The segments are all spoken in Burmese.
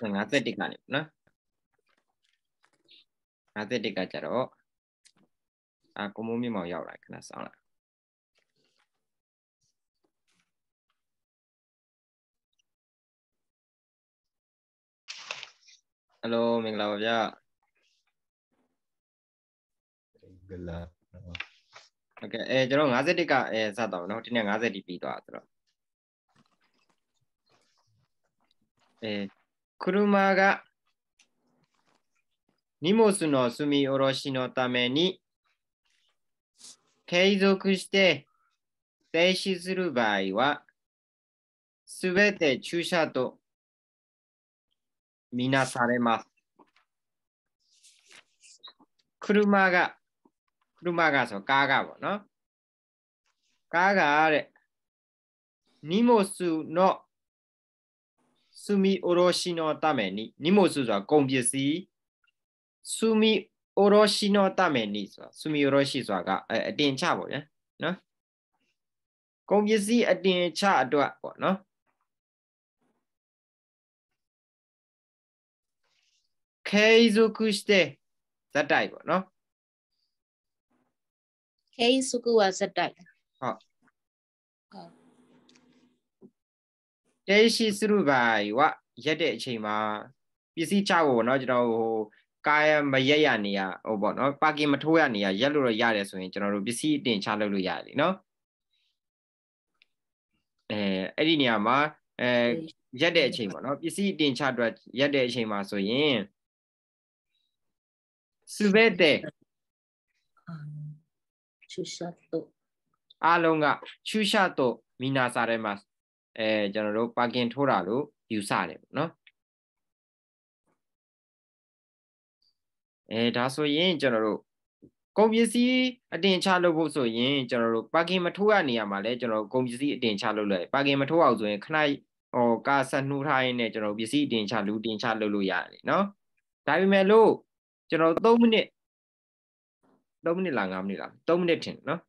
51ကနေပေါ့နော်51ကကြတော့အာကိုမိုးမြင့်မောင်ရောက်လာခဏစောင်းလိုက်ဟယ်လိုမင်္ဂလာပါဗျာဂလာโอเคအဲကျွန်တော်51ကအဲစတော့เนาะဒီနေ့50တီးပြီးသွားဆိုတော့အဲ車が荷物の積み下ろしのために継続して停止する場合は、すべて駐車とみなされます。車が、車がそう、ガーガーもな。ガガあれ、荷物のဆူမီအိုရိုရှိနောတမယ်နိနိမိုဆိုဆိုတာကုန်ပစ္စည်းဆူမီအိုရိုရှိနောတမယ်နိဆိုတာဆူမီအိုရိုရှိဆိုတာကအတင်ချပေါ့ဗျာနော်ကုန်ပစ္စည်းအတင်ချအတွက်ပေါ့နော်継続して絶対ပေါ့နော်継続は絶対ဟုတ်တဲရှိစရုပါဝရက်တဲ့အချိန်မှာပစ္စည်းချဖို့ပေါ့နော်ကျွန်တော်ဟိုကာယမရက်ရနေရဟိုပေါ့နော်ပါကင်မထိုးရနေရရက်လို့တော့ရတယ်ဆိုရင်ကျွန်တော်တို့ပစ္စည်းအတင်ချလုပ်လို့ရတယ်နော်အဲအဲ့ဒီနေရာမှာအဲရက်တဲ့အချိန်ပေါ့နော်ပစ္စည်းအတင်ချအတွက်ရက်တဲ့အချိန်မှာဆိုရင်စုဘဲတဲ့ချူရှာတော့အလုံးကချူရှာတော့မိနာစာထဲမှာအဲကျွန်တော်တို့ပါကင်ထိုးတာလို့ယူဆတယ်ပေါ့နော်အဲဒါဆိုရင် ကျွန်တော်တို့ကုန်ပစ္စည်းအတင်ချလုပ်ဖို့ဆိုရင်ကျွန်တော်တို့ပါကင်မထိုးရနေရမှာလဲကျွန်တော်တို့ကုန်ပစ္စည်းအတင်ချလုပ်လိုက်ပါကင်မထိုးအောင်ဆိုရင်ခဏဟိုကားဆက်နှိုးထားရင်းနဲ့ကျွန်တော်ပစ္စည်းအတင်ချလူတင်ချလုပ်လို့ရတယ်နော်ဒါပေမဲ့လို့ကျွန်တော်3မိနစ်3မိနစ်လား5မိနစ်လား3မိနစ်ထင်နော်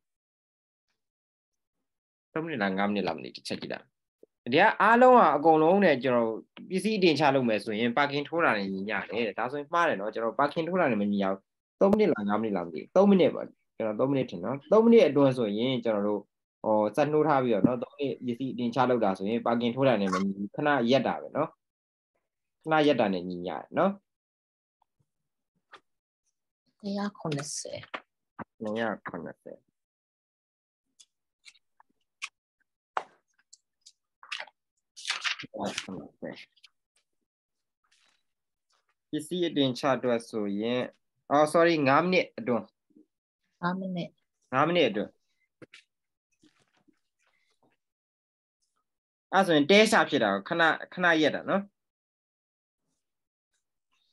3မိနစ်လား5မိနစ်လားမသိတစ်ချက်ကြည့်လိုက်ဒီကအားလုံးကအကုန်လုံးနဲ့ကျွန်တော်ပစ္စည်းအတင်ချလုပ်မယ်ဆိုရင် parking ထိုးတာနဲ့ညီညတယ်ဒါဆိုရင်မှားတယ်နော်ကျွန်တော် parking ထိုးတာနဲ့မညီအောင်3မိနစ်လား5မိနစ်လားမသိ3မိနစ်ပါကျွန်တော်3မိနစ်ထင်နော်3မိနစ်အတွင်းဆိုရင်ကျွန်တော်တို့ဟောစက်နှိုးထားပြီးတော့နော်3မိနစ်ပစ္စည်းအတင်ချလုပ်တာဆိုရင် parking ထိုးတာနဲ့မညီခဏရက်တာပဲနော်ခဏရက်တာနဲ့ညီညတယ်နော်190 190ပစ္စည်းအတွင်ချအတွက်ဆိုရင်အော် sorry 9မိနစ်အတွင်း9မိနစ်9မိနစ်အတွင်းအဲ့ဆိုရင်တဲရှာဖြစ်တာကိုခဏခဏရက်တာနော်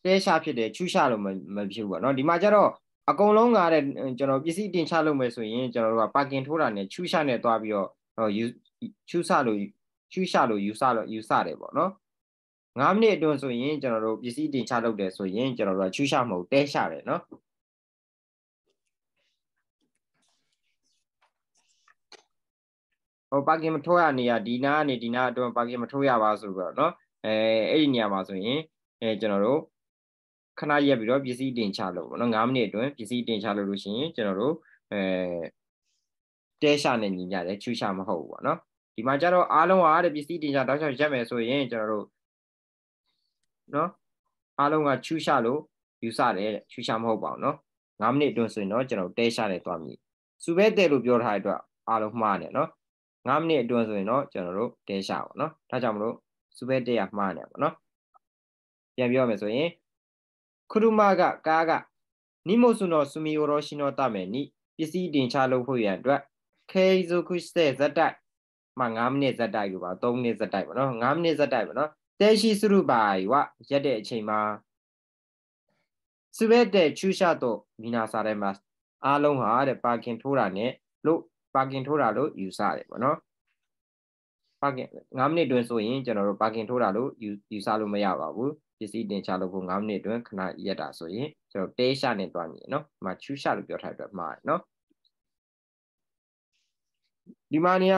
တဲရှာဖြစ်တယ်ချူရှာလို့မဖြစ်ဘူးပေါ့နော်ဒီမှာကျတော့အကုန်လုံးကတဲ့ကျွန်တော်ပစ္စည်းတင်ချလို့မယ်ဆိုရင်ကျွန်တော်တို့ကပါကင်ထိုးတာနဲ့ချူရှာနဲ့တွားပြီးတော့ချူရှာလို့ကျူးရှာလို့ယူဆလို့ယူဆတယ်ပေါ့နော်9မိနစ်အတွင်းဆိုရင်ကျွန်တော်တို့ပစ္စည်းတင်ချလုပ်တယ်ဆိုရင်ကျွန်တော်တို့ကကျူးရှာမဟုတ်တဲရှာတယ်နော်ဟိုပါကင်မထိုးရနေရဒီနာကနေဒီနာအတွင်းပါကင်မထိုးရပါဆိုတော့နော်အဲအဲ့ဒီနေရာမှာဆိုရင်အဲကျွန်တော်တို့ခဏရက်ပြီးတော့ပစ္စည်းတင်ချလို့ပေါ့နော်9မိနစ်အတွင်းပစ္စည်းတင်ချလို့လို့ရှိရင်ကျွန်တော်တို့အဲတဲရှာနဲ့ညီညတယ်ချူရှာမဟုတ်ဘူးပေါ့နော်ဒီမှာကျတော့အားလုံးကတဲ့ပစ္စည်းတင်ချတောက်လျှောက်ရက်မယ်ဆိုရင်ကျွန်တော်တို့နော်အားလုံးကချူးရှလို့ယူဆတယ်တဲ့ချူးရှမဟုတ်ပါဘူးနော်9မိနစ်အတွင်းဆိုရင်တော့ကျွန်တော်တဲရှတယ်သွားမြည်စူပဲတဲ့လို့ပြောထားတဲ့အတွက်အားလုံးမှားတယ်နော်9မိနစ်အတွင်းဆိုရင်တော့ကျွန်တော်တို့တဲရှပါနော်ဒါကြောင့်မလို့စူပဲတဲ့ရမှားနေပါနော်ပြန်ပြောရမယ်ဆိုရင်ခုရုမကကားကနိမိုဆုနောဆူမီယိုရောရှိနောတမယ်နိပစ္စည်းတင်ချလို့ဖို့ရန်အတွက်ခေဇုခုစတဲ့ဇတ်တိုက်မှ9မိနစ်ဇက်တိုက်လို့ပါ3မိနစ်ဇက်တိုက်ပါနော်9မိနစ်ဇက်တိုက်ပါနော်တဲရှိစရုပါယဝရက်တဲ့အချိန်မှာစဝဲတဲ့ချူရှတော့မိနာစာထဲမှာအားလုံးဟာတဲ့ပါကင်ထိုးတာနဲ့လို့ပါကင်ထိုးတာလို့ယူဆတယ်ပေါ့နော်ပါကင်9မိနစ်တွင်ဆိုရင်ကျွန်တော်တို့ပါကင်ထိုးတာလို့ယူယူဆလို့မရပါဘူးပစ္စည်းတင်ချလို့ဖို့9မိနစ်တွင်ခဏရက်တာဆိုရင်ကျွန်တော်တဲရှနဲ့တွားနေနော်ဒီမှာချူရှလို့ပြောထားတဲ့အတွက်မှားတယ်နော်ဒီမာနီယာ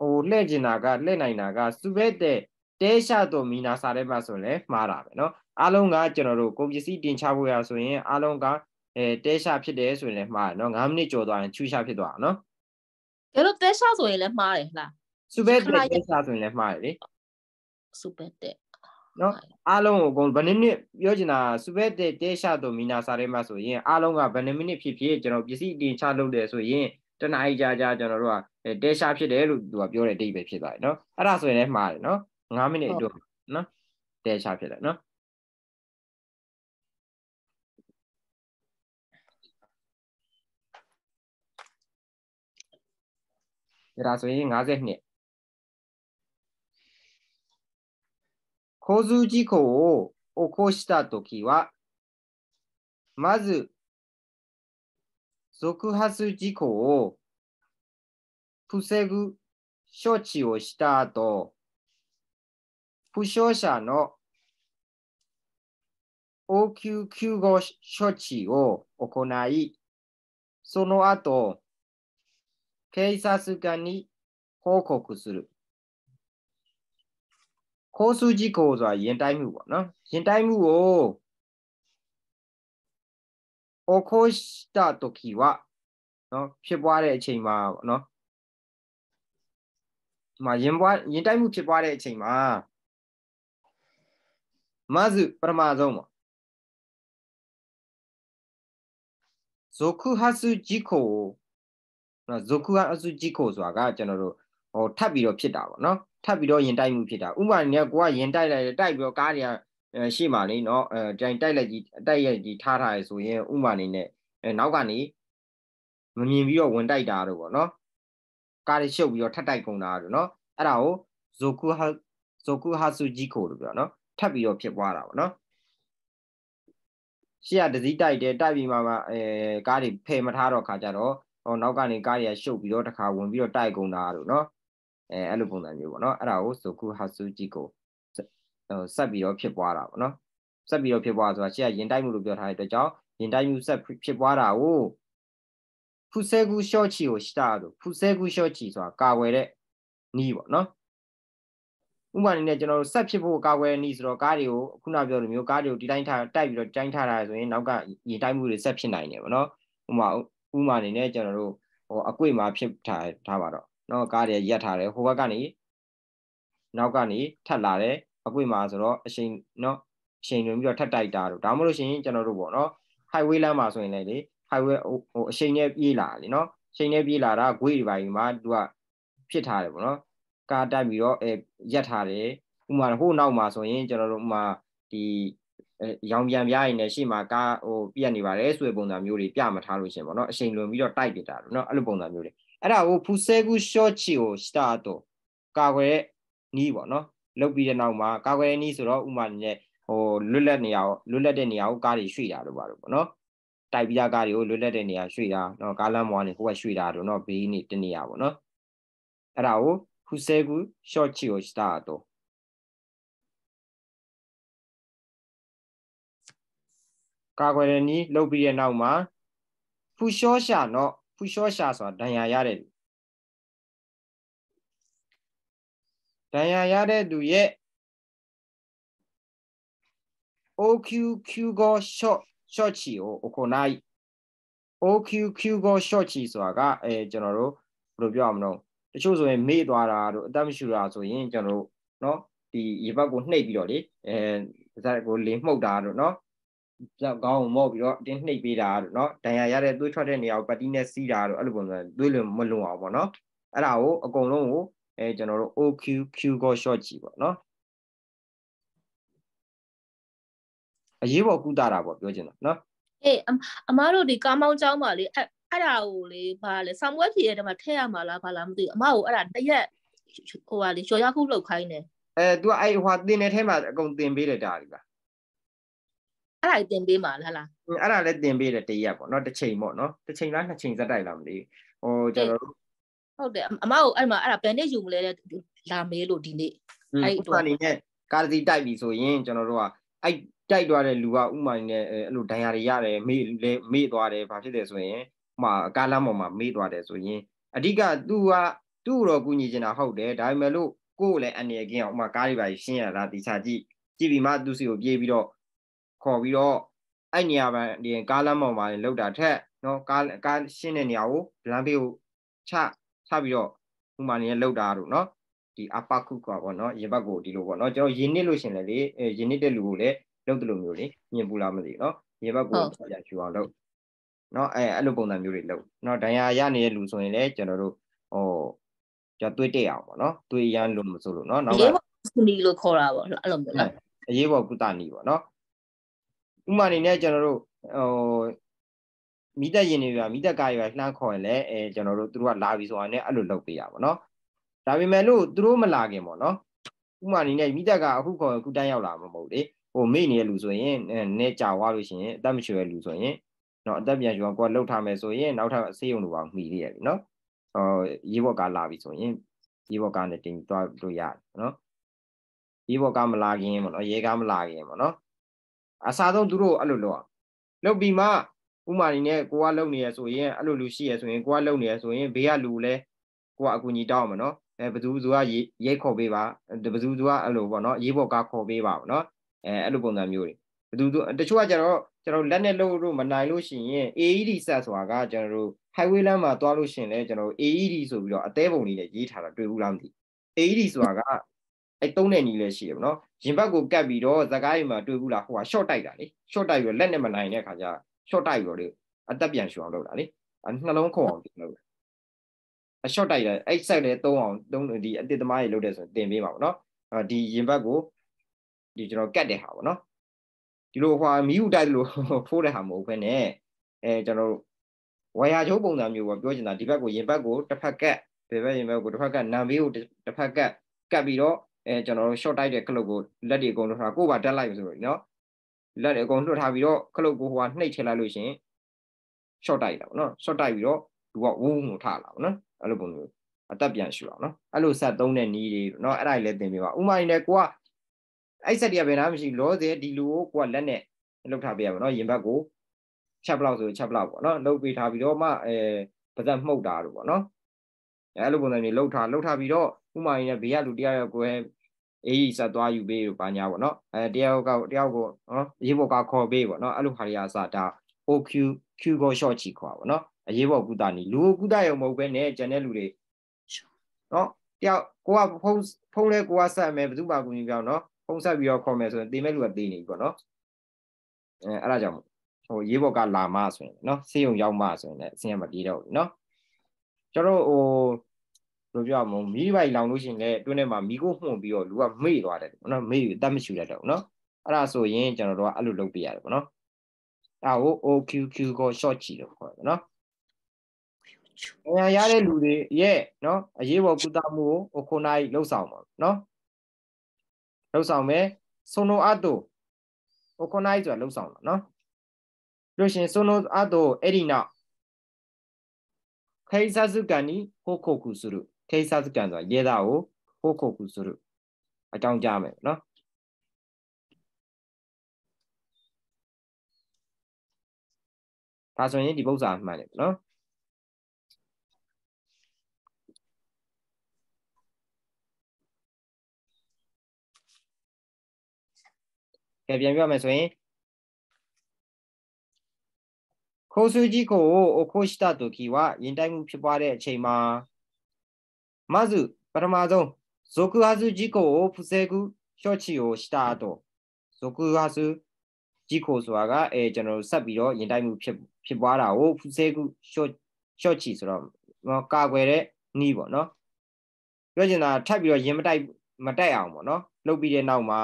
ဟိုလှဲ့ကျင်တာကလှဲ့နိုင်တာက စုဘဲတဲ့တဲရှတော်မီနာစာထဲမှာဆိုရင်မှားတာပဲเนาะအားလုံးကကျွန်တော်တို့ကုန်ပစ္စည်းတင်ချဖို့ရဆိုရင်အားလုံးကအဲတဲရှဖြစ်တယ်ဆိုရင်လည်းမှားတယ်เนาะ9မိနစ်ကျော်သွားရင်ချူရှဖြစ်သွားတာเนาะဒါလို့တဲရှဆိုရင်လည်းမှားတယ်လားစုဘဲတဲ့တဲရှဆိုရင်လည်းမှားတယ်လေစုဘဲတဲ့နော်အားလုံးကိုဘယ်နှစ်မိနစ်ပြောချင်တာစုဘဲတဲ့တဲရှတော်မီနာစာထဲမှာဆိုရင်အားလုံးကဘယ်နှစ်မိနစ်ဖြစ်ဖြစ်ကျွန်တော်ပစ္စည်းတင်ချလုပ်တယ်ဆိုရင်တနားကြီးကြာကြာကျွန်တော်တို့ကတဲရှားဖြစ်တယ်လို့သူကပြောတဲ့အတိတ်ပဲဖြစ်သွားတယ်နော်အဲ့ဒါဆိုရင်လည်းမှားတယ်နော်9မိနစ်အတွင်းနော်တဲရှားဖြစ်တယ်နော်ဒါဆိုရင်50နှစ်交通事故を起こした時はまず続発事故を防ぐ処置をした後、負傷者の応急救護処置を行い、その後、警察官に報告する。交通事故は延滞無をな。延滞無をအိုခိုတာတိုကီဝနော်ဖြစ်ပွားတဲ့အချိန်မှာပေါ့နော်ဒီမှာရင်ပွားရင်တိုက်မှုဖြစ်ပွားတဲ့အချိန်မှာမဇုပရမဆုံးပေါ့ဇိုခုဟဆုဂျီခိုနော်ဇိုခုဟဆုဂျီခိုဆိုတာကကျွန်တော်တို့ဟိုထပ်ပြီးတော့ဖြစ်တာပေါ့နော်ထပ်ပြီးတော့ရင်တိုက်မှုဖြစ်တာဥပမာအနေနဲ့ကိုကရင်တိုက်လိုက်တယ်တိုက်ပြီးတော့ကားတွေကရှေ့မှာလေနော်အဲကြိုင်တိုက်လိုက်ကြီးအတိုက်ရိုက်ကြီးထားထားရဆိုရင်ဥမာနေနဲ့အဲနောက်ကနေမမြင်ပြီးတော့ဝင်တိုက်တာတို့ပေါ့နော်ကားတွေရှုပ်ပြီးတော့ထပ်တိုက်ကုန်တာတို့နော်အဲ့ဒါကိုဇိုကူဟာဇိုကူဟာဆူဂျီကိုလို့ပြောနော်ထပ်ပြီးတော့ဖြစ်သွားတာပေါ့နော်ရှေ့ကတစည်းတိုက်တယ်တိုက်ပြီးမှမှအဲကားတွေဖယ်မထားတော့ခါကြတော့ဟောနောက်ကနေကားတွေကရှုပ်ပြီးတော့တခါဝင်ပြီးတော့တိုက်ကုန်တာတို့နော်အဲအဲ့လိုပုံစံမျိုးပေါ့နော်အဲ့ဒါကိုဇိုကူဟာဆူဂျီကိုဟိုဆက်ပြီးတော့ဖြစ်ပွားတာပေါ့နော်ဆက်ပြီးတော့ဖြစ်ပွားဆိုတာရှေ့ကယင်တိုက်မှုလို့ပြောထားတဲ့အတွက်ကြောင့်ယင်တိုက်မှုဆက်ဖြစ်ပွားတာကိုဖူဆဲကူရှော့ချီကိုရှာတော့ဖူဆဲကူရှော့ချီဆိုတာကာဝယ်တဲ့နီးပေါ့နော်ဥပမာအနေနဲ့ကျွန်တော်တို့ဆက်ဖြစ်ဖို့ကာကွယ်နီးဆိုတော့ကားတွေကိုခုနပြောလိုမျိုးကားတွေကိုဒီတိုင်းထားတိုက်ပြီးတော့တိုင်းထားတာဆိုရင်နောက်ကရေတိုက်မှုတွေဆက်ဖြစ်နိုင်တယ်ဗောနော်ဥပမာဥပမာအနေနဲ့ကျွန်တော်တို့ဟိုအကွေ့မှာဖြစ်ထားထားပါတော့နော်ကားတွေရက်ထားတယ်ဟိုဘက်ကနေနောက်ကနေထပ်လာတယ်အကွေ့မှာဆိုတော့အချိန်နော်အချိန်တွင်ပြီးတော့ထပ်တိုက်တာတို့ဒါမှမဟုတ်ရှင်ကျွန်တော်တို့ပေါ့နော် highway လမ်းမှာဆိုရင်လည်းလေ highway ဟိုအချိန်နဲ့ပြေးလာလေနော်အချိန်နဲ့ပြေးလာတာဂွေတွေပိုင်းမှာသူကဖြစ်ထားတယ်ပေါ့နော်ကားတိုက်ပြီးတော့အဲရက်ထားတယ်ဥမာဟိုနောက်မှာဆိုရင်ကျွန်တော်တို့ဥမာဒီရောင်ပြန်ပြရင်လည်းရှေ့မှာကားဟိုပြက်နေပါတယ်ဆိုတဲ့ပုံစံမျိုးတွေပြမထားလို့ရှင်ပေါ့နော်အချိန်လွန်ပြီးတော့တိုက်ပစ်တာလို့နော်အဲ့လိုပုံစံမျိုးတွေအဲ့ဒါကိုဖူဆဲကူရှော့ချီကိုစတာတော့ကာကွယ်နီးပေါ့နော်လုပ်ပြီးတဲ့နောက်မှာကာကွယ်နည်းဆိုတော့ဥမာနဲ့ဟိုလွတ်လပ်နေရအောင်လွတ်လပ်တဲ့နေရာကိုကားတွေရွှေ့တာလို့ပါလို့ပေါ့နော်တိုက်ပြီးသားကားတွေကိုလွတ်လပ်တဲ့နေရာရွှေ့တာနော်ကားလမ်းပေါ်ကနေဟိုကရွှေ့တာတို့နော်ဘေးနေတနေရာပေါ့နော်အဲ့ဒါကိုခုဆဲကူ short ချီကိုစတာတော့ကာကွယ်တဲ့နည်းလုပ်ပြီးတဲ့နောက်မှာဖူရှောရှာနော်ဖူရှောရှာဆိုတာဒဏ်ရာရတဲ့ဒဏ်ရာရတဲ့သူရဲ့ OQQ ကို short short ချီကိုအခုနိုင် OQQ ကို short ချီဆိုတာကအဲကျွန်တော်တို့ဘယ်လိုပြောရမလဲတချို့ဆိုရင်မေ့သွားတာတို့အသက်မရှူတာဆိုရင်ကျွန်တော်တို့เนาะဒီရေဘက်ကိုနှိပ်ပြီးတော့လေအဲဇက်ကိုလင်းမှုတ်တာတို့เนาะကြောက်ကောင်းမော့ပြီးတော့အတင်းနှိပ်ပေးတာတို့เนาะဒဏ်ရာရတဲ့သွေးထွက်တဲ့နေရာကိုပတ်တီးနဲ့စီးတာတို့အဲ့လိုပုံစံသွေးလွန်မလွန်အောင်ပေါ့เนาะအဲ့ဒါကိုအကုန်လုံးကိုအဲကျွန်တော်တို့ OQQ ကို short ကြည့်ပေါ့နော်အရေးပေါ်ကုသတာပေါ့ပြောချင်တာနော်အေးအမတို့ဒီကားမောင်းကြောင်းပါလေအဲ့အဲ့ဒါကိုလေဘာလဲဆောင်ပွဲဖြေရတဲ့မှာထည့်ရမှာလားဘာလားမသိဘူးအမကိုအဲ့ဒါတရက်ဟိုဟာလေရော်ရခုလောက်ခိုင်းတယ်အဲ तू အဲ့ဟိုဟာတင်တဲ့ထဲမှာအကုန်တင်ပေးတယ်တာလीပါအဲ့ဒါတင်ပေးမှာလားလားအဲ့ဒါလည်းတင်ပေးတယ်တရက်ပေါ့နော်တစ်ချိန်ပေါ့နော်တစ်ချိန်လားနှစ်ချိန်ဇက်တိုက်လားမသိဟိုကျွန်တော်တို့ဟုတ်တယ်အမကအဲ့မှာအဲ့ဒါ bandage ယူမလဲတဲ့လာမေးလို့ဒီနေ့အဲ့တော့အနေနဲ့ကာစီတိုက်ပြီဆိုရင်ကျွန်တော်တို့ကအဲ့တိုက်သွားတဲ့လူကဥမာနဲ့အဲ့လိုဒဏ်ရာတွေရတယ်မေ့လဲမေ့သွားတယ်ဘာဖြစ်တယ်ဆိုရင်ဥမာကားလမ်းပေါ်မှာမေ့သွားတယ်ဆိုရင်အဓိက तू ကသူ့တော့ကူညီချင်တာဟုတ်တယ်ဒါပေမဲ့လို့ကိုယ်လည်းအနေရကင်းအောင်ဥမာကားတွေပါရှင်းရတာတိချာကြည့်ကြည့်ပြီးမှသူ့စီကိုပြေးပြီးတော့ခေါ်ပြီးတော့အဲ့နေရာပိုင်းဒီကားလမ်းပေါ်မှာလောက်တာထက်နော်ကားကားရှင်းတဲ့နေရာကိုဘလန်ဘေးကိုချထပြီးတော့ဥမာနေရလောက်တာတို့နော်ဒီအပကုကပေါ့နော်ရင်ဘတ်ကိုဒီလိုပေါ့နော်ကျွန်တော်ရင်နစ်လို့ရှင်လေလေရင်နစ်တဲ့လူကိုလည်းလောက်တလို့မျိုးလေမြင်ဘူးလားမသိနော်ရင်ဘတ်ကိုဖြောက်ရချူအောင်လောက်နော်အဲအဲ့လိုပုံစံမျိုးတွေလောက်နော်ဒဏ်ရာရနေတဲ့လူဆိုရင်လည်းကျွန်တော်တို့ဟိုကျွန်တော်တွေးတက်အောင်ပေါ့နော်တွေးရမ်းလို့မဆိုလို့နော်နောက်ကရေးပေါ်ကုနီလို့ခေါ်တာပေါ့အဲ့လိုမျိုးနော်အရေးပေါ်ကုသနီပေါ့နော်ဥမာအနေနဲ့ကျွန်တော်တို့ဟိုမိသက်ရင်တွေကမိသက်ကားတွေကလှမ်းခေါ်ရင်လည်းအဲကျွန်တော်တို့သူတို့ကလာပြီဆိုတာနဲ့အဲ့လိုလုပ်ပေးတာပေါ့နော်ဒါပေမဲ့လို့သူတို့မလာခင်ပေါ့နော်ဥမာအနေနဲ့မိသက်ကအခုခေါ်အခုတန်းရောက်လာမှာမဟုတ်လေဟိုမိနေတဲ့လူဆိုရင်နဲ့ကြာွားလို့ရှိရင်အသက်မချွယ်လူဆိုရင်နော်အသက်ပြန်ချွယ်ကိုကလှုပ်ထားမယ်ဆိုရင်နောက်ထပ်ဆေးရုံလိုပါမှီရရပြီနော်ဟိုရေဘော့ကလာပြီဆိုရင်ရေဘော့ကနဲ့တင်သွားလို့ရတယ်နော်ရေဘော့ကမလာခင်ပေါ့နော်ရေကမလာခင်ပေါ့နော်အစားဆုံးသူတို့အဲ့လိုလုပ်အောင်လုပ်ပြီးမှဥမာအနေနဲ့ကိုကလုံနေရဆိုရင်အဲ့လိုလူရှိရဆိုရင်ကိုကလုံနေရဆိုရင်ဘေးကလူလည်းကိုကအကူအညီတောင်းမှာနော်အဲဘသူဘသူကရိတ်ခေါ်ပေးပါဘသူဘသူကအဲ့လိုပေါ့နော်ရေးပေါ်ကားခေါ်ပေးပါပေါ့နော်အဲအဲ့လိုပုံစံမျိုးတွေဘသူတချို့ကကျတော့ကျွန်တော်လက်နဲ့လှုပ်လို့မနိုင်လို့ရှိရင် AED ဆက်ဆိုတာကကျွန်တော်တို့ highway လမ်းမှာသွားလို့ရှိရင်လည်းကျွန်တော် AED ဆိုပြီးတော့အသေးပုံလေးနဲ့ရေးထားတာတွေ့ဘူးလားမသိဘူး AED ဆိုတာကအဲတုံးတဲ့နီလည်းရှိရပါတော့ရင်ဘတ်ကိုကတ်ပြီးတော့ဇကားရီမှာတွေ့ဘူးလားဟိုက short တိုက်တာလေ short တိုက်ပြီးလက်နဲ့မနိုင်တဲ့ခါကျ short တိုက်ရောလေအသက်ပြန်ရှူအောင်လုပ်တာလေနှလုံးခုန်အောင်လုပ်တာအ short တိုက်လေအဲ့ site လေသုံးအောင်သုံးဒီအတစ်သမားကြီးလုပ်တဲ့ဆိုရင်တင်ပေးပါပေါ့နော်ဒီရင်ဘတ်ကိုဒီကျွန်တော်ကတ်တဲ့ဟာပေါ့နော်ဒီလိုဟွာမီးဟူတိုက်လို့ဖိုးတဲ့ဟာမဟုတ်ဘဲနဲ့အဲကျွန်တော်ဝါယာချုပ်ပုံစံမျိုးပေါ့ပြောချင်တာဒီဘက်ကိုရင်ဘတ်ကိုတစ်ဖက်ကတ်ဘယ်ဘက်ရင်ဘတ်ကိုတစ်ဖက်ကတ်နံဘေးကိုတစ်ဖက်ကတ်ကတ်ပြီးတော့အဲကျွန်တော်တို့ short တိုက်တဲ့ club ကိုလက်တွေအကုန်လုံးထားကိုယ်ပါတက်လိုက်ဆိုတော့နော်လက်တွေအကုန်လွှတ်ထားပြီးတော့ခလုတ်ကိုဟိုကနှိပ်ထည့်လိုက်လို့ရှင် short တိုက်တာပေါ့နော် short တိုက်ပြီးတော့လူကဝူးငိုထလာပေါ့နော်အဲ့လိုပုံမျိုးအသက်ပြန်ရှူအောင်နော်အဲ့လိုဆက်သုံးတဲ့နီးတွေเนาะအဲ့ဒါကြီးလည်းသင်ပြပါဥမာရင်လည်းကိုကအဲ့ဆက်တွေကဘယ်နာမရှိလောစေဒီလူကိုကိုကလက်နဲ့လှုပ်ထားပေးရမှာเนาะရင်ဘက်ကိုချက်ဘလောက်ဆိုချက်ဘလောက်ပေါ့เนาะလှုပ်ပေးထားပြီးတော့မှအဲပါသက်မှုတ်တာလို့ပေါ့เนาะအဲ့လိုပုံစံမျိုးလှုပ်ထားလှုပ်ထားပြီးတော့ဥမာရင်လည်းဘေးကလူတရားရောကိုယ်အေးဆက်သွားယူပေးလို့ပါညာပေါ့နော်အဲတယောက်ကတယောက်ကိုနော်အရေးပေါ်ကခေါ်ပေးပေါ့နော်အဲ့လိုဟာတွေအစားဒါ OQ Q ကို short ချီခေါ်ပါပေါ့နော်အရေးပေါ်ကုသနီလူကုသရုံမဟုတ်ပဲနဲ့ဂျန်တဲ့လူတွေနော်တယောက်ကိုကဖုန်းဖုန်းလဲကိုကဆက်မယ်ဘယ်သူမှကူညီပြောင်းနော်ဖုန်းဆက်ပြီးတော့ခေါ်မယ်ဆိုရင်တင်မဲ့လူကတင်နေပြီပေါ့နော်အဲအဲ့ဒါကြောင့်ဟိုရေးပေါ်ကလာမဆိုရင် နော်စေးုံရောက်မဆိုရင်လည်းအဆင်မပြေတော့ဘူးနော်ကျွန်တော်ဟိုလို့ပြောမလို့မီးပိုက်လောင်လို့ရှိရင်လည်းအတွင်းထဲမှာမီးကိုမှုန်ပြီးတော့လူကမေ့သွားတယ်ပေါ့နော်မေ့ပြီးတတ်မရှိတတ်တော့နော်အဲ့ဒါဆိုရင်ကျွန်တော်တို့ကအဲ့လိုလုပ်ပြရတယ်ပေါ့နော်ဒါကို OQQ ကို short ချီလို့ခေါ်တယ်နော်။ဉာဏ်ရတဲ့လူတွေရဲ့နော် အရေးပေါ်ကုသမှုကိုခုနိုင်လှုပ်ဆောင်ပါနော်။လှုပ်ဆောင်မယ်ဆိုနိုအတုခုနိုင်ဆိုတာလှုပ်ဆောင်တာနော်။လို့ရှင်ဆိုနိုအတုအဲ့ဒီနောက်ခိဆစုကန်နီဟိုခိုကုစုရုကိစ္စစကန်ဆိုတာရေးတာကိုဟုတ်ခုခုဆိုလို့အကြောင်းကြားမယ်နော်ဒါဆိုရင်ဒီပု္ပ္ပာမှန်တယ်နော်ကဲပြန်ပြောမယ်ဆိုရင်ခိုးဆူကြီးကိုအိုခိုးရှိတာတူကီဝယင်တိုက်မှုဖြစ်ပွားတဲ့အချိန်မှာまず、パラマゾン、俗発事故を防ぐ処置をした後、俗発事故ဆိုတာကအဲကျွန်တော်တို့ဆက်ပြီးတော့ယဉ်တိုက်မှုဖြစ်ဖြစ်ပွားတာကိုဖူးဆဲခုရှော့ရှော့ချီဆိုတော့ကာကွယ်တဲ့နီးပေါ့နော်ပြောချင်တာထပ်ပြီးတော့ယဉ်မတိုက်မတိုက်အောင်ပေါ့နော်လှုပ်ပြီးတဲ့နောက်မှာ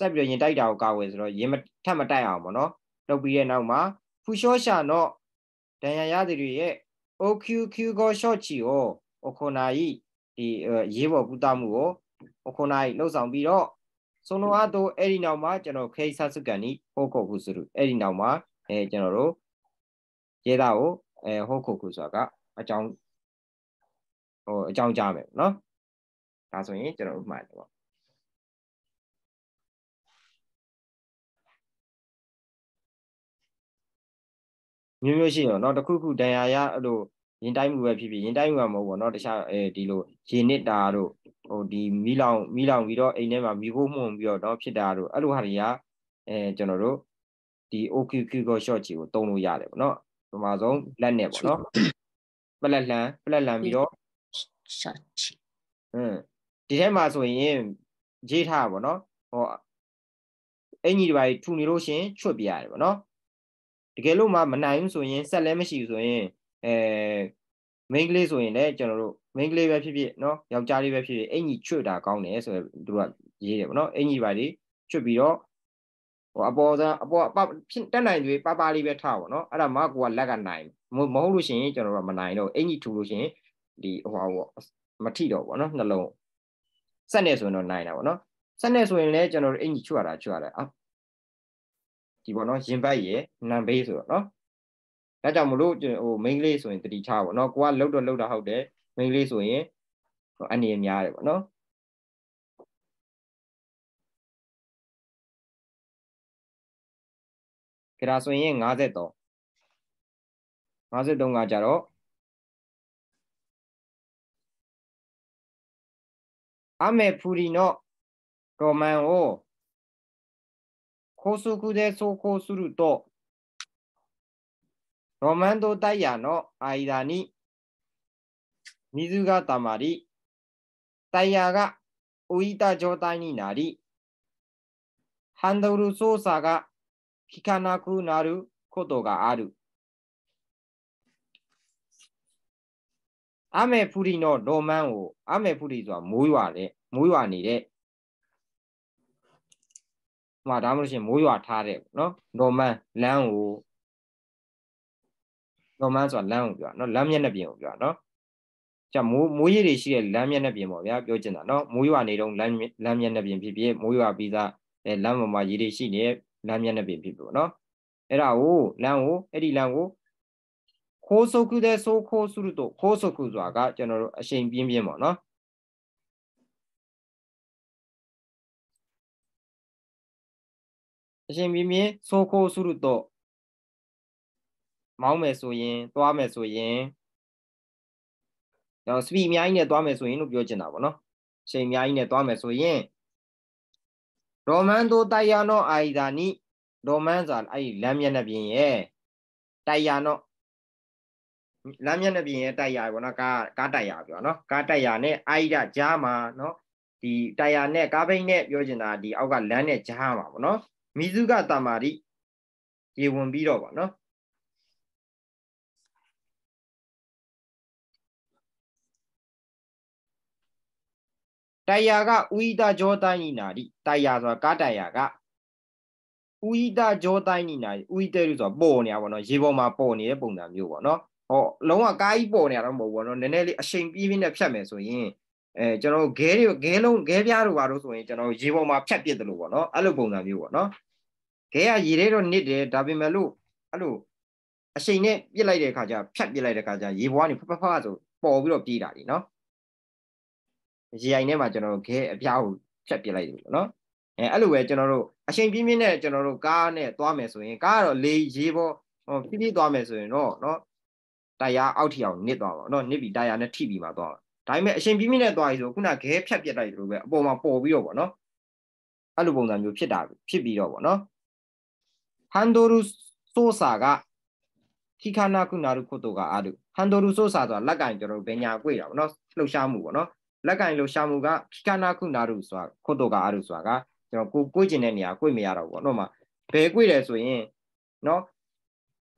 ဆက်ပြီးတော့ယဉ်တိုက်တာကိုကာကွယ်ဆိုတော့ယဉ်မထပ်မတိုက်အောင်ပေါ့နော်လှုပ်ပြီးတဲ့နောက်မှာဖူရှော့ရှာတော့ဒဏ်ရာရသူတွေရဲ့ OQQ ကို short ချီကိုအခုနာဤဒီရေးပေါ်ကုသမှုကိုအခုနာဤလှုပ်ဆောင်ပြီးတော့ဆိုလိုအပ်တော့အဲ့ဒီနောက်မှာကျွန်တော်ခေဆစုကန်ဤဟောကောကုစုလူအဲ့ဒီနောက်မှာအဲကျွန်တော်တို့ရေးသားကိုအဲဟောကောကုဆိုတာကအကြောင်းဟိုအကြောင်းကြားမယ်နော်ဒါဆိုရင်ကျွန်တော်ဥပမာတယ်ပေါ့မျိုးမျိုးရှိရောเนาะတစ်ခုခုဒဏ်ရာရအဲ့လိုရင်တိုင်းမှုပဲဖြစ်ဖြစ်ရင်တိုင်းမှုကမဟုတ်ဘောเนาะတခြားအဲဒီလိုရေနစ်တာတို့ဟိုဒီမီးလောင်မီးလောင်ပြီးတော့အိမ်ထဲမှာမီးခိုးမှုန်ပြီးတော့เนาะဖြစ်တာတို့အဲ့လိုဟာတွေကအဲကျွန်တော်တို့ဒီ OQQ ကို short ချီကိုတုံးလို့ရတယ်ဗောနော်ပမာဆုံးလက်နဲ့ဗောနော်ပလက်လန်ပလက်လန်ပြီးတော့ short ချီဟွန်းဒီထဲမှာဆိုရင်ရေးထားဗောနော်ဟောအင်ကြီးတွေပါထူနေလို့ရှင်ချွတ်ပြရတယ်ဗောနော်တကယ်လို့မှမနိုင်ဘူးဆိုရင်ဆက်လည်းမရှိဘူးဆိုရင်အဲမိန်းကလေးဆိုရင်လည်းကျွန်တော်တို့မိန်းကလေးပဲဖြစ်ဖြစ်နော်ယောက်ျားလေးပဲဖြစ်ဖြစ်အင်ကြီးချွတ်တာကောင်းတယ်ဆိုတော့သူကရေးတယ်ပေါ့နော်အင်ကြီးပါလေချွတ်ပြီးတော့ဟိုအပေါ်စားအပေါ်ဖြစ်တက်နိုင်တွေပါပါလေးပဲထားပါတော့အဲ့ဒါမှကိုကလက်ကနိုင်မဟုတ်လို့ရှိရင်ကျွန်တော်တို့ကမနိုင်တော့အင်ကြီးထူလို့ရှိရင်ဒီဟိုဟာပေါ့မထိတော့ပေါ့နော်နှလုံးဆက်နေဆိုရင်တော့နိုင်တာပေါ့နော်ဆက်နေဆိုရင်လည်းကျွန်တော်တို့အင်ကြီးချွတ်ရတာချွတ်ရတာဒီပေါ့နော်ရင်ဘတ်ရယ်နံဘေးဆိုတော့နော်ဒါကြောင့်မလို့ဟို main လေးဆိုရင်တတိချပေါ့နော်ကိုကလှုပ်တော့လှုပ်တာဟုတ်တယ် main လေးဆိုရင်အနေအများတယ်ပေါ့နော်ကြဒါဆိုရင်53 53ကကြတော့အမေဖူရီနောတော်မန်ဟော高速で走行すると、路面とタイヤの間に水が溜まり、タイヤが浮いた状態になり、ハンドル操作が効かなくなることがある。雨降りのロマンを、雨降りは無われ、無はにれ、ဟိုဒါမှမဟုတ်ရှင်မိုးရွာထားတဲ့ပေါ့နော် normal လမ်းကို normal ဆိုတာလမ်းကိုပြောတာနော်လမ်းမျက်နှာပြင်ကိုပြောတာနော်ကြာမိုးမိုးရေတွေရှိတဲ့လမ်းမျက်နှာပြင်ပေါ့ဗျာပြောချင်တာနော်မိုးရွာနေတော့လမ်းလမ်းမျက်နှာပြင်ဖြစ်ဖြစ်မိုးရွာပြီးသားအဲလမ်းပေါ်မှာရေတွေရှိနေလမ်းမျက်နှာပြင်ဖြစ်ပေါ့နော်အဲ့ဒါကိုလမ်းကိုအဲ့ဒီလမ်းကိုခိုးဆုပ်ခုတဲ့ဆိုးခိုးစုတို့ခိုးဆုပ်ခုဆိုတာကကျွန်တော်တို့အချိန်ပြင်းပြင်းပေါ့နော်အရှင်မင်းမင်းဆိုခိုးစုရုတော့မောင်းမယ်ဆိုရင်သွားမယ်ဆိုရင်တော့စပီအများကြီးနဲ့သွားမယ်ဆိုရင်လို့ပြောချင်တာပေါ့နော်အချိန်အများကြီးနဲ့သွားမယ်ဆိုရင်ရောမန်တို့တိုင်ယာနောအာဒါနိရောမန်ဆိုတာအဲ့ဒီလမ်းမျက်နှာပြင်ရဲ့တိုင်ယာနောလမ်းမျက်နှာပြင်ရဲ့တိုင်ယာပေါ့နော်ကားကားတိုင်ယာပြောနော်ကားတိုင်ယာနဲ့အာဒါကြားမှာနော်ဒီတိုင်ယာနဲ့ကားဘိတ်နဲ့ပြောချင်တာဒီအောက်ကလမ်းနဲ့ကြားမှာပေါ့နော်မိစုကတာမာရိရေဝင်ပြီးတော့ပေါ့နော်တိုင်ယာကဥိဒဂျောတိုင်းနာရီတိုင်ယာဆိုတာကားတိုင်ယာကဥိဒဂျောတိုင်းနာရီဥိတဲလို့ဆိုတာပေါ်နေတာပေါ့နော်ရေပေါ်မှာပေါ်နေတဲ့ပုံစံမျိုးပေါ့နော်ဟောလုံးဝကားကြီးပေါ်နေတာတော့မဟုတ်ဘူးပေါ့နော်နည်းနည်းလေးအချိန်ပြင်းပြင်းနဲ့ဖြတ်မယ်ဆိုရင်အဲကျွန်တော်ခဲတွေခဲလုံးခဲပြားတို့ပါတော့ဆိုရင်ကျွန်တော်ရေပေါ်မှာဖြတ်ပစ်တယ်လို့ပေါ့နော်အဲ့လိုပုံစံမျိုးပေါ့နော်ခဲကရေထဲတော့နစ်တယ်ဒါပေမဲ့လို့အဲ့လိုအချိန်နဲ့ပြစ်လိုက်တဲ့အခါကျဖြတ်ပြစ်လိုက်တဲ့အခါကျရေပေါ်ကနေဖဖဖဆိုပေါ်ပြီးတော့ပြေးတာလीနော်ရေအိုင်ထဲမှာကျွန်တော်ခဲအပြားကိုဖြတ်ပစ်လိုက်တယ်ပေါ့နော်အဲအဲ့လိုပဲကျွန်တော်တို့အချိန်ပြင်းပြင်းနဲ့ကျွန်တော်တို့ကားနဲ့သွားမယ်ဆိုရင်ကားကတော့လေရေပေါ်ဟိုပြည့်ပြည့်သွားမယ်ဆိုရင်တော့เนาะတိုင်ယာအောက်ထီအောင်နစ်သွားပါเนาะနစ်ပြီးတိုင်ယာနဲ့ထိပြီးမှသွားပါဒါပေမဲ့အရှင်ပြင်းပြင်းနဲ့သွားပြီဆိုခုနခဲဖြတ်ပြက်လိုက်လို့ပဲအပေါ်မှာပေါ်ပြီးတော့ဗောနော်အဲ့လိုပုံစံမျိုးဖြစ်တာဖြစ်ပြီးတော့ဗောနော်ဟန်ဒိုရူစိုးစာကခိခနာကုနာရုခုတောကအာဒုဟန်ဒိုရူစိုးစာဆိုတာလက်ကင်ကျွန်တော်တို့ဘယ်ညာကိုရတာဗောနော်လှုပ်ရှားမှုဗောနော်လက်ကင်လှုပ်ရှားမှုကခိခနာကုနာရုဆိုတာခုတောကအာဒုဆိုတာကကျွန်တော်ကိုကိုကျင်တဲ့နေရာကိုမရတော့ဗောနော်မှာဘယ်ကိုရတယ်ဆိုရင်နော်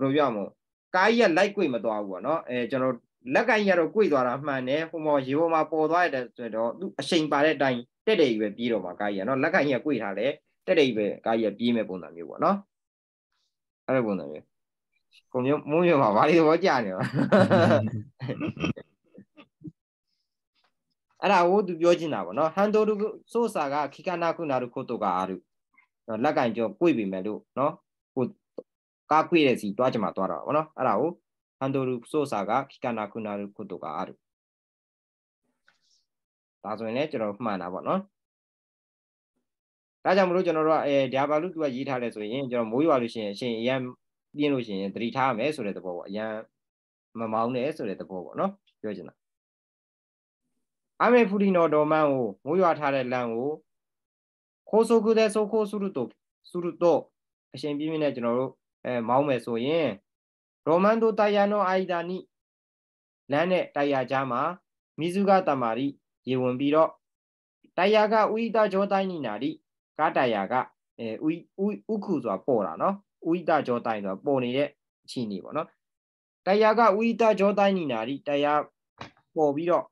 ဘယ်လိုပြောမလဲကားကြီးကလိုက်ကိုမသွားဘူးဗောနော်အဲကျွန်တော်လက်ကင်ကတော့ကို့သွားတာမှန်တယ်ဟိုမောရေပေါ်မှာပေါ်သွားတဲ့ဆိုတော့သူအချိန်ပါတဲ့အတိုင်းတက်တယ်ကြီးပဲပြေးတော့မှာကာကြီးကနော်လက်ကင်ကကို့ထားလဲတက်တယ်ကြီးပဲကာကြီးကပြေးမဲ့ပုံစံမျိုးပေါ့နော်အဲ့လိုပုံစံမျိုးကိုမျိုးမုံမျိုးမှာဘာလို့ဘောကြနေလဲအဲ့ဒါကိုသူပြောချင်တာပေါ့နော်ဟန်တိုဒုဆိုစာကခိကနာကုနာရုခိုတိုကအာရုလက်ကင်ကြောကို့ပြီမဲ့လို့နော်ကိုကားကွေ့တဲ့စီတွားချင်မှာတွားတာပေါ့နော်အဲ့ဒါကိုハンドル操作が効かなくなることがあるဒါဆိုရင်လည်းကျွန်တော်မှန်တာပေါ့နော်ဒါကြောင့်မလို့ကျွန်တော်တို့ကအဲဒါဘာလို့သူကရေးထားလဲဆိုရင်ကျွန်တော်မိုးရွာလို့ရှိရင်အရှင်အရန်ပြင်းလို့ရှိရင်သတိထားရမယ်ဆိုတဲ့သဘောပေါ့အရန်မမောင်းနဲ့ဆိုတဲ့သဘောပေါ့နော်ပြောချင်တာアメ降りのロマンを、もやたれらんを、高速で走行すると、すると、အရှင်ပြင်းပြင်းနဲ့ကျွန်တော်တို့အဲမောင်းမယ်ဆိုရင်ロマンドタイヤの間に、ランネタイヤ邪魔。水がたまり、自分ンビロ。タイヤが浮いた状態になり、ガタイヤが、えー、浮浮浮くぞ、ポーラの。浮いた状態のポーニで、チにニの。タイヤが浮いた状態になり、タイヤ、ポービロ。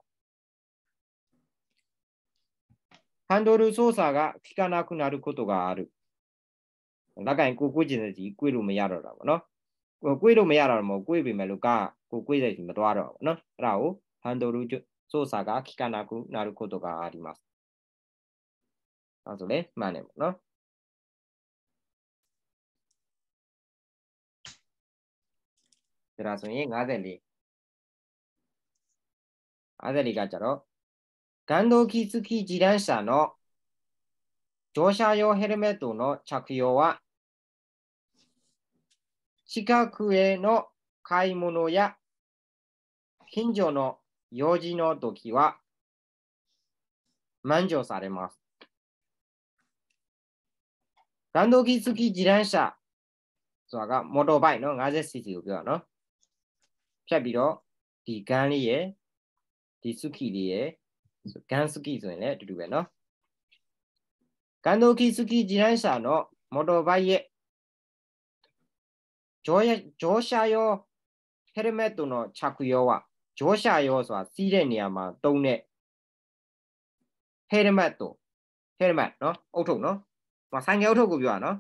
ハンドル操作が効かなくなることがある。中に、ら、ここ自体、グルメやるだろうな。ကိုယ်လို့မရတော့မဟုတ်ကိုယ်ပြင်မဲ့လို့ကကိုကိုတဲ့မာတော့ဘူးအဲ့ဒါကို操作が効かなくなることがあります。あとね、まあね、な。プラスにガゼリ。ガゼリガチャロ。弾道機付き自転車の乗車用ヘルメットの着用は近くへの買い物や近所の用事の時は満場されます。ランドキ付き自転車モトバイのガゼシティを行くの。ピャビロ、ディガンリエ、ディスキリエ、ガンスキーズにね、ドベの。ガンドキ付き自転車のモトバイへ Joshua Joshua ရော helmet တုံတော့ Chaku ရောက Joshua ရောဆိုတာစီးတဲ့နေရာမှာတုံးတဲ့ helmet တုံ helmet နော်အုတ်ထုပ်နော်ဟိုဆိုင်ငယ်အုတ်ထုပ်ကိုပြောတာနော်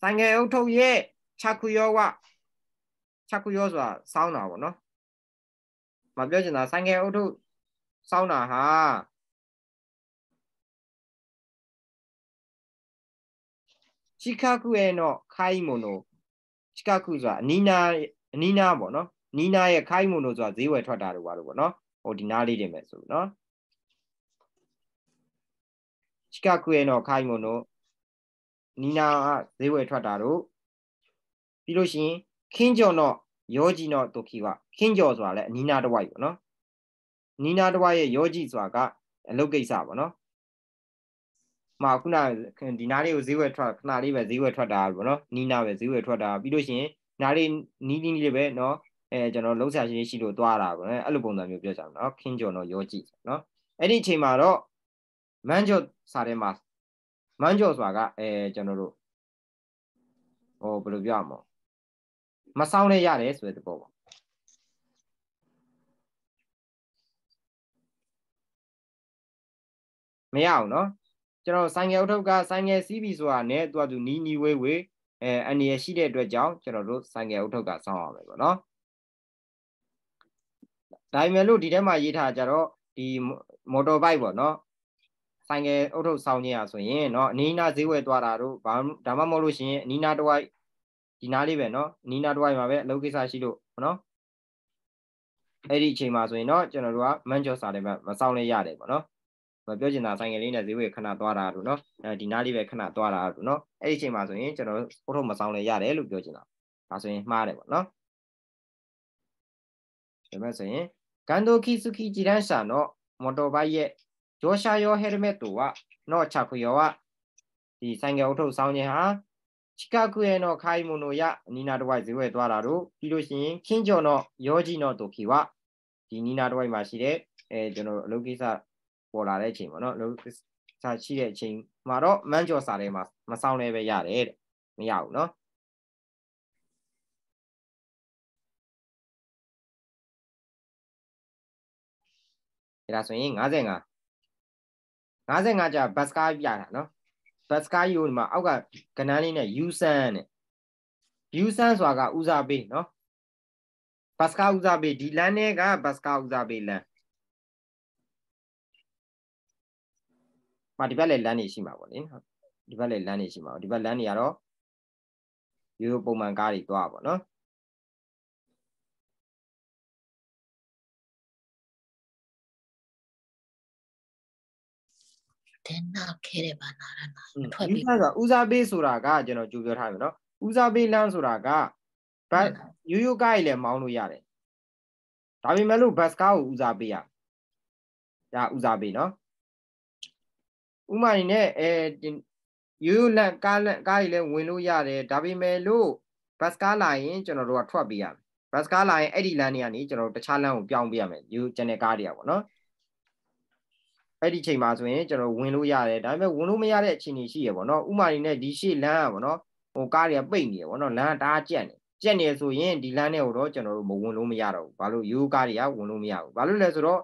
ဆိုင်ငယ်အုတ်ထုပ်ရဲ့ Chaku ရောက Chaku ရောဆိုတာစောင်းတာပေါ့နော်မပြောချင်တာဆိုင်ငယ်အုတ်ထုပ်စောင်းတာဟာ近くへの買い物ရှကခုဆိုတာအနီးနားအနီးနားပေါ့နော်နီးနားရဲ့ခိုင်းမှုလို့ဆိုတာဈေးဝယ်ထွက်တာတို့ပါတို့ပေါ့နော်ဟိုဒီနားလေးတင်မယ်ဆိုနော်ရှကခုရဲ့တော့ခိုင်းမှုတို့နီးနားဈေးဝယ်ထွက်တာတို့ပြီးလို့ရှိရင်ခင်းကြော်တော့ယောကြီးတော့တိုကီဝခင်းကြော်ဆိုတာလည်းအနီးနားတစ်ဝိုက်ပေါ့နော်နီးနားတစ်ဝိုက်ရဲ့ယောကြီးဆိုတာက အလုတ်ကိစ္စပေါ့နော်မှာခုနဒီနားလေးကိုဈေးဝယ်ထွက်ခဏလေးပဲဈေးဝယ်ထွက်တာပေါ့နော်နီးနာပဲဈေးဝယ်ထွက်တာပြီးလို့ရှိရင်နားလေးနီးနီးလေးပဲနော်အဲကျွန်တော်လုံးဆရာရှင်ရှိလို့သွားတာပေါ့နော်အဲ့လိုပုံစံမျိုးပြောကြအောင်နော်ခင်းကျော်တော့ရောကြည့်နော်အဲ့ဒီအချိန်မှာတော့မန်းကျော်စာထဲမှာမန်းကျော်ဆိုတာကအဲကျွန်တော်တို့ဟောဘယ်လိုပြောရမလဲမဆောင်လဲရတယ်ဆိုတဲ့ပုံပေါ့မရအောင်နော်ကျွန်တော်ဆိုင်ငယ်အုပ်ထုပ်ကဆိုင်ငယ်စီးပြီဆိုတာနဲ့သူကသူနီးနီးဝေးဝေးအဲအနေရရှိတဲ့အတွက်ကြောင့်ကျွန်တော်တို့ဆိုင်ငယ်အုပ်ထုပ်ကစောင့်ရမယ်ပေါ့နော်ဒါပေမဲ့လို့ဒီထဲမှာရေးထားကြတော့ဒီမော်တော်ဘိုက်ပေါ့နော်ဆိုင်ငယ်အုပ်ထုပ်စောင့်ခြင်းอ่ะဆိုရင်เนาะအနီးနားဈေးဝယ်သွားတာတို့ဘာဒါမှမဟုတ်လို့ရှိရင်အနီးနားတစ်ဝိုက်ဒီနားလေးပဲเนาะအနီးနားတစ်ဝိုက်မှာပဲအလုပ်ကိစ္စရှိလို့ပေါ့နော်အဲ့ဒီအချိန်မှာဆိုရင်တော့ကျွန်တော်တို့ကမန်ချောစာတွေမှာမစောင့်လဲရတယ်ပေါ့နော်ပြောချင်တာဆိုင်ငယ်လေးနဲ့ဈေးဝယ်ခဏသွားတာတို့နော်အဲဒီနားလေးပဲခဏသွားတာတို့နော်အဲ့ဒီအချိန်မှာဆိုရင်ကျွန်တော်ဖိုးထုတ်မဆောင်လည်းရတယ်လို့ပြောချင်တာဒါဆိုရင်မှားတယ်ပေါ့နော်ဒါမဲ့ဆိုရင်ကန်ဒိုခိစုခိဂျီရန်ရှာနော်မော်တော်ဘိုက်ရဲ့ဂျောရှာယောဟဲရမက်တိုကနော့ချခူယောကဒီဆိုင်ငယ်အုပ်ထုတ်ဆောင်ခြင်းဟာချီကာဂိုရဲ့နော်ခိုင်မိုနိုယအနီနာတဝိုက်ဈေးဝယ်သွားတာတို့ပြီးလို့ရှိရင်ခင်းကျော်နော်ယောဂျီနော်တိုခီဝဒီနီနာတဝိုက်မှာရှိတဲ့အဲကျွန်တော်အလုပ်ကိစ္စပေါ်လာတဲ့အချိန်ပေါ့နော်လုံးစာရှိတဲ့အချိန်မှာတော့မန်းကျော်စာထဲမှာမဆောင်လည်းပဲရတယ်တဲ့မရဘူးနော်ဒါဆိုရင်55 55ကြာဘတ်စကားပြတာနော်ဘတ်စကားယူဒီမှာအောက်ကကဏန်းလေးနဲ့ယူဆန်တဲ့ယူဆန်ဆိုတာကဥစားပေးနော်ဘတ်စကားဥစားပေးဒီလမ်းထဲကဘတ်စကားဥစားပေးလမ်းဟာဒီဘက်လည်းလမ်းနေရှိမှာပေါ့လေနော်ဒီဘက်လည်းလမ်းနေရှိမှာပေါ့ဒီဘက်လမ်းနေရတော့ရိုးရိုးပုံမှန်ကားတွေသွားပါနော်တဲ့နောက်ခဲ့တဲ့ဘာနာရနာထွက်ပြီးဆိုတော့ဦးစားပေးဆိုတာကကျွန်တော်ကြိုးပြောထားပြီနော်ဦးစားပေးလမ်းဆိုတာကဘတ်ရိုးရိုးကားကြီးလည်းမောင်းလို့ရတယ်ဒါပေမဲ့လို့ဘတ်ကားကိုဦးစားပေးရဒါဦးစားပေးနော်ဥမာအနေနဲ့အဲရိုးရိုးလန့်ကားလန့်ကားကြီးလည်းဝင်လို့ရတယ်ဒါပေမဲ့လို့ဘတ်ကားလာရင် ကျွန်တော်တို့ကထွက်ပေးရမယ်ဘတ်ကားလာရင်အဲ့ဒီလမ်းတွေကနေကျွန်တော်တို့တခြားလမ်းကိုပြောင်းပေးရမယ်ရိုးကျန်တဲ့ကားတွေကပေါ့နော်အဲ့ဒီချိန်မှာဆိုရင်ကျွန်တော်ဝင်လို့ရတယ်ဒါပေမဲ့ဝင်လို့မရတဲ့အခြေအနေရှိရပေါ့နော်ဥမာအနေနဲ့ဒီရှေ့လမ်းကပေါ့နော်ဟိုကားတွေကပိတ်နေရပေါ့နော်လမ်းကတအားကြက်နေကြက်နေဆိုရင်ဒီလမ်းတွေကိုတော့ကျွန်တော်တို့မဝင်လို့မရတော့ဘူးဘာလို့ရိုးကားတွေကဝင်လို့မရဘူးဘာလို့လဲဆိုတော့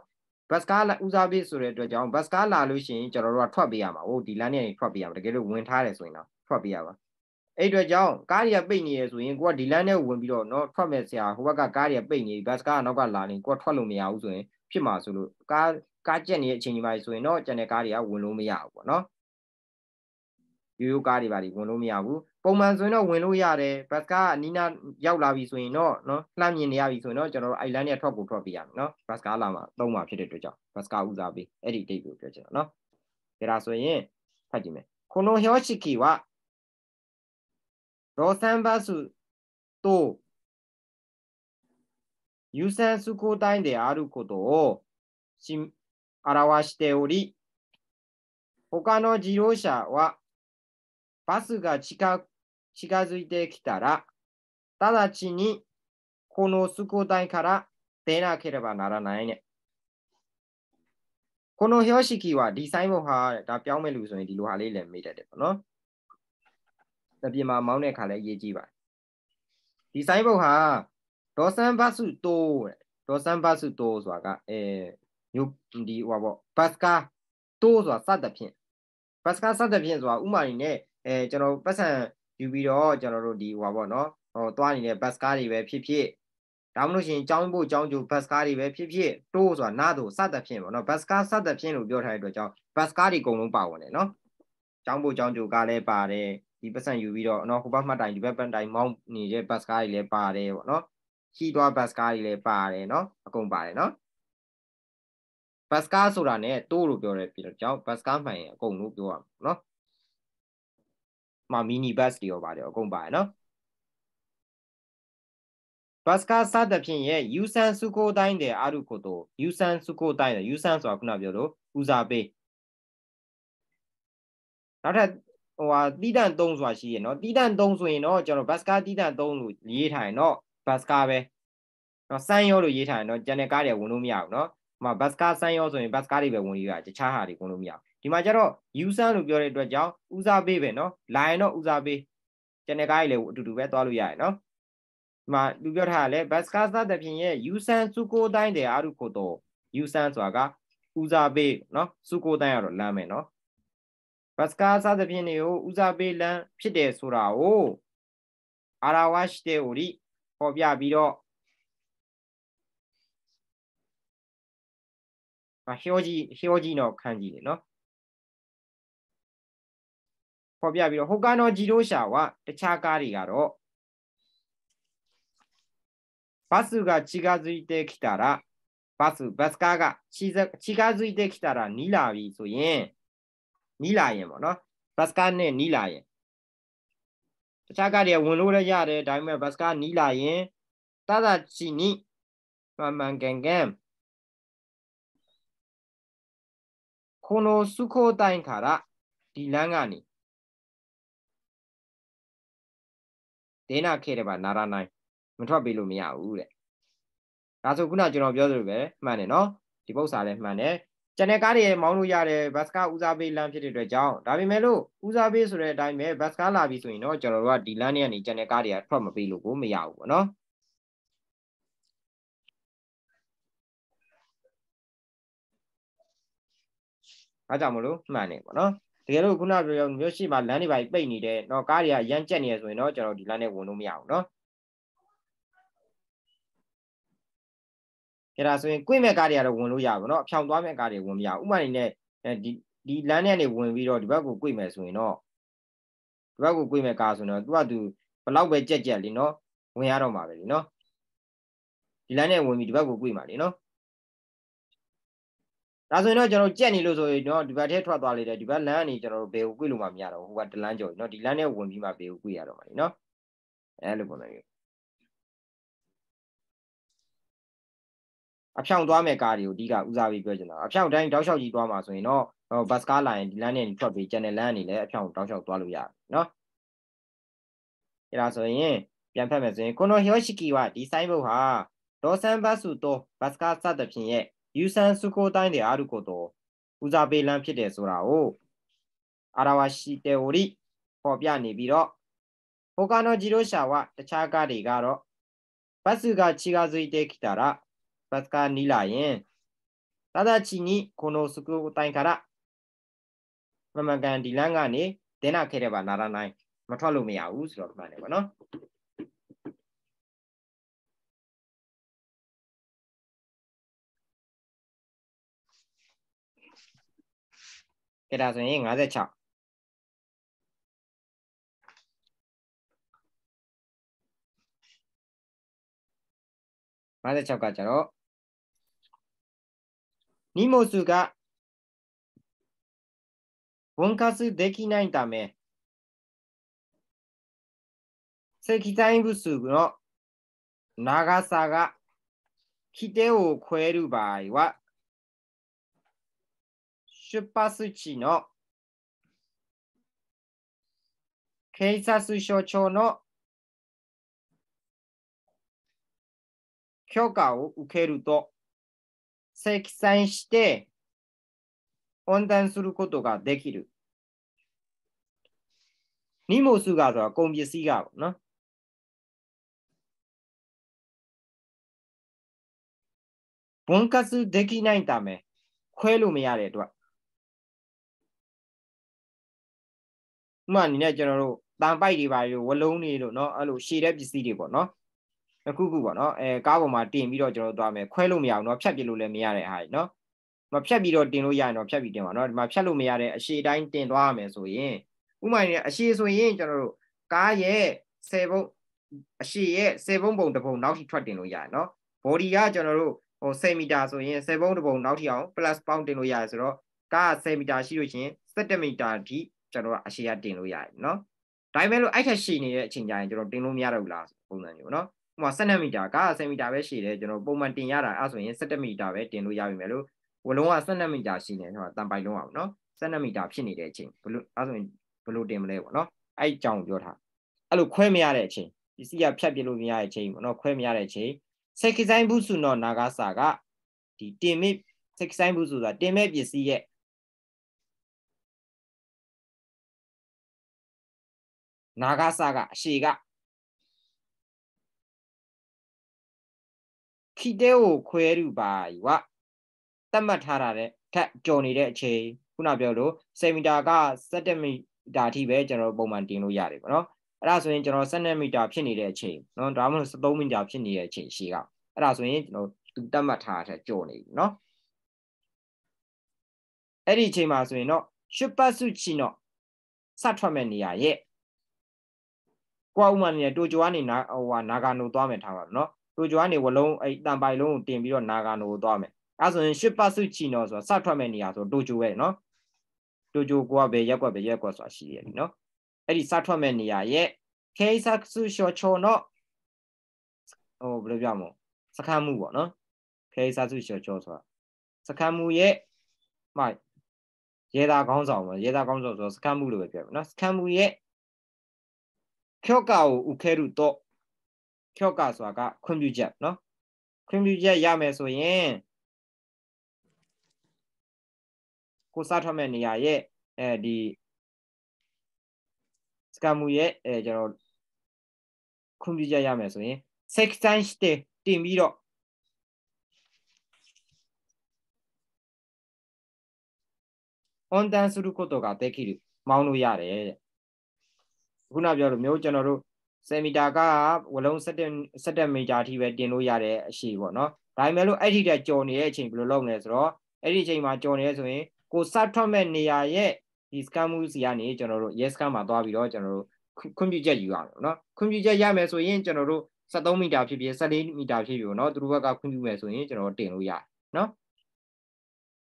ဘတ်စကားဦးစားပေးဆိုတဲ့အတွက်ကြောင့်ဘတ်စကားလာလို့ရှိရင်ကျွန်တော်တို့ကထွက်ပေးရမှာဟုတ်ဒီလမ်းနဲ့ထွက်ပေးရမှာတကယ်လို့ဝင်ထားတယ်ဆိုရင်တော့ထွက်ပေးရပါအဲ့အတွက်ကြောင့်ကားတွေကပိတ်နေရဆိုရင်ကိုကဒီလမ်းနဲ့ဝင်ပြီးတော့เนาะထွက်မယ်ဆရာဟိုဘက်ကကားတွေကပိတ်နေပြီဘတ်စကားကနောက်ကလာနေကိုကထွက်လို့မရဘူးဆိုရင်ဖြစ်မှာဆိုလို့ကားကားကျက်နေတဲ့အချိန်ကြီးပါဆိုရင်တော့ကျန်တဲ့ကားတွေကဝင်လို့မရဘူးပေါ့เนาะရိုးရိုးကားတွေပါတွေဝင်လို့မရဘူးပုံမှန်ဆိုရင်တော့ဝင်လို့ရတယ်ဘတ်ကားကနီးနားရောက်လာပြီဆိုရင်တော့နော်လှမ်းမြင်နေရပြီဆိုရင်တော့ကျွန်တော်တို့အိုင်လန်နဲ့ထွက်ကိုထွက်ပေးရမယ်နော်ဘတ်ကားလာမှာသုံးမှာဖြစ်တဲ့အတွက်ကြောင့်ဘတ်ကားဥစားပေးအဲ့ဒီဒိတ်ကိုပြောချင်တာနော်ဒါဆိုရင်ဖတ်ကြည့်မယ်この標識は路線バスと優先速行帯であることをし表しており、他の自動車はバスが近近づいてきたら、直ちにこの宿題から出なければならないね。この標識はデザインを貼った表面流水にロハリレンディアでの。例レイジバー。デザインを貼サンバスと、ロサンバスと、そが、えー、ユッディワボ、バスカー、と、そは、サダピン。バスカサダピン、そは、ウマリネ、えジャロバサン、ယူပြီးတော့ကျွန်တော်တို့ဒီဟိုပါပေါ့နော်ဟိုသွားနေတဲ့ bus ကားတွေပဲဖြစ်ဖြစ်ဒါမှမဟုတ်ရှင်ကြောင်းဖို့ကြောင်းကျို bus ကားတွေပဲဖြစ်ဖြစ်တိုးဆိုတာနားတို့စသဖြင့်ပေါ့နော် bus ကားစသဖြင့်လို့ပြောထားတဲ့အတွက်ကြောင့် bus ကားတွေအကုန်လုံးပါဝင်တယ်နော်ကြောင်းဖို့ကြောင်းကျိုကားလည်းပါတယ်ဒီပတ်စံယူပြီးတော့နော်ဟိုဘက်မှတ်တိုင်ဒီဘက်ပတ်တိုင်မောင်းနေတဲ့ bus ကားတွေလည်းပါတယ်ပေါ့နော်ခီးသွား bus ကားတွေလည်းပါတယ်နော်အကုန်ပါတယ်နော် bus ကားဆိုတာ ਨੇ တိုးလို့ပြောတဲ့ပြည်တော့ကြောင့် bus ကားမှန်ရင်အကုန်လို့ပြောရမှာနော်မှာ mini bus တွေရောပါတယ်အကုန်ပါတယ်နော်ဘတ်စကာစသဖြင့်ရဲ့ယူဆန်စုကိုတိုင်းတဲ့အာရုကိုတိုယူဆန်စုကိုတိုင်းတဲ့ယူဆန်ဆိုတာခုနပြောလို့ဦးစားပေးနောက်ထပ်ဟိုဟာတီးတန့်3ဆိုတာရှိရနော်တီးတန့်3ဆိုရင်တော့ကျွန်တော်ဘတ်စကာတီးတန့်3လို့ရေးထားရင်တော့ဘတ်စကာပဲနော်စမ်းရောလို့ရေးထားရင်တော့ကျန်တဲ့ကားတွေဝင်လို့မရဘူးနော်ဟိုမှာဘတ်စကာစမ်းရောဆိုရင်ဘတ်စကာတွေပဲဝင်လို့ရတခြားဟာတွေဝင်လို့မရဘူးဒီမှာကျတော့ user လို့ပြောတဲ့အတွက်ကြောင့်ဦးစားပေးပဲเนาะလာရင်တော့ဦးစားပေးကျန်တဲ့ကားကြီးလည်းအတူတူပဲသွားလို့ရတယ်เนาะဒီမှာသူပြောထားတာလဲ basket သတဲ့ဖြင့်ရဲ့ user စုကိုတိုင်းတယ်အားလို့ခေါ်တော့ user ဆိုတာကဦးစားပေးเนาะစုကိုတိုင်းရတော့လမ်းမယ်เนาะ basket သတဲ့ဖြင့်တွေကိုဦးစားပေးလမ်းဖြစ်တယ်ဆိုတာကိုအာရာဝါရှိတဲ့ဟိုဒီပေါ်ပြပြီးတော့ဟောကြီးဟောကြီးတော့ခန်းကြီးလေเนาะほေ他の自動車はတခြားリガロ。バスが近づいてきたらバス、バスカーが近づいてきたら2ラビーそうရငラ円ပေバスカーနラ円ン。チャားကားတွေレင်လバスカー2ラン。ただちにまんまんけんけんこのスコータインからディランガにဒေနာခေတဲ့ပါနာရနိုင်မထွက်ပေးလို့မရဘူးတဲ့ဒါဆိုခုနကျွန်တော်ပြောသလိုပဲမှန်တယ်နော်ဒီပု္ပ္ပာလည်းမှန်တယ်ကျန်တဲ့ကားတွေမောင်းလို့ရတယ်ဘတ်စကားဦးစားပေးလမ်းဖြစ်တဲ့အတွက်ကြောင့်ဒါပေမဲ့လို့ဦးစားပေးဆိုတဲ့အတိုင်းပဲဘတ်စကားလာပြီဆိုရင်တော့ကျွန်တော်တို့ကဒီလမ်းတွေကနေကျန်တဲ့ကားတွေကထွက်မပေးလို့ကိုမရဘူးပေါ့နော်အားကြောင့်မလို့မှန်နေပေါ့နော်တကယ်လို့ခုနပြောမျိုးရှိမှလမ်းတွေပါပိတ်နေတယ်เนาะကားတွေကရမ်းကျက်နေရဆိုရင်เนาะကျွန်တော်ဒီလမ်းနဲ့ဝင်လို့မရဘူးเนาะကြဒါဆိုရင်ကွင့်မဲ့ကားတွေကတော့ဝင်လို့ရဘူးเนาะအဖြောင်သွားမဲ့ကားတွေဝင်မရဘူးဥပမာအနေနဲ့ဒီဒီလမ်းထဲကနေဝင်ပြီးတော့ဒီဘက်ကိုကွင့်မဲ့ဆိုရင်เนาะဒီဘက်ကိုကွင့်မဲ့ကားဆိုတော့သူကသူဘလောက်ပဲကြက်ကြက်လीเนาะဝင်ရတော့မှာပဲလीเนาะဒီလမ်းနဲ့ဝင်ပြီးဒီဘက်ကိုကွင့်မှာလीเนาะဒါဆိုရင်တော့ကျွန်တော်ကြက်နေလို့ဆိုရင်တော့ဒီဘက်ထဲထွက်သွားလေတယ်ဒီဘက်လမ်းကနေကျွန်တော်တို့ဘယ်ကိုကွေ့လို့မှမရတော့ဟိုဘက်တလမ်းကျော်ပြီနော်ဒီလမ်းထဲဝင်ပြီးမှဘယ်ကိုကွေ့ရတော့မှာလीနော်အဲ့လိုပုံစံမျိုးအဖြောင်သွားမဲ့ကားတွေကိုအဓိကဦးစားပေးပြောချင်တာအဖြောင်တိုင်းတောက်လျှောက်ကြီးသွားမှာဆိုရင်တော့ဘတ်စကားလာရင်ဒီလမ်းနဲ့ထွက်ပြီး channel လမ်းအနေနဲ့အဖြောင်တောက်လျှောက်သွားလို့ရတယ်နော်အဲ့ဒါဆိုရင်ပြန်ဖတ်မယ်ဆိုရင်ကိုနိုဟီယိုရှိကီဝဒီဆိုင်းဘုတ်ဟာဒေါ်ဆန်ဘတ်စုတော့ဘတ်စကားစသဖြင့်ရဲ့有酸素抗体であることを、ウザベランピデစラを表しており、ဖော်ပြ他の自動車はチャーカーကားバスが近づいてきたら、バスラエン。た直ちにこの速報体から、ママガンディランガに出なければならない。まあ、トロミアウスロマネバの。给大家重新来再まだちゃうかちゃろ。荷物が分割できないため、石炭物の長さが規定を超える場合は、出発地の警察署長の許可を受けると、積算して温暖することができる。荷物があるはコンビス以うな。分割できないため、フェルムやれと。ဥမာအနေနဲ့ကျွန်တော်တို့တန်ပိုက်တွေပါတွေဝလုံးတွေလို့เนาะအဲ့လိုရှည်တဲ့ပစ္စည်းတွေပေါ့เนาะအခုခုပေါ့เนาะအဲကားပေါ်မှာတင်ပြီးတော့ကျွန်တော်တို့သွားမယ်ခွဲလို့မရအောင်เนาะဖြတ်ပြလို့လည်းမရတဲ့ဟာတွေเนาะမဖြတ်ပြီးတော့တင်လို့ရရင်တော့ဖြတ်ပြီးတင်ပါเนาะဒီမှာဖြတ်လို့မရတဲ့အရှိတိုင်းတင်သွားရမယ်ဆိုရင်ဥမာအနေနဲ့အရှိဆိုရင်ကျွန်တော်တို့ကားရဲ့10ဘုံအရှိရဲ့10ဘုံပုံတစ်ပုံနောက်ထိထွက်တင်လို့ရတယ်เนาะ body ကကျွန်တော်တို့ဟို10မီတာဆိုရင်7ဘုံတစ်ပုံနောက်ထီအောင် plus pound တင်လို့ရတယ်ဆိုတော့ကား10မီတာရှိလို့ရှင်17မီတာထိကျွန်တော်ကအရှိရတင်လို့ရတယ်เนาะဒါပေမဲ့လို့အဲ့ထက်ရှိနေတဲ့အချိန်ကျရင်ကျွန်တော်တင်လို့မရတော့ဘူးလားပုံစံမျိုးเนาะဟိုမှာ7မီတာက10မီတာပဲရှိတယ်ကျွန်တော်ပုံမှန်တင်ရတာအဲ့ဆိုရင်17မီတာပဲတင်လို့ရပြီမယ်လို့ဝလုံးက12မီတာရှိနေတော့တန်ပိုင်လုံးအောင်เนาะ12မီတာဖြစ်နေတဲ့အချိန်ဘလို့အဲ့ဆိုရင်ဘလို့တင်မလဲပေါ့เนาะအဲ့အကြောင်းပြောထားအဲ့လိုခွဲမရတဲ့အချိန်ပစ္စည်းကဖြတ်ပြလို့မရတဲ့အချိန်ပေါ့เนาะခွဲမရတဲ့အချိန်စက်ကဆိုင်ဘူးစုနော်နာဂါစာကဒီတင်မိစက်ကဆိုင်ဘူးဆိုတာတင်မဲ့ပစ္စည်းရဲ့နာဂဆကအရှိကခိတဲကိုခွဲရူပါယဝတတ်မှတ်ထားတာတဲ့ထက်ကြော်နေတဲ့အချိန်ခုနပြောလို့7မီတာက17မီတာအထိပဲကျွန်တော်ပုံမှန်တင်လို့ရတယ်ပေါ့နော်အဲ့ဒါဆိုရင်ကျွန်တော်12မီတာဖြစ်နေတဲ့အချိန်နော်ဒါမှမဟုတ်13မီတာဖြစ်နေတဲ့အချိန်ရှိကအဲ့ဒါဆိုရင်ကျွန်တော်သူတတ်မှတ်ထားတဲ့ကြော်နေပြီနော်အဲ့ဒီအချိန်မှာဆိုရင်တော့ရှစ်ပတ်စုချီတော့စထွက်မဲ့နေရာရဲ့ကိုကဥမာနေတိုဂျိုကနေနာဟိုဟာနာဂါနိုသွားမယ်ထားပါတော့နော်တိုဂျိုကနေဝလုံးအဲ့တန်ပိုင်လုံးကိုတင်ပြီးတော့နာဂါနိုကိုသွားမယ်အဲဆိုရင်ရှစ်ပတ်စုချီနော်ဆိုတာစထွက်မဲ့နေရာဆိုတိုဂျိုပဲနော်တိုဂျိုကိုကဘယ်ရက်ကွက်ဘယ်ရက်ကွက်ဆိုတာရှိရပြီနော်အဲ့ဒီစထွက်မဲ့နေရာရဲ့ခဲစက်စုရှော်ချောနော်ဟိုဘယ်လိုပြောမလဲစခန်းမှုပေါ့နော်ခဲစက်စုရှော်ချောဆိုတာစခန်းမှုရဲ့မှရဲသားခေါင်းဆောင်ပေါ့ရဲသားခေါင်းဆောင်ဆိုစခန်းမှုလို့ပဲပြောတယ်နော်စခန်းမှုရဲ့許可を受けると、許可すわが、コンビュージャーの。コンビュージャーやめそうやん。コサトメニアへ、えー、つかむムへ、えじゃろ、コンビュージャーやめそうや積算して、てみろ。温暖することができる。マウンドやれ。ခုနပြောလို့မျိုးကျွန်တော်တို့10မီတာကဝလုံး17 17မီတာအထိပဲတင်လို့ရတဲ့အရှိပေါ့နော်ဒါပေမဲ့လို့အဲ့ဒီတက်ကြော်နေတဲ့အချိန်ဘယ်လိုလုပ်မလဲဆိုတော့အဲ့ဒီအချိန်မှာကြော်နေရဆိုရင်ကိုစထွက်မဲ့နေရာရဲ့ဒီ scan မှုစီကနေကျွန်တော်တို့ yes scan မှာသွားပြီးတော့ကျွန်တော်တို့ခွင့်ပြုချက်ယူရအောင်နော်ခွင့်ပြုချက်ရမယ်ဆိုရင်ကျွန်တော်တို့73မီတာဖြစ်ဖြစ်74မီတာဖြစ်ဖြစ်ပေါ့နော်သူတို့ဘက်ကခွင့်ပြုမယ်ဆိုရင်ကျွန်တော်တင်လို့ရတယ်နော်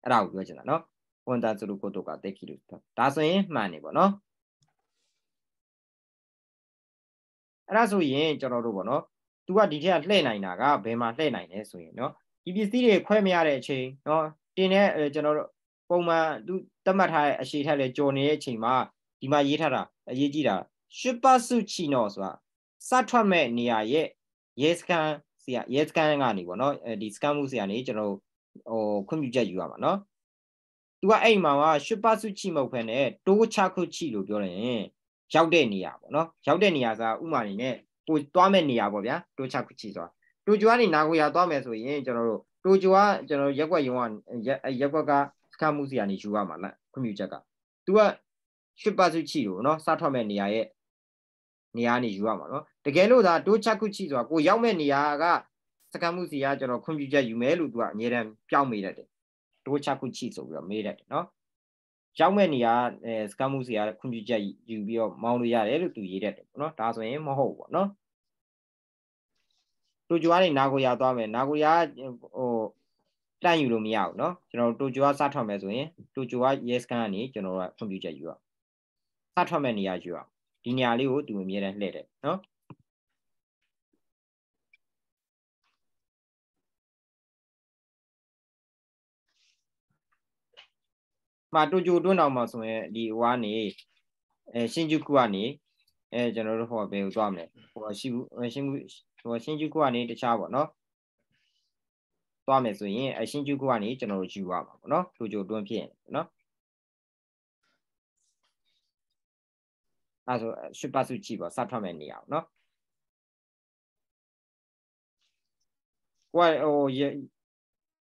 အဲ့ဒါကိုပြောချင်တာနော်ဝန်တန်စုလူကိုတုကတက်ခိလူဒါဆိုရင်မှန်နေပေါ့နော်အဲ့ဒါဆိုရင်ကျွန်တော်တို့ပေါ့နော် तू ကဒီထက်လှည့်နိုင်တာကဘယ်မှာလှည့်နိုင်လဲဆိုရင်နော်ဒီပစ္စည်းတွေခွဲမရတဲ့အချိန်နော်တင်တဲ့ကျွန်တော်တို့ပုံမှန် तू သတ်မှတ်ထားတဲ့အရှိထက်လည်းကြော်နေတဲ့အချိန်မှာဒီမှာရေးထားတာအရေးကြီးတာရှစ်ပါစုချီနော်ဆိုတာစထွက်မဲ့နေရာရဲ့ရေစကန်ဆီကရေစကန်ကနေပေါ့နော်ဒီစကန်မှုဆီကနေကျွန်တော်ဟိုခွင့်ပြုချက်ယူရမှာနော် तू ကအဲ့မှာကရှစ်ပါစုချီမဟုတ်ဖ ೇನೆ တိုးချခုချီလို့ပြောတယ်ရောက်တဲ့နေရာပေါ့နော်ရောက်တဲ့နေရာဆိုတာဥမာအနေနဲ့ကိုသွားမဲ့နေရာပေါ့ဗျာတိုချာကူချီဆိုတာတိုချူကနေနာဂိုယာသွားမယ်ဆိုရင်ကျွန်တော်တို့တိုချူကကျွန်တော်ရက်ွက်ရုံကရက်ွက်ကစကမှုစီကနေယူရမှာလားကွန်ပျူတာက तू ကရှစ်ပါစုချီလို့နော်စထွက်မဲ့နေရာရဲ့နေရာနေယူရမှာနော်တကယ်လို့ဒါတိုချာကူချီဆိုတာကိုရောက်မဲ့နေရာကစကမှုစီကကျွန်တော်ကွန်ပျူတာယူမယ်လို့ तू ကအငြင်းတမ်းပြောင်းမိတတ်တယ်တိုချာကူချီဆိုပြီးတော့မေးတတ်တယ်နော်ရောက်မဲ့နေရာအဲစကတ်မှုစီကခွင့်ပြုချက်ယူပြီးတော့မောင်းလို့ရတယ်လို့သူရေးတတ်တယ်ပေါ့နော်ဒါဆိုရင်မဟုတ်ဘူးပေါ့နော်တိုဂျိုကနေနာဂိုယာသွားမယ်နာဂိုယာဟိုတန့်ယူလို့မရဘူးเนาะကျွန်တော်တိုဂျိုကစထွက်မယ်ဆိုရင် တိုဂျိုကရဲစကန်ကနေကျွန်တော်ကကွန်ပျူတာယူရအောင်စထွက်မယ်နေရာယူရအောင်ဒီနေရာလေးကိုသူအမြဲတမ်းလှည့်တယ်เนาะမှာတိုကျိုတွန်းတောင်မှာဆိုရင်ဒီဟိုကနေအဲရှင်ဂျူကုကနေအဲကျွန်တော်တို့ဟိုဘယ်ကိုသွားမလဲဟိုရှိဘူးရှင်ဟိုရှင်ဂျူကုကနေတခြားပေါ့နော်သွားမယ်ဆိုရင်အရှင်ကျူကိုကနေကျွန်တော်တို့ယူရပါဘောเนาะလူကြိုတွန်းဖြစ်ရင်เนาะအဲဆိုရှစ်ပါစုကြည့်ပါစထွက်မယ်နေရအောင်เนาะကိုကဟို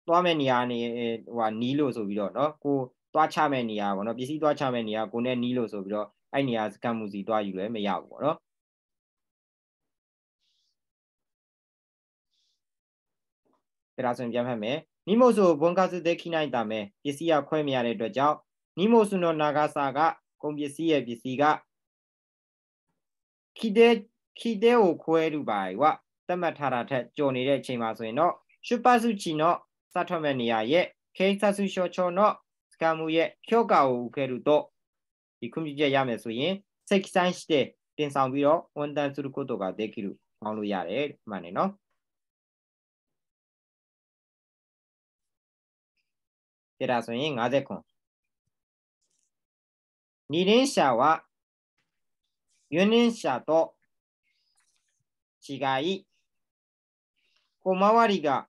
သွားမယ်နေရာနေဟိုဟာနီးလို့ဆိုပြီးတော့เนาะကိုသွားချမဲ့နေရာပေါ့နော်ပစ္စည်းသွားချမဲ့နေရာကိုနဲ့နီးလို့ဆိုပြီးတော့အဲ့နေရာစကန်မှုစီသွားယူလည်းမရဘူးပေါ့နော်ဒါဆိုရင်ပြန်ဖတ်မယ်နိမိုဆိုဘွန်ကာစုတဲ့ခိနိုင်တာမယ်ပစ္စည်းကခွဲမရတဲ့အတွက်ကြောင့်နိမိုဆုနောနာဂါစာကကုန်ပစ္စည်းရဲ့ပစ္စည်းကခိတဲ့ခိတဲ့ကိုခွဲလို့ပါ ਈ ဝသတ်မှတ်ထားတာထက်ကြော်နေတဲ့အချိန်မှာဆိုရင်တော့ရှုပစုချီနောစထွက်မဲ့နေရာရဲ့ခိဆဆုရှောချောနောつかむへ許可を受けると、リクミジェやめすいん、積算して、電算ビロ、温することができる。あのやれ、まねの。テラスイン、アゼコン。二連車は、四連車と違い、小回りが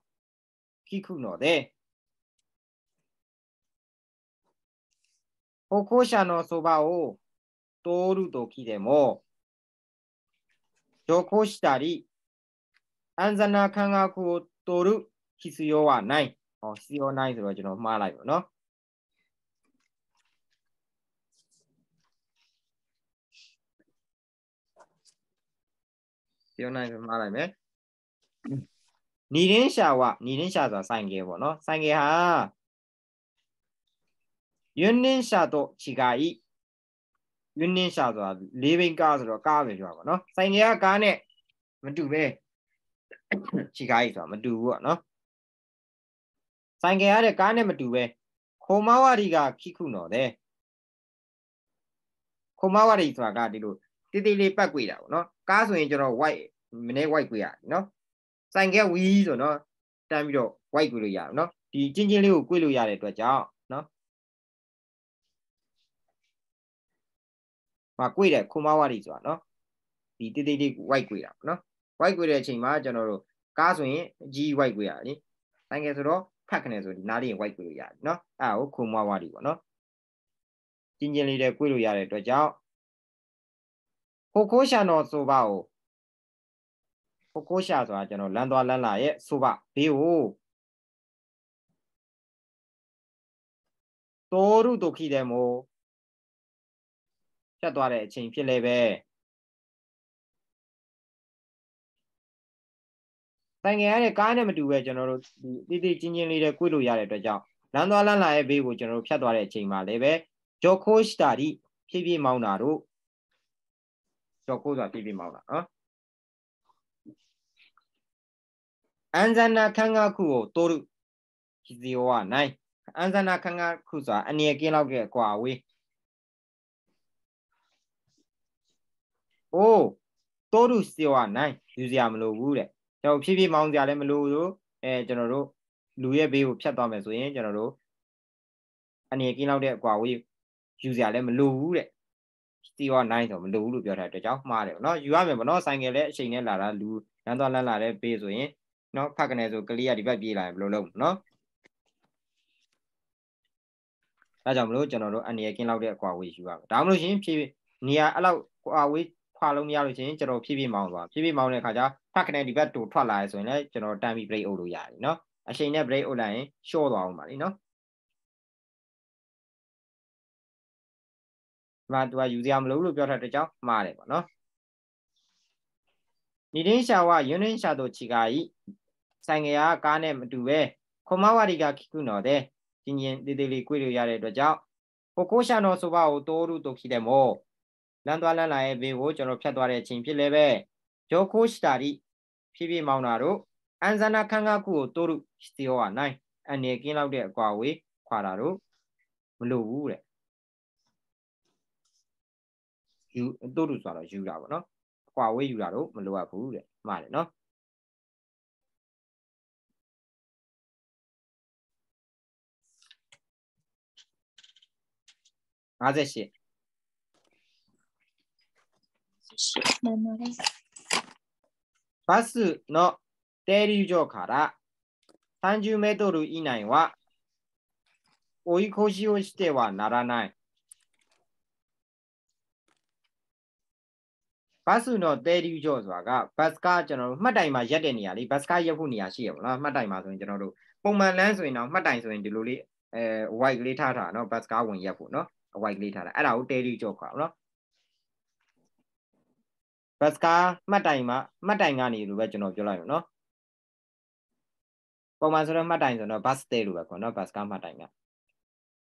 効くので、歩行者のそばを通るときでも、徐行したり、安全な感覚を取る必要はない。必要ないとはちのっまらよな。必要ないとまらね。二輪車は、二輪車は三ゲーボの。三ゲーー。ယွန်းနင်းရှာတော့ခြေကာဤယွန်းနင်းရှာဆိုတာ၄ဘိန်းကားဆိုတော့ကားပဲပြောပါတော့နော်ဆိုင်ကကားနဲ့မတူပဲခြေကာဤဆိုတာမတူဘူးပေါ့နော်ဆိုင်ကရတဲ့ကားနဲ့မတူပဲခုံမဝရီကခိခုနော်တဲ့ခုံမဝရီဆိုတာကဒီလိုတိတိလေးပတ်ကြွေတာပေါ့နော်ကားဆိုရင်ကျွန်တော် white မနေ့ white ကြွေရတယ်နော်ဆိုင်ကဝီဆိုတော့တန်းပြီးတော့ white ကြွေလို့ရတယ်နော်ဒီချင်းချင်းလေးကိုကြွေလို့ရတဲ့အတွက်ကြောင့်ဟိုကွေ့တယ်ခုံမဝါရီဆိုတာနော်ဒီတိတိတိ white ကွေ့တာပေါ့နော် white ကွေ့တဲ့အချိန်မှာကျွန်တော်တို့ကားဆိုရင် G white ကွေ့ရတယ်ဆိုင်ကယ်ဆိုတော့ဖက်ခနဲ့ဆိုဒီနားလေးရင် white ကွေ့လို့ရတယ်နော်အဲ့ဒါကိုခုံမဝါရီပေါ့နော်ကျင်ကျင်လေးတဲ့ကွေ့လို့ရတဲ့အတွက်ကြောင့်ဟိုကိုရှာတော်ဆိုပါကိုဟိုကိုရှာဆိုတာကျွန်တော်လမ်းသွားလမ်းလာရဲ့ဆိုပါဘေးကိုတောရုဒုခိတယ်မို့ဖြတ်သွားတဲ့အချိန်ဖြစ်လည်းပဲဆိုင်ငယ်ရတဲ့ကားနဲ့မတူပဲကျွန်တော်တို့ဒီတိတိချင်းချင်းလေးတွေကွေ့လို့ရတဲ့အတွက်ကြောင့်လမ်းသွားလမ်းလာရဲ့ဘေးကိုကျွန်တော်တို့ဖြတ်သွားတဲ့အချိန်မှာလည်းပဲကြော်ခိုးတာတိဖြည်းဖြည်းမောင်းတာတို့ကြော်ခိုးတာဖြည်းဖြည်းမောင်းတာနော်အန်ဇနာခန်းကခုကိုတိုးရုဇီဝနိုင်အန်ဇနာခန်းကခုဆိုတာအနေကင်းလောက်ကအကွာဝေးအိုးတိုးတူစီဝါနိုင်ယူစရာမလိုဘူးတဲ့ကျွန်တော်ဖြည်းဖြည်းမောင်းစရာလည်းမလိုဘူးအဲကျွန်တော်တို့လူရဲ့ဘေးကိုဖြတ်သွားမယ်ဆိုရင်ကျွန်တော်တို့အနေကင်းလောက်တဲ့အကွာဝေးယူစရာလည်းမလိုဘူးတဲ့စီဝါနိုင်ဆိုမလိုဘူးလို့ပြောထားတဲ့ကြောင့်မှားတယ်ဗောနော်ယူရမယ်ဗောနော်ဆိုင်ကယ်လည်းအချိန်နဲ့လာတာလူလမ်းသွားလမ်းလာတဲ့ဘေးဆိုရင်နော်ဖတ်ကနေဆိုကလေးကဒီဘက်ပြေးလာရင်ဘယ်လိုလုပ်မလဲနော်အဲကြောင့်မလို့ကျွန်တော်တို့အနေကင်းလောက်တဲ့အကွာဝေးယူရမယ်ဒါမှမဟုတ်ရင်ဖြည်းနေရာအဲ့လောက်အကွာဝေးခွာလို့မရလို့ချင်းကျွန်တော်ဖြည်းဖြည်းမောင်းသွားဖြည်းဖြည်းမောင်းတဲ့အခါကျထက်ခနဲ့ဒီဘက်တူထွက်လာရဆိုရင်လည်းကျွန်တော်တန်ပြီး break အုပ်လို့ရတယ်နော်အချိန်နဲ့ break အုပ်လိုက်ရင် short သွားအောင်ပါလीနော်မတူကယူစရာမလိုဘူးလို့ပြောထားတဲ့ကြောင်းမှားတယ်ပေါ့နော်နီဒင်းရှာဝယွန်းဒင်းရှာတို့ချီကာဤဆိုင်ငယ်ကကားနဲ့မတူပဲခွန်မဝရီကခိကုနော်တဲ့ကျင်ကျင်တေးသေးလေးကြွေးလို့ရတဲ့အတွက်ကြောင့်ကိုကိုရှာနော်ဆိုပါကိုတိုးရုတုခိတယ်မောလမ်းသွားလမ်းလာရဲ့ဘေးကိုကျွန်တော်ဖြတ်သွားတဲ့အချိန်ဖြစ်လည်းပဲဂျောကိုစတာရီဖြည်းဖြည်းမောင်းတာတို့အန်ဇနာခန်းကကူကိုတိုးရုစတီယောကနိုင်အနေကင်းလောက်တဲ့အကွာဝေးခွာတာတို့မလို့ဘူးတဲ့ယူတိုးရုဆိုတော့ယူတာပေါ့နော်အကွာဝေးယူတာတို့မလိုအပ်ဘူးတဲ့မှားတယ်နော်58バスの停留場から30メートル以内は追い越しをしてはならない。バスの停留場所がバスカーじゃのまだ今やでにあり、バスカーやふにやしよ。まだ今そのじゃのる。ポンマランスのまだいそのルリ、ワイグリタタのバスカーウンやふの、ワイグリタタ。あら、停留場所から。ဘတ်စကားမှတ်တိုင်မှာမှတ်တိုင်ကနေလို့ပဲကျွန်တော်ပြောလိုက်မယ်နော်ပုံမှန်ဆိုတော့မှတ်တိုင်ဆိုတော့ဘတ်စတဲလို့ပဲခေါ်နော်ဘတ်စကားမှတ်တိုင်က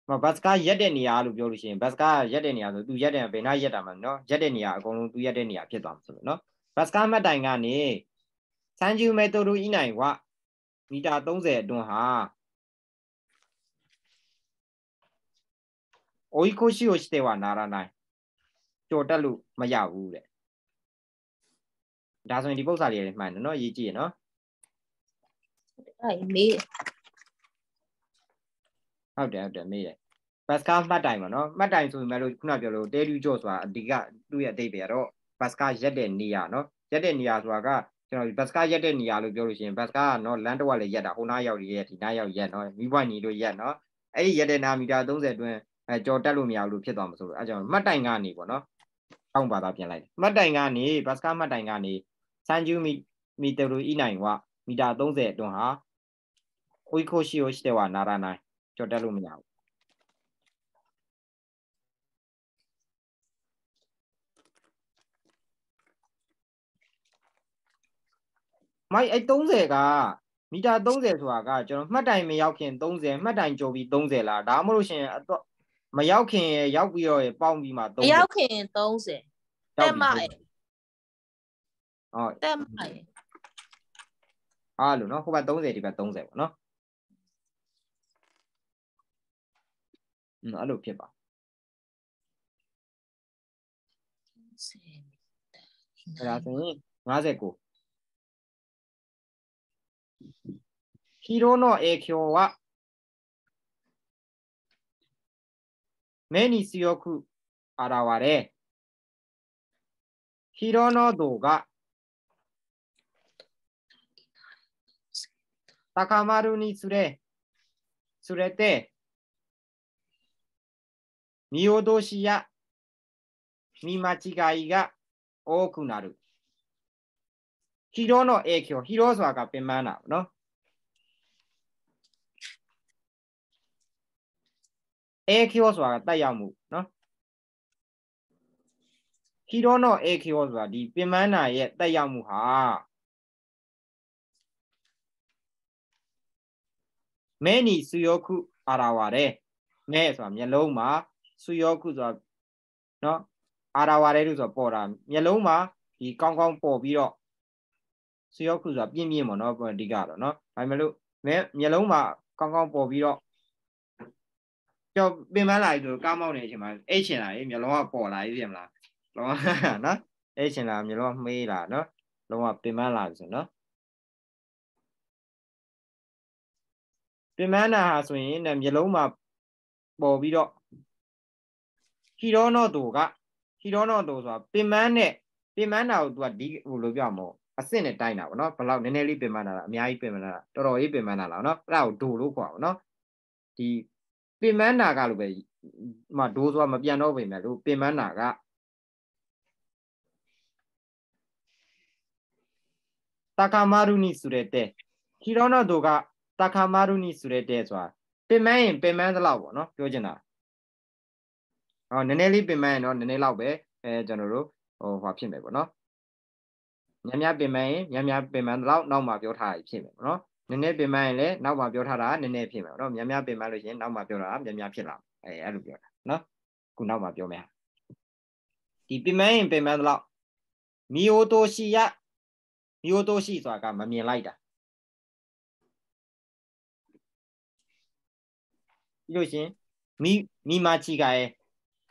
မဘတ်စကားရက်တဲ့နေရာလို့ပြောလို့ရှိရင်ဘတ်စကားရက်တဲ့နေရာဆိုသူရက်တဲ့ဘယ်နှရက်တာမှနော်ရက်တဲ့နေရာအကုန်လုံးသူရက်တဲ့နေရာဖြစ်သွားမှာဆိုလို့နော်ဘတ်စကားမှတ်တိုင်ကနေစန်ဂျူမေတိုဒူဤနိုင်ဝမီတာ30အတွန်းဟာအိုအိုကိုရှိကိုရှိတဲ့ဝနာရနိုင်ကြော်တက်လို့မရဘူးတဲ့ဒါဆိုရင်ဒီပု္ပ္ပစာတွေလည်းမှန်တယ်နော်ရေးကြည့်ရနော်အဲ့မေးဟုတ်တယ်ဟုတ်တယ်မေးတယ်ဘတ်စကာမှတ်တိုင်ပါနော်မှတ်တိုင်ဆိုပေမဲ့လို့ခုနပြောလို့တဲလူကြော့ဆိုတာအဓိကသူ့ရဲ့အဓိပ္ပာယ်ကတော့ဘတ်စကာရက်တဲ့နေရာနော်ရက်တဲ့နေရာဆိုတာကကျွန်တော်ဘတ်စကာရက်တဲ့နေရာလို့ပြောလို့ရှိရင်ဘတ်စကာကနော်လမ်းတစ်ဝက်လည်းရက်တာဟိုနားရောက်ရက်ဒီနားရောက်ရက်နော်မီးပွိုင်းညီလို့ရက်နော်အဲ့ဒီရက်တဲ့နာမီတာ30အတွင်းအဲကြော်တက်လို့မရဘူးလို့ဖြစ်သွားမှာဆိုလို့အဲကြောင့်မှတ်တိုင်ကနေပေါ့နော်အောင်းဘာသာပြန်လိုက်မှတ်တိုင်ကနေဘတ်စကာမှတ်တိုင်ကနေ30မီတာ以内ဟာမီတာ30အတွင်းဟာဝိခိုရှိရရှိတဲ့ဟာနာရနိုင်ကြော်တက်လို့မရဘူးမိုက်အဲ30ကမီတာ30ဆိုတာကကျွန်တော်မှတ်တိုင်မရောက်ခင်30မှတ်တိုင်ကျော်ပြီး30လားဒါမှမဟုတ်ရှင်အတော့မရောက်ခင်ရောက်ပြီးတော့ပေါင်းပြီးမှ30မရောက်ခင်30တက်မအဲ့哦，得咪？啊，六喏，好吧，冬节的吧，冬节喏。嗯，啊，六片吧。是啦，等于哪只股？疲労の影響は目に強く現れ疲労の度が高まるにつれ、つれて、見落としや見間違いが多くなる。広の影響、広さがเป็นมの。影響はが大やむの。広の影響はリペマナーへ大やむは。မဲနီစုယောခု အာရာဝါရဲမဲဆိုတာမျက်လုံးမှာစုယောခုဆိုတာနော်အာရာဝါရဲလို့ဆိုပေါ်တာမျက်လုံးမှာဒီကောင်းကောင်းပေါ်ပြီးတော့စုယောခုဆိုတာပြင်းပြင်းပေါ့နော်အဓိကတော့နော်ဒါပေမဲ့လို့မဲမျက်လုံးမှာ ကောင်းကောင်းပေါ်ပြီးတော့ကျော်ပင်ပန်းလာပြီဆိုကားမောင်းနေတဲ့အချိန်မှာအဲ့ရှင်လာရေမျက်လုံးကပေါ်လာပြီပြန်မလားလုံးဝနော်အဲ့ရှင်လာမျက်လုံးကမှေးလာနော်လုံးဝပင်ပန်းလာပြီဆိုနော်ပင်ပန်းနာဟာဆိုရင်နဲ့မျိုးလုံးမှာပေါ်ပြီးတော့ဟီရောနောတိုကဟီရောနောတိုဆိုတာပင်ပန်းနဲ့ပင်ပန်းနာကို तू ကဒီဟိုလိုပြောမို့အဆင့်နဲ့တိုင်းတာပေါ့နော်ဘလောက်နည်းနည်းလေးပင်ပန်းနာလားအများကြီးပင်ပန်းနာလားတော်တော်ကြီးပင်ပန်းနာလားနော်အဲ့ဒါကိုဒိုလို့ခေါ်ပါနော်ဒီပင်ပန်းနာကလို့ပဲမှဒိုးဆိုတာမပြန်တော့ပင်ပဲလို့ပင်ပန်းနာကတာကာမာရူနီဆိုတဲ့တဲဟီရောနောတိုကတာခါမာရုနိဆိုတဲ့တဲ့ဆိုတာပင်မန်းရင်ပင်မန်းသလောက်ပေါ့နော်ပြောချင်တာအော်နည်းနည်းလေးပင်မန်းရင်တော့နည်းနည်းလောက်ပဲအဲကျွန်တော်တို့ဟိုဟွာဖြစ်မယ်ပေါ့နော်ညံ့ညပင်မန်းရင်ညံ့ညပင်မန်းသလောက်နောက်မှပြောထားရဖြစ်မယ်ပေါ့နော်နည်းနည်းပင်မန်းရင်လည်းနောက်မှပြောထားတာနည်းနည်းဖြစ်မယ်ပေါ့နော်ညံ့ညပင်မန်းလို့ရှင်နောက်မှပြောတာညံ့ညဖြစ်လာအဲအဲ့လိုပြောတာနော်ခုနောက်မှပြောမယ်ဒီပင်မန်းရင်ပင်မန်းသလောက်မီယိုတိုရှိယမီယိုတိုရှိဆိုတာကမမြင်လိုက်တာပြီးလို့ရှင်မိမိမချိကရဲ့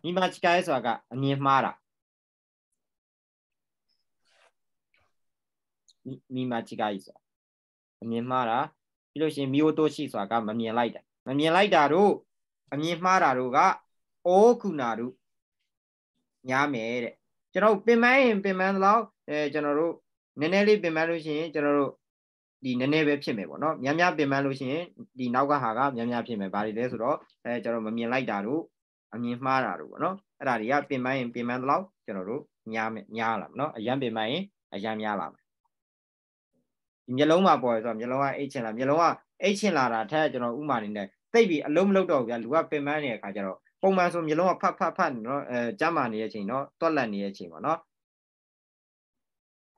မိမချိကရဲ့ဆိုတာက အမြင်မှားတာမိမချိကကြီးဆိုတာအမြင်မှားတာပြီးလို့ရှင်မိโอတိုရှိဆိုတာကမမြင်လိုက်တာမမြင်လိုက်တာတို့အမြင်မှားတာတို့ကအိုးခုနာတို့ညားမယ်တဲ့ကျွန်တော်ပင်မရင်ပင်မန်းသလောက်အဲကျွန်တော်တို့နည်းနည်းလေးပင်မန်းလို့ရှိရင်ကျွန်တော်တို့ဒီနည်းနည်းပဲဖြစ်မယ်ပေါ့နော်များများပင်ပန်းလို့ရှိရင်ဒီနောက်ကဟာကများများဖြစ်မယ်ဘာတွေလဲဆိုတော့အဲကျွန်တော်မမြင်လိုက်တာတို့အမြင်မှားတာတို့ပေါ့နော်အဲ့ဒါတွေကပင်ပန်းရင်ပင်ပန်းတလောက်ကျွန်တော်တို့ညားညားလာမယ်နော်အရန်ပင်ပန်းရင်အရန်များလာမယ်ဒီမျိုးလုံးမှာပေါ်ရဆိုတော့မျိုးလုံးကအိတ်ချင်လာမျိုးလုံးကအိတ်ချင်လာတာထက်ကျွန်တော်ဥမာနေနဲ့တိတ်ပြီးအလုံးမလုံးတော့ဘူးဗျာလူကပင်ပန်းနေတဲ့အခါကျတော့ပုံမှန်ဆိုမျိုးလုံးကဖတ်ဖတ်ဖတ်နော်အဲကြမ်းမာနေတဲ့အချိန်နော်တွက်လက်နေတဲ့အချိန်ပေါ့နော်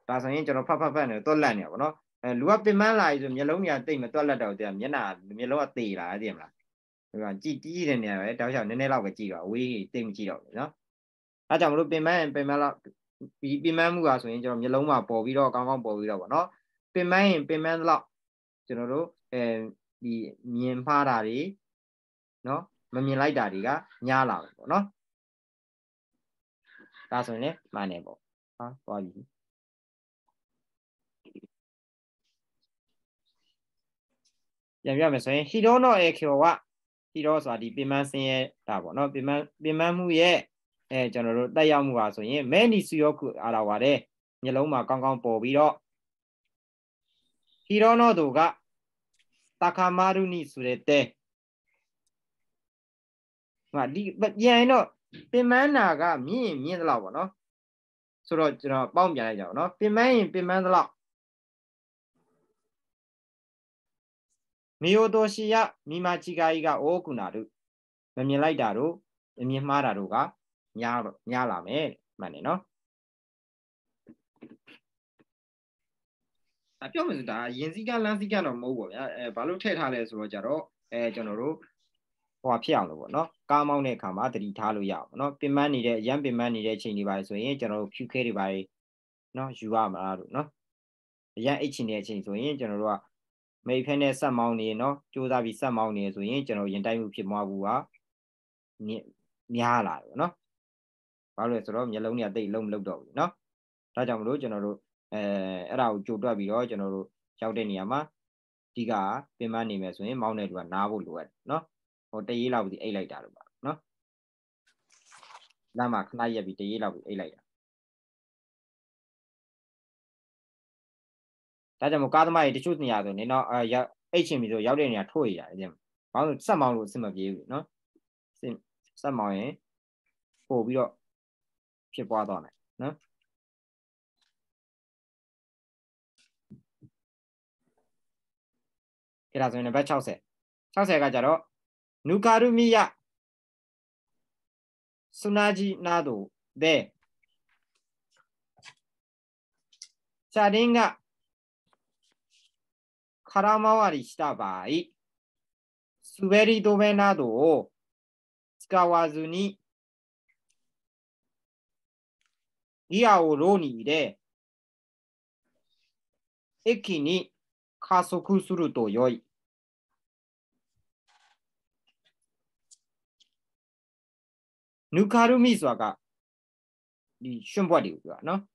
ဒါဆိုရင်ကျွန်တော်ဖတ်ဖတ်ဖတ်နေတော့တွက်လက်နေပါဘောနော်အဲလူကပင်မလာပြီဆိုမျက်လုံးညာတိတ်မတွက်လက်တော့တဲ့မျက်နာမျက်လုံးကသေလာတယ်မလားဒီမှာကြည်တီးတဲ့နေရာပဲတောက်ချောင်နည်းနည်းလောက်ပဲကြည်တော့အဝေးတိတ်မကြည့်တော့ဘူးနော်အဲကြောင့်မလို့ပင်မရင်ပင်မလောက်ပင်မမှုကဆိုရင်ကျွန်တော်မျက်လုံးမှာပေါ်ပြီးတော့ကောင်းကောင်းပေါ်ပြီးတော့ဗောနော်ပင်မရင်ပင်မလောက်ကျွန်တော်တို့အဲဒီမြင်မှားတာတွေနော်မမြင်လိုက်တာတွေကညားလာပဲဗောနော်ဒါဆိုရင်လည်းမှန်တယ်ပေါ့ဟာသွားပြီပြန်ပြမယ်ဆိုရင်ဟီရောနောအေခေဝဟီရောဆိုတာဒီပင်မဆင်းရဲတာပေါ့နော်ပင်မပင်မမှုရဲ့အဲကျွန်တော်တို့တက်ရောက်မှုပါဆိုရင်မဲနီစုယောကုအာရာဝါတဲ့မျိုးလုံးမှာကောင်းကောင်းပေါ်ပြီးတော့ဟီရောနောတို့ကတခါမာရုနိဆိုတဲ့တဲဟာဒီပြန်ရင်တော့ပင်မနာက မြင့်မြင့်သလောက်ပေါ့နော်ဆိုတော့ကျွန်တော်ပေါင်းပြလိုက်ကြအောင်နော်ပင်မရင်ပင်မသလောက်မေယောတော်ရှိယမိမကြီးကာကြီးကဩကုဏတို့မမြင်လိုက်တာတို့မမြင်မှားတာတို့ကညာညာလာမယ်မှန်တယ်နော်အပြောမယ်ဆိုတာရင်စည်းကလမ်းစည်းကတော့မဟုတ်ပါဗျာအဲဘာလို့ထည့်ထားလဲဆိုတော့ကြတော့အဲကျွန်တော်တို့ဟိုဖြစ်အောင်လို့ပေါ့နော်ကားမောင်းတဲ့အခါမှာတတိထားလို့ရအောင်နော်ပင်ပန်းနေတဲ့အရန်ပင်ပန်းနေတဲ့အချိန်တွေပါဆိုရင်ကျွန်တော်တို့ဖြူခဲတွေပါနော်ယူရမှာလို့နော်အရန်အိတ်ချင်တဲ့အချိန်ဆိုရင်ကျွန်တော်တို့ကမိတ်ဖဲနဲ့ဆက်မောင်းနေเนาะကြိုးစားပြီးဆက်မောင်းနေဆိုရင်ကျွန်တော်ယဉ်တိုက်မှုဖြစ်မှာဘူးကများလာတယ်เนาะဘာလို့လဲဆိုတော့မျက်လုံးတွေကတိတ်လုံးမလုံးတော့ဘူးเนาะဒါကြောင့်မလို့ကျွန်တော်တို့အဲအဲ့ဒါကိုကြိုတွက်ပြီးတော့ကျွန်တော်တို့ရောက်တဲ့နေရာမှာဒီကပင်မနေမယ်ဆိုရင် မောင်းတဲ့လူကနားဖို့လိုရတယ်เนาะဟိုတရေးလောက်ပြီးအိတ်လိုက်တာလို့ပါเนาะလမ်းမှာခဏရက်ပြီးတရေးလောက်ပြီးအိတ်လိုက်တာဒါကြောင့်မို့ကားသမားတွေတချို့နေရာဆိုနေတော့အဲအိတ်ချင်ပြီဆိုရောက်တဲ့နေရာထိုးရရတယ်တဲ့ဘာလို့ဆက်မောင်းလို့အဆင်မပြေဘူးနော်ဆက်မောင်းရင်ပို့ပြီးတော့ဖြစ်ပွားသွားနိုင်နော်အဲ့ဒါဆိုရင်နံပါတ်60 60ကကြတော့နူကာရုမိယဆုနာဂျီနာတို့တဲ့ချာဒင်းက空回りした場合、滑り止めなどを使わずに、ギアを炉に入れ、駅に加速するとよい。ぬかるみさが、り、しゅんバリューがな。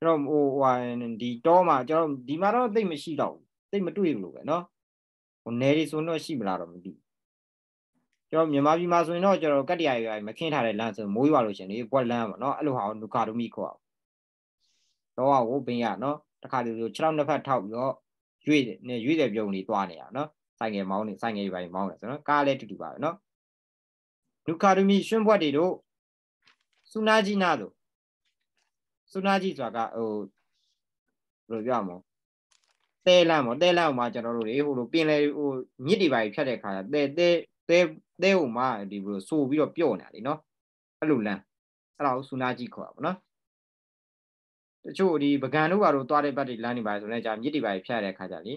ကျွန်တော်ဟိုဟိုဒီတော့မှကျွန်တော်ဒီမှာတော့တိတ်မရှိတော့ဘူးတိတ်မတွေ့ဘူးလို့ပဲเนาะဟိုနယ်တွေဆိုတော့ရှိမလားတော့မသိဘူးကျွန်တော်မြန်မာပြည်မှာဆိုရင်တော့ကျွန်တော်ကတ္တရာရွာမခင်းထားတဲ့လမ်းဆိုမိုးရွာလို့ရှင်လေဘွက်လမ်းပေါ့နော်အဲ့လိုဟာကိုနုကာဒိုမီခေါ်အောင်တော့ဟိုဘင်းရနော်တခါတည်းဆို6လောက်နှစ်ဖက်ထောက်ပြီးတော့ရွေ့နေရွေ့တယ်ပြုံနေသွားနေရနော်ဆိုင်ငယ်မောင်းနေဆိုင်ငယ်ပိုင်းမောင်းနေဆိုတော့ကားလည်းတူတူပါပဲနော်နုကာဒိုမီရွှွန့်ဘွက်တွေတို့စုနာဂျီနာတို့စွန်းနာကြီးဆိုတာကဟိုဘယ်လိုပြောမလဲတဲလမ်းပေါ့တဲလမ်းမှာကျွန်တော်တို့လေဟိုလိုပင်လေဟိုမြစ်တွေပါဖြတ်တဲ့ခါကျတဲတဲတဲတဲဟိုမှာဒီဘယ်လိုဆိုပြီးတော့ပြော့နေတာလीเนาะအဲ့လိုလမ်းအဲ့ဒါကိုစွန်းနာကြီးခေါ်တာပေါ့နော်တချို့ဒီပကံတို့ဘာလို့သွားတဲ့ဘက်တွေလမ်းနေပါလဲဆိုတော့ကြာမြစ်တွေပါဖြတ်တဲ့ခါကျလေ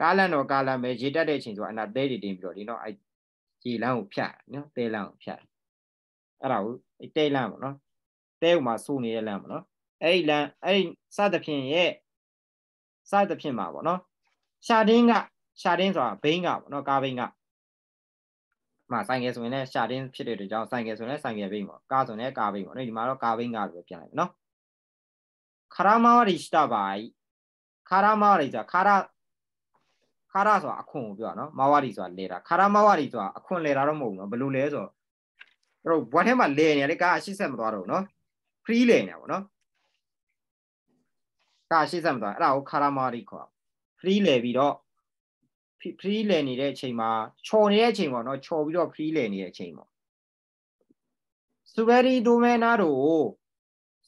ကားလမ်းတော့ကားလမ်းပဲရေတက်တဲ့အချိန်ဆိုအနာတဲတွေတင်ပြီးတော့လीเนาะအဲ့ရေလမ်းကိုဖြတ်နော်တဲလမ်းကိုဖြတ်အဲ့ဒါကိုအဲ့တဲလမ်းပေါ့နော်တဲဟိုမှာစိုးနေတဲ့လမ်းပေါ့နော်အဲ့ဒီလမ်းအဲ့ဒီစသဖြင့်ရဲ့စသဖြင့်မှာပေါ့နော်ရှာတင်းကရှာတင်းဆိုတာဘိန်းကပေါ့နော်ကားဘိန်းကမှာဆိုင်ကယ်ဆိုရင်လည်းရှာတင်းဖြစ်တဲ့တကြောင်ဆိုင်ကယ်ဆိုရင်လည်းဆိုင်ကယ်ဘိန်းပေါ့ကားဆိုရင်လည်းကားဘိန်းပေါ့နော်ဒီမှာတော့ကားဘိန်းကလို့ပြန်လိုက်ပေါ့နော်ခရမဝရိရှတပါ යි ခရမဝရိဆိုတာခရခရဆိုတာအခွန်ကိုပြောနော်မဝရိဆိုတာလဲတာခရမဝရိဆိုတာအခွန်လဲတာတော့မဟုတ်ဘူးနော်ဘယ်လိုလဲဆိုတော့တို့ဘွားထဲမှာလဲနေရတဲ့ကား80မသွားတော့ဘူးနော် free လဲနေတာပေါ့နော်ကာရှေ့ဆက်မသွားအဲ့ဒါကိုခါရာမာရီခေါ် free လဲပြီးတော့ free လဲနေတဲ့အချိန်မှာ ချော်နေတဲ့အချိန်ပေါ့နော်ချော်ပြီးတော့ free လဲနေတဲ့အချိန်ပေါ့စူဘရီဒိုမဲနာတို့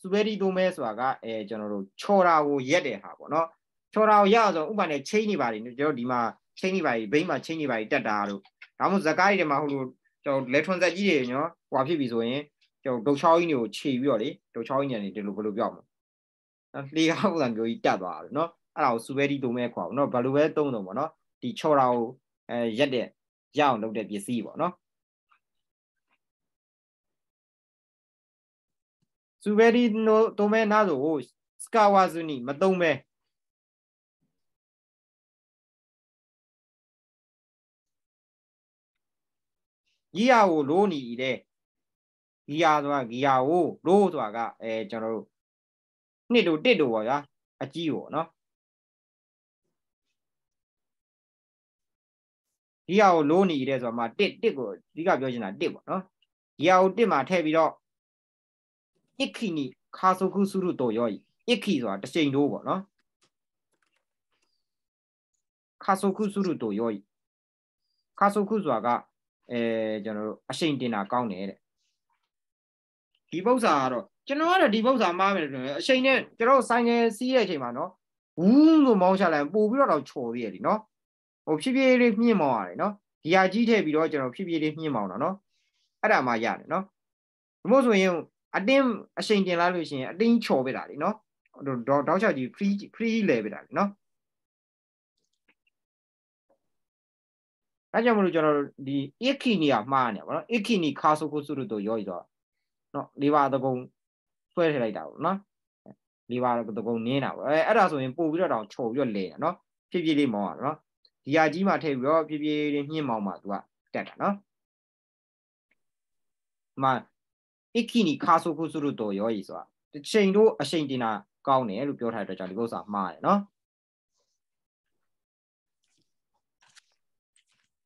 စူဘရီဒိုမဲဆိုတာကအဲကျွန်တော်တို့ချော်တာကိုရက်တယ်ဟာပေါ့နော်ချော်တာကိုရအောင်ဆိုဥပမာနဲ့ချိန်နေပါလိမ့်ကျွန်တော်ဒီမှာချိန်နေပါလိမ့်ဘိန်းမှာချိန်နေပါလိမ့်တက်တာတို့ဒါမှမဟုတ်ဇကားတွေမှာဟိုလိုကျွန်တော်လက်ထွန်ဆက်ကြီးတွေညောဟွာဖြစ်ပြီဆိုရင်ကျွန်တော်ဒုတ်ချောင်းကြီးတွေကိုခြေပြီးတော့လေဒုတ်ချောင်းကြီးညံနေတယ်လို့ဘယ်လိုပြောမလဲလေကားပုံစံမျိုးကြီးတက်သွားတယ်နော်အဲ့ဒါကိုစူပဲဒီတုံးမဲ့ခေါ်အောင်နော်ဘယ်လိုပဲတုံးတော့ပေါ့နော်ဒီချော်တာကိုအဲရက်တဲ့ရအောင်လုပ်တဲ့ပစ္စည်းပေါ့နော်စူပဲဒီနိုတုံးမဲ့နာဆိုစကာဝါဇူနီမတုံးမဲ့ဂီယာကိုလိုးနေတယ်ဂီယာဆိုတာဂီယာကိုလိုးဆိုတာကအဲကျွန်တော်တို့နှစ်တို့တစ်တို့ပေါ့ဗျာအကြီးပေါ့နော်ဒီဟာကိုလိုးနေတယ်ဆိုတော့မှတစ်တစ်ကိုအဓိကပြောချင်တာတစ်ပေါ့နော်ဒီဟာကိုတစ်မှာထည့်ပြီးတော့ဣခိနိခါဆုခုစုရုတောယောဤဣခိဆိုတာတစ်ချိန်တိုးပေါ့နော်ခါဆုခုစုရုတောယောဤခါဆုခုဆိုတာကအဲကျွန်တော်တို့အရှိန်တင်တာကောင်းတယ်တဲ့ဒီပု္ပ္ပစာကတော့ကျွန်တော်ကတော့ဒီပု္ပ္ပာမှားမယ်လို့ပြောတယ်အချိန်နဲ့ကျွန်တော်ဆိုင်ငယ်စီးတဲ့အချိန်မှာနော်ဝူးလို့မောင်းချလိုက်ပို့ပြီးတော့တော့ချော်ပြရည်နော်ဟိုဖြည်းဖြည်းလေးမြင့်မောင်းရတယ်နော်ဒီဟာကြီးထည့်ပြီးတော့ကျွန်တော်ဖြည်းဖြည်းလေးမြင့်မောင်းတာနော်အဲ့ဒါမှရတယ်နော်ဒီမို့ဆိုရင်အတင်းအချိန်တင်လာလို့ရှိရင် အတင်းချော်ပြတာလीနော်တော့တောက်ချောက်ကြီး free free လဲပြတာလीနော်အဲကြောင့်မလို့ကျွန်တော်တို့ဒီ ikini ကမှားနေပါတော့ ikini kasoku suru တို့ရောရတော့เนาะ၄ပါးသဘုံဆွဲထည့်လိုက်တာပေါ့နော်လေးပါတကုံနင်းတာပေါ့အဲအဲ့ဒါဆိုရင်ပို့ပြီးတော့တောင်ခြုံပြီးတော့လဲတာနော် ဖြည်းဖြည်းလေးမောင်းတာနော်ဒီဟာကြီးမှာထည့်ပြီးတော့ဖြည်းဖြည်းလေးညှင်းမောင်းမှာသူကတက်တာနော်မအခိနီခါဆိုခုစုလို့တော်ရောကြီးဆိုတာတစ်ချိန်တို့အချိန်တင်တာကောင်းတယ်လို့ပြောထားတဲ့အတွက်ကြောင့်ဒီဥစ္စာမှားတယ်နော်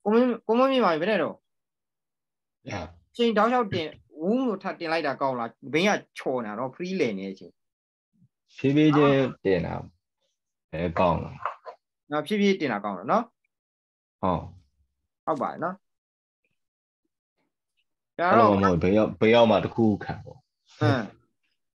ကိုမင်းကိုမင်းမိပါဘယ်နဲ့တော့ချိန်တောင်းလျှောက်တင်ဝူးလို့ထပ်တင်လိုက်တာကောင်းလားဘင်းကချော်နေတာတော့ free လည်နေတဲ့အချိန်ဖြည်းဖြည်းချင်းတင်တာအဲကောင်းလားနော်ဖြည်းဖြည်းတင်တာကောင်းလားနော်ဟုတ်ဟုတ်ပါတယ်နော်ဒါတော့မဟုတ်ဘေးရောက်ဘေးရောက်မှာတခုခံပေါ့ဟမ်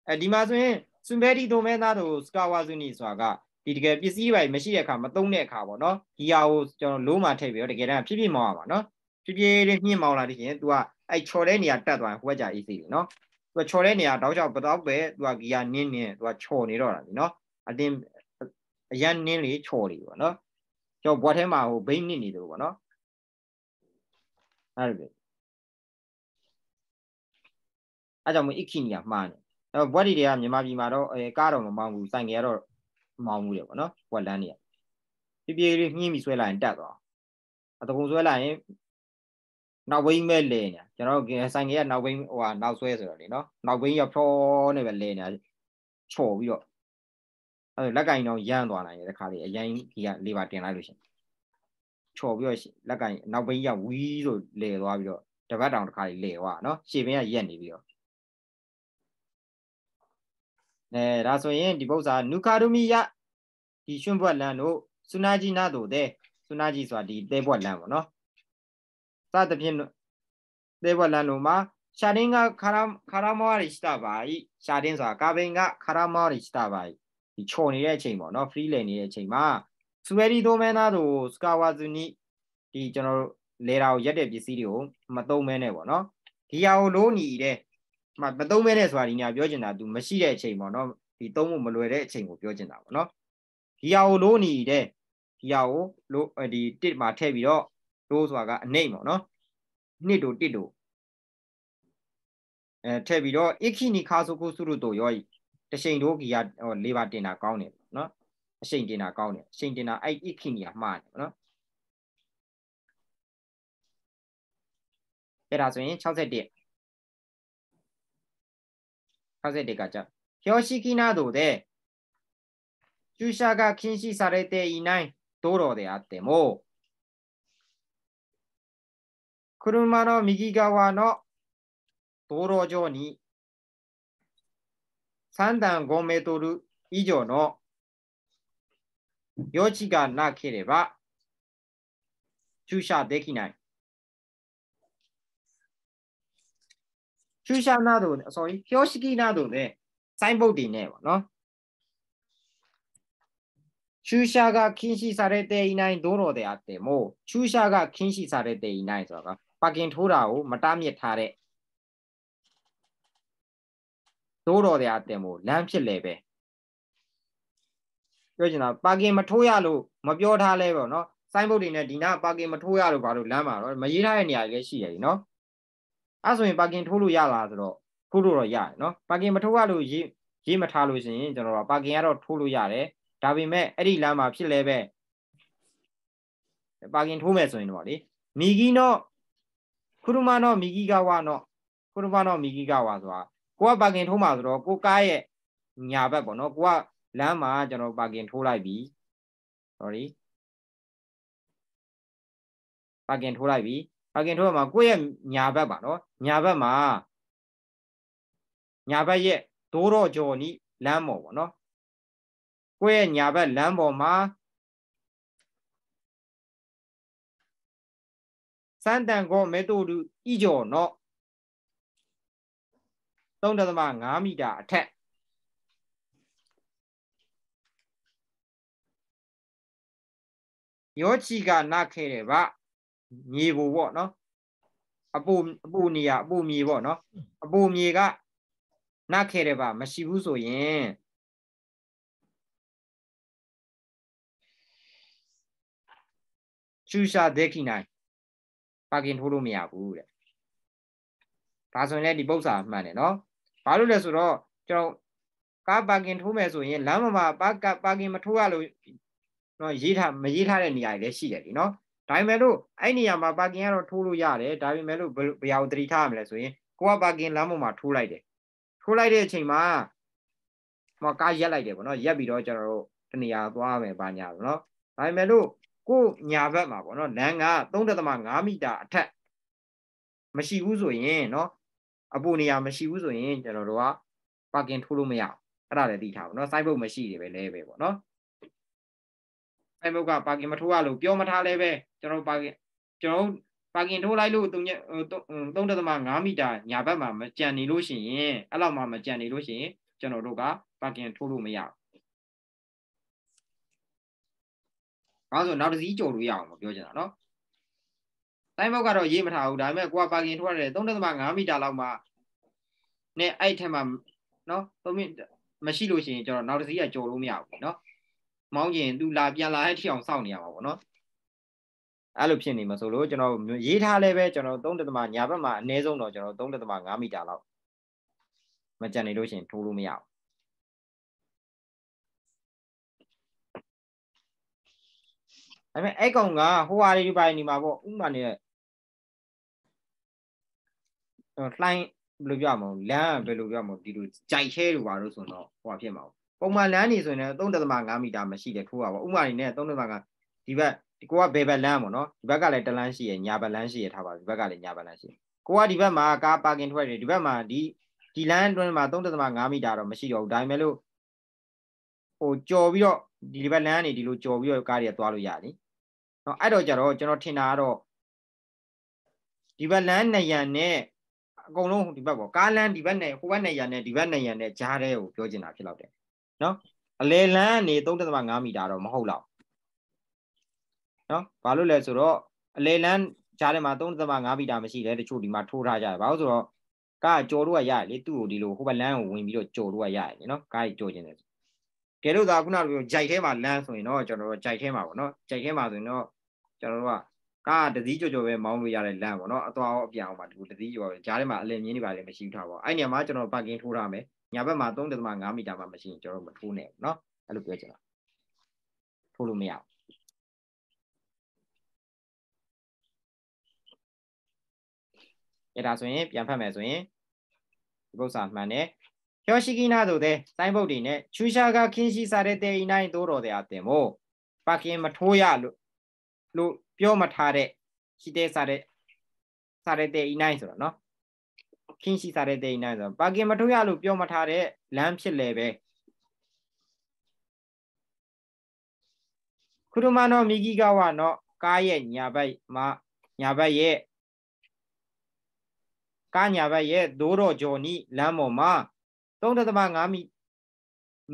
အဲဒီမှာဆိုရင်စွန်ဘဲဒီဒိုမဲသားတို့စကာဝါဇူနီဆိုတာကဒီတကယ်ပစ္စည်းပိုင်းမရှိတဲ့အခါမသုံးတဲ့အခါပေါ့နော်ဒီဟာကိုကျွန်တော်လိုးမှထည့်ပြီးတော့တကယ်တမ်းဖြည်းဖြည်းမောင်းရပါနော်ဖြည်းဖြည်းလေးမြင့်မောင်းလာတဲ့ရှင် तू ကအဲ့ချော်တဲ့နေရာတက်သွားရင်ဟိုကကြာ easy ပြီနော်သူကချော်တဲ့နေရာတောက်ချောက်ပတော့ပဲသူကဂီယာနင်းနေသူကချော်နေတော့တာပြီနော်အတင်းအရန်နင်းလေချော်နေပေါ့နော်ကျော်ဘွားထဲမှာဟိုဘိန်းနစ်နေတယ်ပေါ့နော်အဲ့ဒါပဲအဲ့ကြောင့်မအိခိနီယာမှားတယ်အဲ့ဘွားဒီတွေကမြန်မာပြည်မှာတော့အဲကားတော့မမောင်းဘူးစိုင်ငယ်ကတော့မောင်းမှုတယ်ပေါ့နော်ဘွားလန်းနေရပြပြလေးညှင်းပြီးဆွဲလိုက်ရင်တက်သွားအတကုံဆွဲလိုက်ရင်နောက်ဝိမ်းပဲလဲနေကျွန်တော်ဆိုင်ကြီးကနောက်ဝိမ်းဟိုဟာနောက်ဆွဲဆိုတော့လေနော်နောက်ဝိမ်းရဖြောနဲ့ပဲလဲနေချော်ပြီးတော့အဲလက်ကင်တော့ရမ်းသွားနိုင်တယ်တခါလေအရင်ကြီးကလေပါတင်လိုက်လို့ရှင်ချော်ပြီးတော့လက်ကင်နောက်ဘင်းရဝီးဆိုလဲသွားပြီးတော့တပတ်တောင်တခါလေလဲသွားနော်ရှေ့ဘင်းကရက်နေပြီးတော့အဲဒါဆိုရင်ဒီပု္ပ္ပာနုခါရုမိယဒီရွှွန့်ဘွက်လန်တို့စုနာကြီးနာတို့တဲ့စုနာကြီးဆိုတာဒီတဲဘွက်လန်ပေါ့နော်သတဖြင့်သေဝလန်တို့မှာရှာရင်းကခါရခါရမောရီစတာပါဤရှာရင်းဆိုတာကာဘင်ကခါရမောရီစတာပါဤဒီချော်နေတဲ့အချိန်ပေါ့နော် free လည်နေတဲ့အချိန်မှာစူဝဲဒီဒိုမဲနာတို့စကာဝါဇူနီဒီကျွန်တော်တို့လေတာကိုရက်တဲ့ပစ္စည်းတွေကိုမသုံးမဲနဲ့ပေါ့နော်ဒီဟာကိုလိုးညီတဲ့မှမသုံးမဲနဲ့ဆိုတာဒီညာပြောချင်တာသူမရှိတဲ့အချိန်ပေါ့နော်ဒီသုံးဖို့မလွယ်တဲ့အချိန်ကိုပြောချင်တာပေါ့နော်ဒီဟာကိုလိုးညီတဲ့ဒီဟာကိုလိုးဒီတစ်မှာထည့်ပြီးတော့တိုးဆိုတာကအနိမ့်ပေါ့နော်နှစ်တို့တစ်တို့အဲထည့်ပြီးတော့အိခိနိခါဆိုကိုစုရုတို့ရောတချိန်တို့ကီယာဟိုလေးပါတင်တာကောင်းတယ်ပေါ့နော်အချိန်တင်တာကောင်းတယ်အချိန်တင်တာအဲ့အိခိနိကမှားတယ်ပေါ့နော်အဲ့ဒါဆိုရင်61 61かじゃ標識などで注射が禁止されていない道路であっても車の右側の道路上に3段5メートル以上の余地がなければ駐車できない。駐車など、そういう標識などでサインボディねえわな。駐車が禁止されていない道路であっても、駐車が禁止されていないとか、ပါကင်ထိုးတာကိုမတားမြစ်ထားတဲ့သိုးတော်တဲ့အတင်ကိုလမ်းဖြစ်လေပဲပြောချင်တာပါကင်မထိုးရလို့မပြောထားလဲပေါ့နော်ဆိုင်းဘုတ်တွေနဲ့ဒီနာပါကင်မထိုးရလို့ဘာလို့လမ်းမှာတော့မရေးထားတဲ့နေရာကြီးလည်းရှိရည်နော်အဲ့ဆိုရင်ပါကင်ထိုးလို့ရလားဆိုတော့ထိုးလို့တော့ရတယ်နော်ပါကင်မထိုးရလို့ရေးရေးမထားလို့ရှိရင်ကျွန်တော်ကပါကင်ကတော့ထိုးလို့ရတယ်ဒါပေမဲ့အဲ့ဒီလမ်းမှာဖြစ်လဲပဲပါကင်ထိုးမယ်ဆိုရင်တော့လေနီကီနော့ခုရမနောမိဂိကဝနောခုရမနောမိဂိကဝဆိုတာကိုကပါကင်ထိုးမှာဆိုတော့ကိုကားရဲ့ညာဘက်ပေါ့နော်ကိုကလမ်းမှာကျွန်တော်ပါကင်ထိုးလိုက်ပြီ sorry ပါကင်ထိုးလိုက်ပြီပါကင်ထိုးမှာကိုယ့်ရဲ့ညာဘက်ပါနော်ညာဘက်မှာညာဘက်ရဲ့ဒိုးတော့ကြော်နီလမ်းပေါ်ပေါ့နော်ကိုယ့်ရဲ့ညာဘက်လမ်းပေါ်မှာ3.5メートル以上の3.5ミリーター。余地がなければ、にぼぼの、あぼぼにや、ぼみぼの、あぼみがなければ、ましぶそいん。注射できない。ပါကင်ထိုးလို့မရဘူးတဲ့ဒါဆိုရင်လည်းဒီပု္ပ္ပာမှန်တယ်နော်ဘာလို့လဲဆိုတော့ကျွန်တော်ကားပါကင်ထိုးမယ်ဆိုရင် လမ်းမမှာပါကပါကင်မထိုးရလို့နော်ရေးထားမရေးထားတဲ့နေရာတွေလည်းရှိတယ်လीနော်ဒါပေမဲ့လို့အဲ့နေရာမှာပါကင်ကတော့ထိုးလို့ရတယ်ဒါပေမဲ့လို့ဘယ်အောင်တတိထားရမလဲဆိုရင်ကိုကပါကင်လမ်းပေါ်မှာထိုးလိုက်တယ်ထိုးလိုက်တဲ့အချိန်မှာဟောကားရက်လိုက်တယ်ပေါ့နော်ရက်ပြီးတော့ကျွန်တော်တို့တနေရာသွားမယ်ပါညာပေါ့နော်ဒါပေမဲ့လို့ကိုညာဘက်မှာပေါ့နော်လမ်းက3.5မီတာအထက်မရှိဘူးဆိုရင်နော်အပူနေရာမရှိဘူးဆိုရင်ကျွန်တော်တို့ကပါကင် ထိုးလို့မရဘူးအဲ့ဒါလည်းသိထားပါနော်စိုက်ဘုတ်မရှိတယ်ပဲလဲပဲပေါ့နော်စိုက်ဘုတ်ကပါကင်မထိုးရလို့ပြောမထားလဲပဲကျွန်တော်ပါကင်ကျွန်တော်ပါကင်ထိုးလိုက်လို့3.5မီတာညာဘက်မှာမကြံနေလို့ရှိရင်အဲ့လောက်မှမကြံနေလို့ရှိရင်ကျွန်တော်တို့ကပါကင်ထိုးလို့မရဘူးဘာလို့ဆိုနောက်တစ်စီးကြော်လို့ရအောင်ပြောချင်တာနော်တိုင်းဘက်ကတော့ရေးမထားဘူးဒါပေမဲ့ကိုကပါကင်ထွက်ရတယ်3.5မီတာလောက်မှနဲ့အဲ့ထက်မှနော်3မီမရှိလို့ရှိရင်ကျတော့နောက်တစ်စီးကကြော်လို့မရဘူးနော် မောင်းရင်သူလာပြန်လာတဲ့ထီအောင်စောင့်နေရမှာပေါ့နော်အဲ့လိုဖြစ်နေမှာဆိုလို့ကျွန်တော်ရေးထားလဲပဲကျွန်တော်3.5ညာဘက်မှာအနည်းဆုံးတော့ကျွန်တော်3.5မီတာလောက်မကြံနေလို့ရှိရင်ထိုးလို့မရဘူးဒါပေမဲ့အဲ့ကောင်ကဟိုဟာတွေယူပါနေမှာပေါ့ဥမာနေလှိုင်းဘယ်လိုပြောမလဲလမ်းဘယ်လိုပြောမလဲဒီလိုကြိုက်ခဲလို့ပါလို့ဆိုတော့ဟိုဟာဖြစ်မှာပေါ့ပုံမှန်လမ်းနေဆိုရင်3.5မီတာမရှိတဲ့ထိုးတာပေါ့ဥမာနေနဲ့3.5ဒီဘက်ဒီကိုကဘယ်ဘက်လမ်းပေါ့နော်ဒီဘက်ကလည်းတလမ်းရှိရညာဘက်လမ်းရှိရထားပါဒီဘက်ကလည်းညာဘက်လမ်းရှိကိုကဒီဘက်မှာကားပါကင်ထွက်တယ်ဒီဘက်မှာဒီဒီလမ်းအတွင်းမှာ3.5မီတာတော့မရှိတော့ဘူးဒါပေမဲ့လို့ဟိုကြော်ပြီးတော့ဒီဘက်လမ်းနေဒီလိုကြော်ပြီးတော့ကားတွေသွားလို့ရတယ်เนาะအဲ့တော့ကြတော့ကျွန်တော်ထင်တာကတော့ဒီဘက်လမ်းနေရံနဲ့အကုန်လုံးဒီဘက်ပေါ့ကားလမ်းဒီဘက်နဲ့ဟိုဘက်နေရံနဲ့ဒီဘက်နေရံနဲ့ဂျားတဲ့ကိုပြောချင်တာဖြစ်လောက်တယ်เนาะအလေလမ်းနေ3.5မီတာတော့မဟုတ်လောက်เนาะဘာလို့လဲဆိုတော့အလေလမ်းကြားထဲမှာ3.5မီတာမရှိတယ်တချို့ဒီမှာထိုးထားကြတယ်ဘာလို့ဆိုတော့ကားကြော်တော့ရတယ်လေသူ့ကိုဒီလိုဟိုဘက်လမ်းကိုဝင်ပြီးတော့ကြော်တော့ရတယ်နော်ကားကြီးကြော်ခြင်းတယ်ကဲလို့သာခုနကပြောဂျိုက်ထဲမှာလမ်းဆိုရင်တော့ကျွန်တော်တို့ဂျိုက်ထဲမှာပေါ့နော်ဂျိုက်ထဲမှာဆိုရင်တော့ကျွန်တော်တို့ကကားတစည်းကြော်ကြော်ပဲမောင်းလို့ရတဲ့လမ်းပေါ့နော်အသွားအပြောင်ပါဒီလိုတစည်းကြော်ပဲကြားထဲမှာအလင်းမြင်းတွေပါလေမရှိထားပါဘူးအဲ့နေရာမှာကျွန်တော်ပါကင်ထိုးထားမယ်ညာဘက်မှာ3.5မီတာမှမရှိရင်ကျွန်တော်မထိုးနဲ့နော်အဲ့လိုပြောချင်တာထိုးလို့မရဘူးအဲ့ဒါဆိုရင်ပြန်ဖတ်မယ်ဆိုရင်ဒီပု္ပ္ပာမှန်တယ်ဟျောရှိကိနာဆိုတဲ့စိုင်းဘုတ်တွေနဲ့ချူရှာကခင်းရှိစားတဲ့တေအိနိုင်သိုးတော်တဲ့အတင်မို့ပါကင်မထိုးရလို့လို့ပြောမထားတဲ့ရှိတဲ့စားတဲ့စားတဲ့တဲ့အင်းနိုင်ဆိုတော့နော်ခင်းရှိစားတဲ့တဲ့အင်းနိုင်ဆိုတော့ပါကင်မထုတ်ရလို့ပြောမထားတဲ့လမ်းဖြစ်လေပဲခရမနောမိဂိကဝနောကားရဲ့ညာဘက်မှာညာဘက်ရဲ့ကားညာဘက်ရဲ့ဒိုးတော်ဂျော်နီလမ်းပေါ်မှာ3.5မီ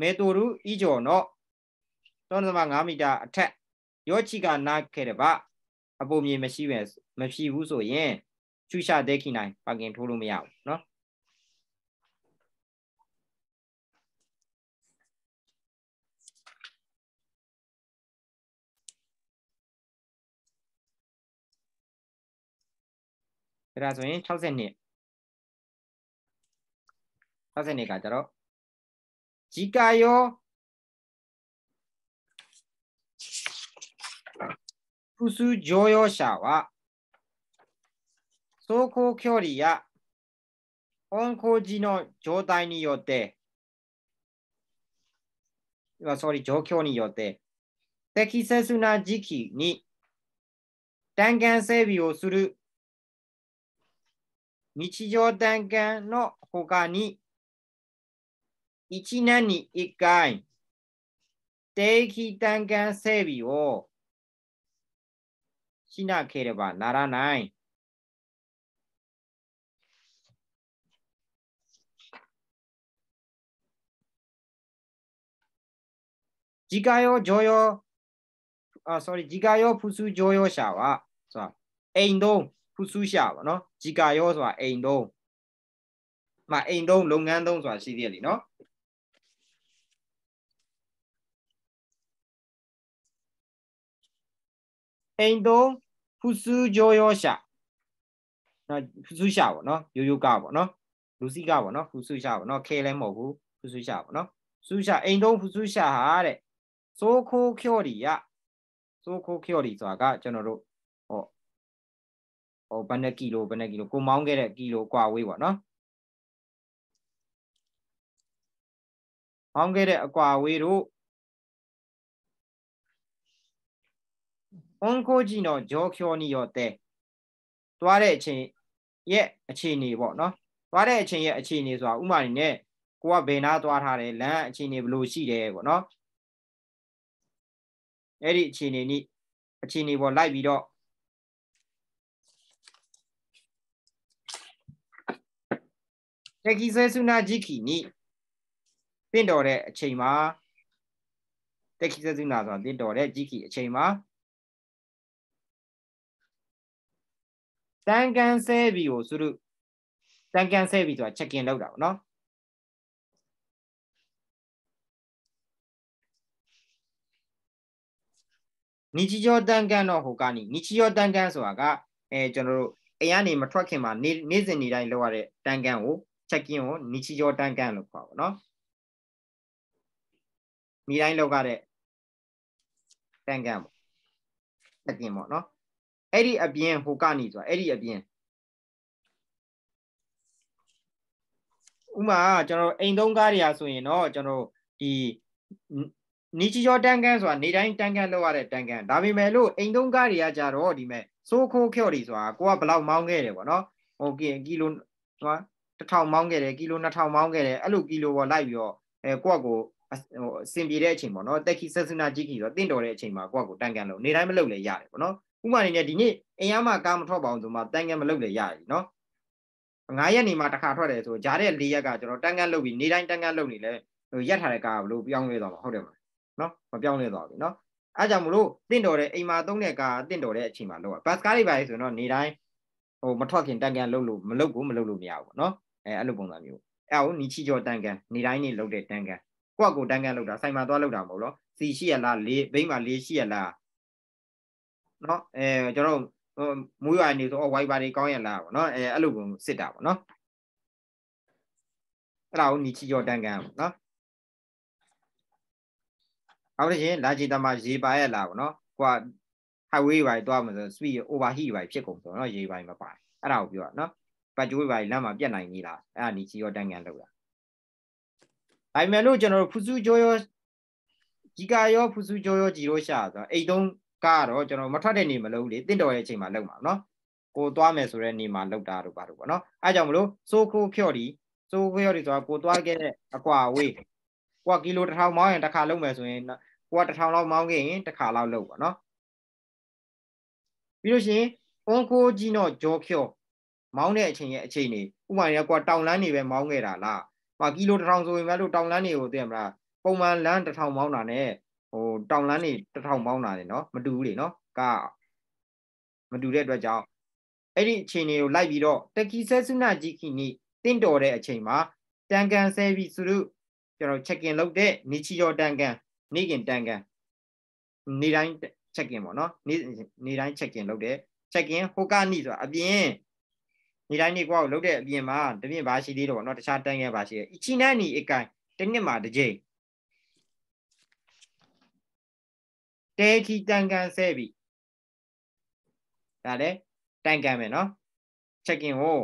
မဲတူရူဤကျော်တော့3.5မီတာအထက်ယောချိကနာခဲ့တဲ့ဗအပုံမြေမရှိပဲမရှိဘူးဆိုရင်ချူရှာဒဲခိနိုင်ပါကင်ထိုးလို့မရဘူးเนาะဒါဆိုရင်60နှစ်60နှစ်ကကြတော့ဂျီကာယော複数乗用車は、走行距離や運行時の状態によって、総理状況によって、適切な時期に電源整備をする日常点検のほかに、1年に1回、定期点検整備をရှိနာခေရပါနာရနိုင်지가요저요아 sorry 지가요부수저요샤와자애인동부수샤와နော်지가요ဆိုတာအိမ်တုံးမှာအိမ်တုံးလုပ်ငန်းတုံးဆိုတာရှိသေးတယ်လीနော်အိမ်တုံးဖူဆူဂျိုယောရှာနော်ဖူဆူရှာပေါ့နော်ယိုယိုကပေါ့နော်လူစီကပေါ့နော်ဖူဆူရှာပေါ့နော်ခဲလည်းမဟုတ်ဘူးဖူဆူရှာပေါ့နော်ဆူရှာအိမ်တုံးဖူဆူရှာဟာတဲ့ဆိုခိုးကျော်ရီယဆိုခိုးကျော်ရီဆိုတာကကျွန်တော်တို့ဟောဟောဘယ်နှကီလိုဘယ်နှကီလိုကိုမောင်းခဲ့တဲ့ကီလိုกว่าဝေးပေါ့နော်မောင်းခဲ့တဲ့အကွာဝေးတို့အွန်ကိုကြည့်တော့ဂျောကျော်နီရောတဲသွားတဲ့အချိန်ရဲ့အခြေအနေပေါ့နော်သွားတဲ့အချိန်ရဲ့အခြေအနေဆိုတာဥမာနေနဲ့ကိုကဘယ်နာသွားထားတယ်လမ်းအခြေအနေဘယ်လိုရှိတယ်ပေါ့နော်အဲ့ဒီအခြေအနေနိအခြေအနေပေါ်လိုက်ပြီးတော့တကီဆဲဆုနာဂျီခီနိတင့်တော်တဲ့အချိန်မှာတကီဆဲဆုနာဆိုတာတင့်တော်တဲ့ဂျီခီအချိန်မှာ単管整備をする。単管整備とはチェキンラウーの。日常単管の他に、日常単管そはが、えー、その、エアにもトラックマン、ネズニーラインロワ単管を、チェを日常単管のパワーの。ミライン単管も、チェもの。အဲ့ဒီအပြင်ဟိုကနေဆိုတာအဲ့ဒီအပြင်ဥမာကျွန်တော်အိမ်သုံးကားတွေရာဆိုရင်တော့ကျွန်တော်ဒီနီချီယောတန်ကန်ဆိုတာနေတိုင်းတန်ကန်လောက်ရတဲ့တန်ကန်ဒါပေမဲ့လို့အိမ်သုံးကားတွေရာကြတော့ဒီမဲ့စိုးခိုးခေော့တွေဆိုတာကိုကဘလောက်မောင်းခဲ့တယ်ပေါ့နော်ဟိုကင်ကီလိုဟောတစ်ထောင်မောင်းခဲ့တယ်ကီလိုနှစ်ထောင်မောင်းခဲ့တယ်အဲ့လိုကီလိုပေါ်လိုက်ပြီးတော့အဲကိုကကိုဟိုအစင်ပြေတဲ့အချိန်ပေါ့နော်တက်ခီဆက်စနာဂျီကီဆိုတော့တင့်တော်တဲ့အချိန်မှာကိုကကိုတန်ကန်လုံးနေတိုင်းမလုပ်လဲရတယ်ပေါ့နော်ဥမာအနေနဲ့ဒီနေ့အိမ်ရမှာကားမထွက်ပါဘူးဆိုမှတန်ကန်မလုပ်လေရပြီနော်9ရက်နေမှာတစ်ခါထွက်တယ်ဆိုကြားတဲ့၄ရက်ကကျွန်တော်တန်ကန်လုပ်ပြီးနေတိုင်းတန်ကန်လုပ်နေလဲဟိုရက်ထားတဲ့ကားကဘလို့ပြောင်းလဲသွားမှာဟုတ်တယ်မလားနော်မပြောင်းလဲသွားဘူးနော်အဲကြောင့်မလို့တင့်တော်တဲ့အိမ်မှာသုံးတဲ့ကားတင့်တော်တဲ့အချိန်မှာလောက်ပါဘတ်ကားတွေပါလေဆိုတော့နေတိုင်းဟိုမထွက်ခင်တန်ကန်လုပ်လို့မလုပ်ကိုမလုပ်လို့မရဘူးပေါ့နော်အဲအဲ့လိုပုံစံမျိုးအဲအောင်နီချီကျော်တန်ကန်နေတိုင်းနေလုပ်တဲ့တန်ကန်ကိုယ့်ကိုတန်ကန်လုပ်တာဆိုင်မှာသွားလုပ်တာမဟုတ်လို့စီရှိရလား၄ဘိမ့်မှာ၄ရှိရလားနော်အဲကျွန်တော်မူးရွာနေဆိုအော် wifi တွေကောင်းရလားပေါ့နော်အဲအဲ့လိုပုံစစ်တာပေါ့နော်အဲ့ဒါကိုညီချီကျော်တန်ကန်ပေါ့နော်ောက်တစ်ချင်းလာချီတမရေပါရလာပေါ့နော်ကိုက highway တွေပါတွားမှာဆို speed overheat တွေဖြစ်ကုန်ဆိုတော့ရေပိုင်းမပါအဲ့ဒါကိုပြောတာနော်ပတ်ကြိုးတွေပါလမ်းမှာပြက်နိုင်ကြီးလားအဲ့ဒါနီချီရောတန်ကန်လောက်တာဒါပေမဲ့လို့ကျွန်တော်တို့ဖူစုကြောရောဂျီကာရောဖူစုကြောရောဂျီရောရှာဆိုတော့အိတ်သုံးကတော့ကျွန်တော်မထွက်တဲ့နေမလုပ်လေတင့်တော်ရဲ့အချိန်မှာ လုပ်မှာနော်ကိုသွားမယ်ဆိုတဲ့နေမှာလောက်တာတို့ပါတို့ပေါ့နော်အဲကြောင့်မလို့စိုးခိုးဖြော့ဒီစိုးခိုးဖြော့ဒီဆိုတာကိုသွားခဲ့တဲ့အကွာဝေးကိုကကီလိုတစ်ထောင်မောင်းရင်တစ်ခါလောက်မယ်ဆိုရင်ကိုကတစ်ထောင်လောက်မောင်းခဲ့ရင်တစ်ခါလောက်လောက်ပေါ့နော်ပြီးလို့ရှိရင်အွန်ကိုကြီးတော့ကြောဖြော့မောင်းတဲ့အချိန်ရဲ့အချိန်နေဥပမာရကွာတောင်လန်းနေပဲမောင်းခဲ့တာလားမကီလိုတစ်ထောင်ဆိုရင်ပဲလို့တောင်လန်းနေကိုသိရမလားပုံမှန်လန်းတစ်ထောင်မောင်းတာနဲ့ဟိုတောင်လန်းနေတထောင်ပေါင်းတာနေနော်မတူဘူးလေနော်ကမတူတဲ့အတွက်ကြောင့်အဲ့ဒီအချိန်တွေကိုလိုက်ပြီးတော့တကီဆဲဆုနာဂျီခီနီတင့်တော်တဲ့အချိန်မှာတန်ကန်ဆဲပြီးသူတို့ကျွန်တော် check in လုပ်တဲ့နီချီယောတန်ကန်နေကင်တန်ကန်နေတိုင်း check in ပေါ့နော်နေနေတိုင်း check in လုပ်တဲ့ check in ဟိုကနီဆိုတာအပြင်နေတိုင်းနေကွာကိုလုပ်တဲ့အပြင်မှာတပြင်ဘာရှိသေးတော့ပေါ့နော်တခြားတန်ကန်ဘာရှိရဲအီချီနန်နီအကိုင်တစ်နှစ်မှာတစ်ကြိမ်တဲချီတန်ကန်ဆဲပြီဒါလည်းတန်ကန်ပဲနော် check in ဟို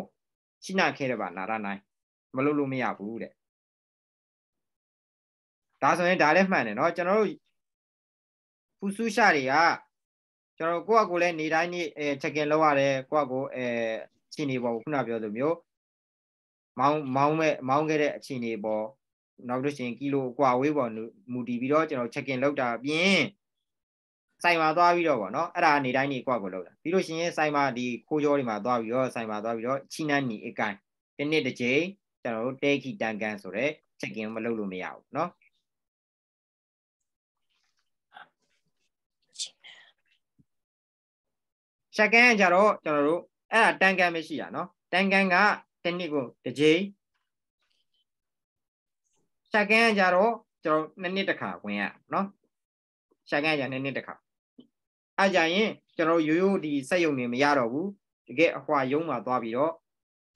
ရှင်းနာခဲတယ်ပါနာရနိုင် မလုပ်လို့မရဘူးတဲ့ဒါဆိုရင်ဒါလည်းမှန်တယ်နော်ကျွန်တော်တို့ဖူဆူရှာတွေကကျွန်တော်ကိုယ့်အကိုလည်းနေတိုင်းနေ့အဲ check in လုပ်ရတယ်ကိုယ့်အကိုအဲအခြေအနေပေါ်ခုနပြောသလိုမျိုးမောင်းမောင်းမဲ့မောင်းခဲ့တဲ့အခြေအနေပေါ်နောက်လို့ရှိရင်ကီလိုအကွာဝေးပေါ်မူတည်ပြီးတော့ကျွန်တော် check in လုပ်တာပြင်ဆိုင်မှာသွားပြီးတော့ဗောနော်အဲ့ဒါနေတိုင်းနေကွက်ကိုလောက်တာပြီးလို့ရှိရင်ဆိုင်မှာဒီခိုးကြောတွေမှာသွားပြီးတော့ဆိုင်မှာသွားပြီးတော့ချိနန်းညီအကိုင်းတစ်နှစ်တစ်ကြိမ်ကျွန်တော်တို့တဲခိတန်ကန်ဆိုတဲ့ check in မလုပ်လို့မရဘူးเนาะချက်ကန်းကြတော့ကျွန်တော်တို့အဲ့ဒါတန်ကန်မရှိတာเนาะတန်ကန်ကတစ်နှစ်ကိုတစ်ကြိမ်ချက်ကန်းကြတော့ကျွန်တော်နှစ်နှစ်တစ်ခါဝင်ရเนาะချက်ကန်းကြနှစ်နှစ်တစ်ခါအဲကြရင်ကျွန်တော်ရိုးရိုးဒီစက်ယုံနေမရတော့ဘူးတကယ်အဟွာယုံမှာသွားပြီးတော့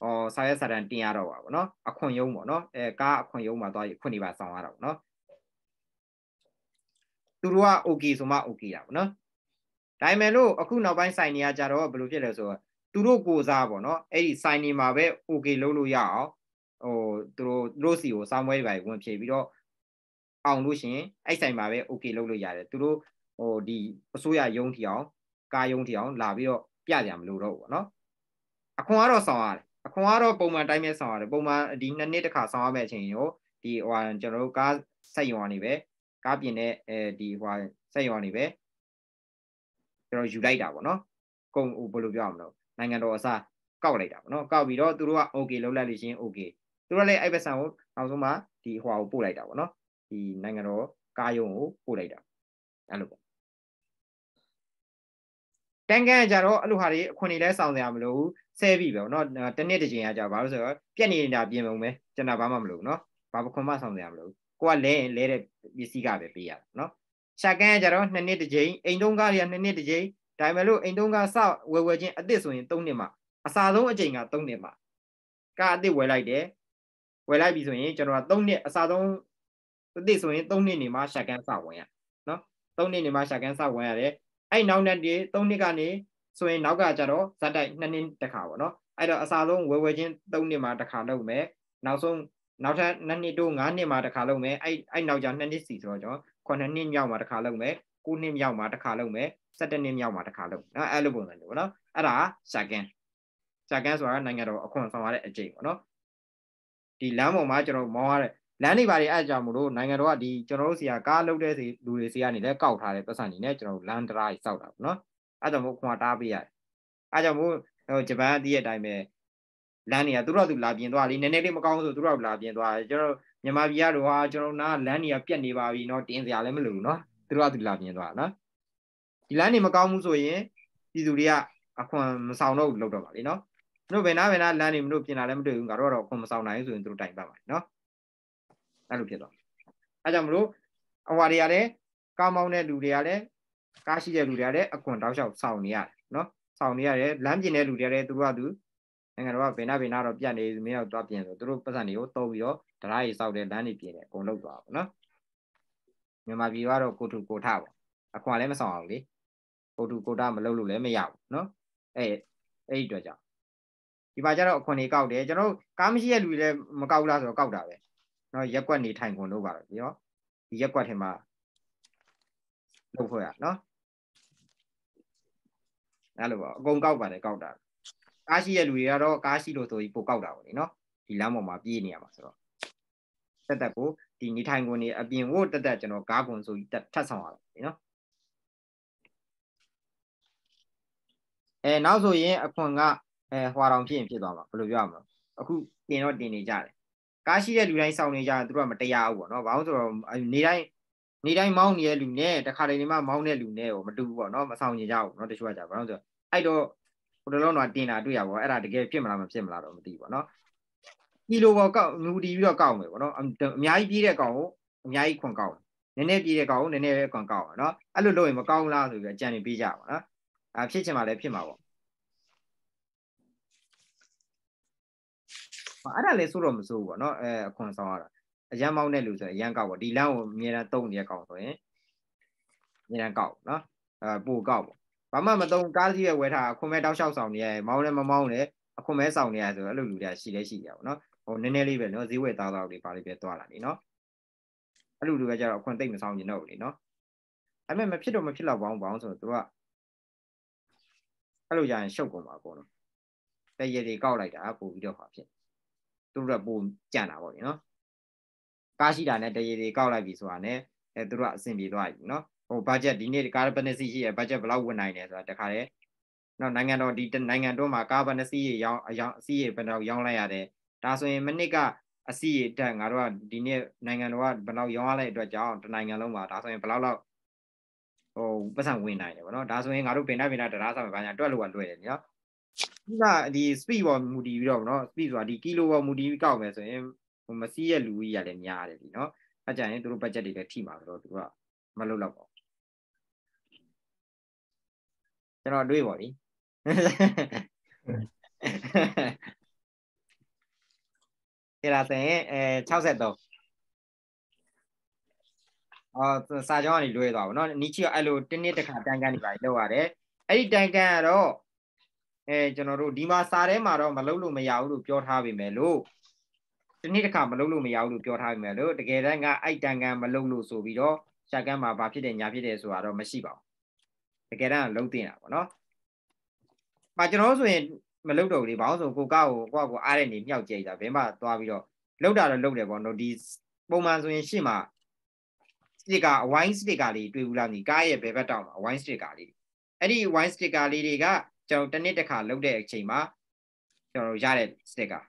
ဩစာရွက်စာတမ်းတင်ရတော့ပါဘောနော်အခွင့်ယုံပေါ့နော်အဲကားအခွင့်ယုံမှာသွားပြီးခွင့်နေပါဆောင်ရတာပေါ့နော်သူတို့က okay ဆိုမှ okay တာပေါ့နော်ဒါပေမဲ့လို့အခုနောက်ပိုင်းဆိုင်နေရကြတော့ဘယ်လိုဖြစ်လဲဆိုတော့သူတို့ကိုစားပေါ့နော်အဲ့ဒီဆိုင်နေမှာပဲ okay လုံးလို့ရအောင်ဟိုသူတို့သူတို့စီကိုစောင်းပွဲတွေပါဝင်ဖြည့်ပြီးတော့အောင်လို့ရှင်အဲ့ဆိုင်မှာပဲ okay လုံးလို့ရတယ်သူတို့ဟိုဒီအစိုးရယုံထီအောင်ကာယုံထီအောင်လာပြီးတော့ပြကြမလို့တော့ဘောနော်အခွန်ကတော့ဆောင်ရတယ်အခွန်ကတော့ပုံမှန်တိုင်းပဲဆောင်ရတယ်ပုံမှန်ဒီနှစ်နှစ်တစ်ခါဆောင်ရမယ့်အချိန်ရောဒီဟိုကျွန်တော်တို့ကားဆက်ယုံကနေပဲကားပြင်တဲ့အဲဒီဟိုဆက်ယုံကနေပဲကျွန်တော်ယူလိုက်တာပေါ့နော်ကုန်ဟိုဘယ်လိုပြောရမလဲနိုင်ငံတော်အစားကောက်လိုက်တာပေါ့နော်ကောက်ပြီးတော့သူတို့က okay လောက်လိုက်လို့ရှင် okay သူတို့လည်းအဲ့ပတ်စံကိုနောက်ဆုံးမှဒီဟိုဟာကိုပို့လိုက်တာပေါ့နော်ဒီနိုင်ငံတော်ကားယုံကိုပို့လိုက်တာအဲ့လိုပေါ့တန်ကန်ကကြတော့အဲ့လိုဟာတွေအခွင့်တွေလဲစောင့်စရာမလိုဘူးဆဲပြီပဲเนาะတစ်နှစ်တစ်ချိန်ကကြပါလို့ဆိုတော့ပြက်နေတာပြင်ပုံပဲကျွန်တော်ဘာမှမလုပ်ဘူးเนาะဘာပခွန်မဆောင်စရာမလိုဘူးကိုကလဲရင်လဲတဲ့ပစ္စည်းကပဲပေးရတာเนาะရှာကန်ကကြတော့နှစ်နှစ်တစ်ချိန်အိမ်တုံးကားတွေကနှစ်နှစ်တစ်ချိန်ဒါပေမဲ့လို့အိမ်တုံးကားစဝယ်ဝယ်ချင်းအသစ်ဆိုရင်၃နှစ်မှအစာဆုံးအချိန်က၃နှစ်မှကားအသစ်ဝယ်လိုက်တယ်ဝယ်လိုက်ပြီဆိုရင်ကျွန်တော်က၃နှစ်အစာဆုံးအသစ်ဆိုရင်၃နှစ်နေမှရှာကန်စဝင်ရเนาะ၃နှစ်နေမှရှာကန်စဝင်ရတယ်အဲ့နောက်နှစ်တွေ၃နှစ်ကနေဆိုရင်နောက်ကကြတော့ဇက်တိုက်နှစ်နှစ်တစ်ခါပေါ့နော်အဲ့တော့အစားဆုံးဝယ်ဝယ်ချင်း၃နှစ်မှာတစ်ခါလုပ်မယ်နောက်ဆုံးနောက်ထပ်နှစ်နှစ်တို့၅နှစ်မှာတစ်ခါလုပ်မယ်အဲ့အဲ့နောက်ကြနှစ်နှစ်စီဆိုတော့ကျွန်တော်9နှစ်မြောက်မှာတစ်ခါလုပ်မယ်9နှစ်မြောက်မှာတစ်ခါလုပ်မယ်17နှစ်မြောက်မှာတစ်ခါလုပ်နော်အဲ့လိုပုံစံမျိုးပေါ့နော်အဲ့ဒါရှာကန်ရှာကန်ဆိုတာနိုင်ငံတော်အခွန်ဆောင်ရတဲ့အကျိန်ပေါ့နော်ဒီလမ်းပေါ်မှာကျွန်တော်မောင်းရတဲ့လမ်းတွေဘာတွေအဲ့ကြောင့်မလို့နိုင်ငံတော်ကဒီကျွန်တော်တို့ဆီကကားလုတ်တဲ့စီလူတွေဆီကနေလည်းကောက်ထားတယ်ပတ်စံနေနဲ့ကျွန်တော်တို့လမ်းတရားကြီးစောက်တာပေါ့နော်အဲ့ကြောင့်မို့ခွန်တားပေးရတယ်အဲ့ကြောင့်မို့ဂျပန်အသည့်အတိုင်းပဲလမ်းတွေကသူတို့ကသူလာပြင်သွားလေနည်းနည်းလေးမကောင်းဆိုသူတို့ကလာပြင်သွားကျွန်တော်မြန်မာပြည်ကတော့ဟာကျွန်တော်နားလမ်းတွေကပြက်နေပါပြီเนาะတင်းစရာလည်းမလိုဘူးเนาะသူတို့ကသူလာပြင်သွားเนาะဒီလမ်းတွေမကောင်းဘူးဆိုရင်ပြည်သူတွေကအခွန်မဆောင်တော့ဘူးလောက်တော့ပါလေเนาะတို့ဘယ်နာဘယ်နာလမ်းတွေမတို့ပြင်လာလည်းမတွေ့ဘူးငါတို့ကတော့အခွန်မဆောင်နိုင်ဘူးဆိုရင်သူတို့တိုင်ပတ်ပါလေเนาะအဲ့လိုဖြစ်သွားအဲကြောင့်မလို့အဝါတွေကလည်းကောင်းမောင်းတဲ့လူတွေကလည်းကားရှိတဲ့လူတွေကလည်းအခွန်တောက်လျှောက်စောင့်နေရတယ်နော်စောင့်နေရတယ်လမ်းပြင်တဲ့လူတွေကလည်းသူတို့ကသူနိုင်ငံတော်ကဗေနာဗေနာတော့ပြတ်နေမင်းတို့သွားပြင်ဆိုသူတို့ပတ်စံတွေကိုတုံးပြီးတော့တရားကြီးစောက်တယ်လမ်းတွေပြင်တယ်အကုန်လုံးသွားပါနော်မြန်မာပြည်ကတော့ကိုထုကိုထပါအခွန်လည်းမဆောင်အောင်လေကိုထုကိုထမလုပ်လို့လည်းမရဘူးနော်အဲအဲ့ဒီတော့ကြောင့်ဒီမှာကျတော့အခွန်တွေကောက်တယ်ကျွန်တော်ကားမရှိတဲ့လူတွေလည်းမကောက်လားဆိုတော့ကောက်တာပဲနော်ရက်ွက်နေထိုင်ကုန်လို့ပါပဲဒီရောဒီရက်ွက်ထဲမှာလုပ်ဖို့ရနော်အဲ့လိုပါအကုန်ကောက်ပါတယ်ကောက်တာကားရှိရဲ့လူတွေကတော့ကားရှိလို့ဆိုပြီးပိုကောက်တာပေါ့လေနော်ဒီလမ်းပေါ်မှာပြေးနေရမှာဆိုတော့တက်တက်ကိုဒီနေထိုင်ကုန်နေအပြင်ဝတ်တက်တက်ကျွန်တော်ကားကုန်ဆိုပြီးထပ်ဆောင်ရတယ်နော်အဲနောက်ဆိုရင်အခွန်ကအဲဟွာတော်ဖြစ်ရင်ဖြစ်သွားမှာဘယ်လိုပြောရမလဲအခုတင်တော့တင်နေကြတယ်ကားရှိတဲ့လူတိုင်းစောင့်နေကြရင်သူတို့ကမတရားဘူးပေါ့နော်ဘာလို့ဆိုတော့နေတိုင်းနေတိုင်းမောင်းနေတဲ့လူနဲ့တခါတလေမှမောင်းတဲ့လူနဲ့ကိုမတူဘူးပေါ့နော်မဆောင်ကြကြဘူးเนาะတချို့ကကြာဘာလို့ဆိုတော့အဲ့တော့ဟိုတလုံးတော့တင်တာတွေ့ရပါဘောအဲ့ဒါတကယ်ဖြစ်မလားမဖြစ်မလားတော့မသိဘူးပေါ့နော်ကီလိုပေါ်ကောက်ငူတီပြီးတော့ကောက်မယ်ပေါ့နော်အများကြီးပြေးတဲ့ကောင်ကိုအများကြီးခွန်ကောက်နည်းနည်းပြေးတဲ့ကောင်ကိုနည်းနည်းပဲခွန်ကောက်ပါနော်အဲ့လိုလုပ်ရင်မကောင်းလားဆိုပြီးအကြံတွေပေးကြပါနော်အာဖြစ်ချင်မှလည်းဖြစ်မှာပေါ့အဲ့ဒါလည်းဆိုတော့မဆိုးဘူးပေါ့နော်အဲအခွန်ဆောင်ရတာအရန်မောင်းတဲ့လူဆိုရင်အရန်ကောက်ပေါ့ဒီလမ်းကိုအမြဲတမ်းတုံးနေရကောင်ဆိုရင်အမြဲတမ်းကောက်နော်အဲပိုကောက်ပေါ့ဘာမှမတုံးကားစီးရဲ့ဝဲထားအခွန်မဲတောက်လျှောက်ဆောင်နေရမောင်းနဲ့မမောင်းနဲ့အခွန်မဲဆောင်နေရဆိုတော့အဲ့လိုလူတွေကရှိလဲရှိကြပေါ့နော်ဟိုနည်းနည်းလေးပဲနော်ဈေးဝယ်သားသားတွေပါလေးပဲသွားလာနေနော်အဲ့လိုလူတွေကကြတော့အခွန်သိမ့်မဆောင်နေတော့ဘူးလေနော်အဲ့မဲ့မဖြစ်တော့မဖြစ်တော့ဘောင်းဘောင်းဆိုတော့သူကအဲ့လိုကြရင်ရှုပ်ကုန်ပါကုန်တော့တရရတွေကောက်လိုက်တာပို့ပြီးတော့ဟာဖြစ်သူတို့ကပုံကြံ့တာပေါ့ဗျနော်ကားရှိတာနဲ့တရေတွေကောက်လိုက်ပြီဆိုတာနဲ့အဲသူတို့ကအဆင်ပြေသွားပြီနော်ဟိုဘတ်ဂျက်ဒီနေ့ကားဘယ်နှစ်စီးရှိရဘတ်ဂျက်ဘယ်လောက်ဝင်နိုင်လဲဆိုတာတခါတည်းနော်နိုင်ငံတော်ဒီနိုင်ငံတော်မှာကားဘယ်နှစ်စီးရရောင်းအရောင်းအစီးရဘယ်လောက်ရောင်းလိုက်ရတယ်ဒါဆိုရင်မနစ်ကအစီးရတက်ငါတို့ကဒီနေ့နိုင်ငံတော်ကဘယ်လောက်ရောင်းရလဲအတွက်ကြောင့်တနိုင်ငံလုံးမှာဒါဆိုရင်ဘယ်လောက်လောက်ဟိုပတ်စံဝင်နိုင်တယ်ဗောနော်ဒါဆိုရင်ငါတို့ပင်နာပင်နာတရားဆောင်ပိုင်းညာတွက်လို့ကလွယ်တယ်နော်ကဒီ speed ပေါ်မူတည်ပြီးတော့ဗောနော် speed ဆိုတာဒီ kilo ပေါ်မူတည်ပြီးကောက်မယ်ဆိုရင်ဟိုမစီးရလူကြီးရလည်းများတယ်လीเนาะအကြရင်သူတို့ budget တွေလည်းထိမှာဆိုတော့သူကမလုပ်တော့ပါဘူးကျွန်တော်တွေးပါလीကဲဒါဆိုရင်အဲ63အော်စာကြောင်းကနေလွဲသွားပါတော့နီချီကအဲ့လိုတင်းနစ်တစ်ခါတန်ကန်နေပါလေလောက်ရတယ်အဲ့ဒီတန်ကန်ကတော့အဲကျွန်တော်တို့ဒီမှာစာထဲမှာတော့မလုပ်လို့မရဘူးလို့ပြောထားပေမဲ့လို့ဒီနေ့တစ်ခါမလုပ်လို့မရဘူးလို့ပြောထားပေမဲ့လို့တကယ်တမ်းကအိုက်တန်ကန်မလုပ်လို့ဆိုပြီးတော့ရှာကန်မှာဘာဖြစ်တယ်ညာဖြစ်တယ်ဆိုတာတော့မရှိပါဘူးတကယ်တမ်းလုံးတင်တာပေါ့နော်။ပါကျွန်တော်ဆိုရင်မလုပ်တော့ဘူးလေဘာလို့ဆိုကိုကကိုကိုကကိုအားတဲ့နေမြောက်ကြိတာဘယ်မှသွားပြီးတော့လောက်တာတော့လောက်တယ်ပေါ့နော်ဒီပုံမှန်ဆိုရင်ရှေ့မှာစတစ်ကာအဝိုင်းစတစ်ကာလေးတွေ့ဘူးလားညီကားရဲ့ဘယ်ဘက်တောင်မှာအဝိုင်းစတစ်ကာလေးအဲ့ဒီဝိုင်းစတစ်ကာလေးတွေကကျွန်တော်တစ်နှစ်တစ်ခါလုပ်တဲ့အချိန်မှာကျွန်တော်ရတဲ့ sticker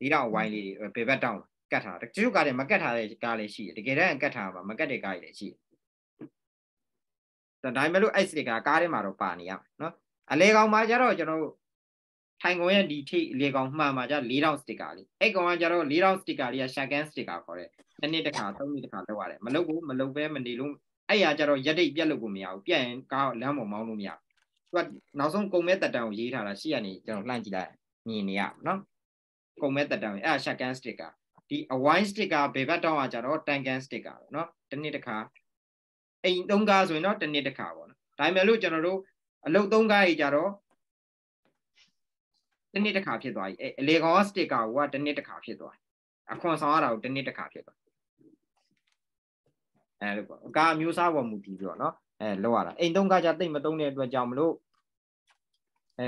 ဒီတော့ဝိုင်းလေးတွေဘယ်ဘက်တောင်းကတ်ထားတာတချို့ကားတွေမကတ်ထားတဲ့ကားလည်းရှိတယ်တကယ်တမ်းကတ်ထားမှာမကတ်တဲ့ကားတွေလည်းရှိတယ်ဒါပေမဲ့လို့အဲ့ sticker ကားထဲမှာတော့ပါနေရမယ်နော်အလေကောင်မှာကျတော့ကျွန်တော်ထိုင်ကုန်ရဲ့ဒီထိလေကောင်မှန်မှာကျ4000 sticker လေးအဲ့ကောင်ကကျတော့4000 sticker လေးက shotgun sticker ခေါ်တဲ့တစ်နှစ်တစ်ခါသုံးနှစ်တစ်ခါလောက်ရတယ်မလုပ်ဘူးမလုပ်ပဲမနေလို့အဲ့ရကျတော့ရက်တိတ်ပြက်လို့ကိုမရဘူးပြက်ရင်ကားလမ်းပေါ်မောင်းလို့မရဘူးသူကနောက်ဆုံးကုံမဲ့တက်တန်ကိုရေးထားတာရှေ့ကနေကျွန်တော်လှမ်းကြည့်လိုက်မြင်နေရပါနော်ကုံမဲ့တက်တန်အဲ့ဒါ shotgun sticker ဒီ a wine sticker ဘယ်ဘက်တောင်းอ่ะကြတော့ tangan sticker ပဲเนาะတစ်နှစ်တစ်ခါအိမ်သုံးကားဆိုရင်တော့တစ်နှစ်တစ်ခါပေါ့နော်ဒါပေမဲ့လို့ကျွန်တော်တို့အလုပ်သုံးကားကြီးကြတော့တစ်နှစ်တစ်ခါဖြစ်သွားပြီအဲအလေကောင်က sticker ကိုကတစ်နှစ်တစ်ခါဖြစ်သွားအခွန်ဆောင်ရတာကိုတစ်နှစ်တစ်ခါဖြစ်သွားအဲလိုပေါ့ကားမျိုးစားပေါ်မူတည်ပြီးတော့เนาะအဲလောက်ရတာအိမ်သုံးကားကြတိတ်မသုံးတဲ့အတွက်ကြောင့်မလို့အဲ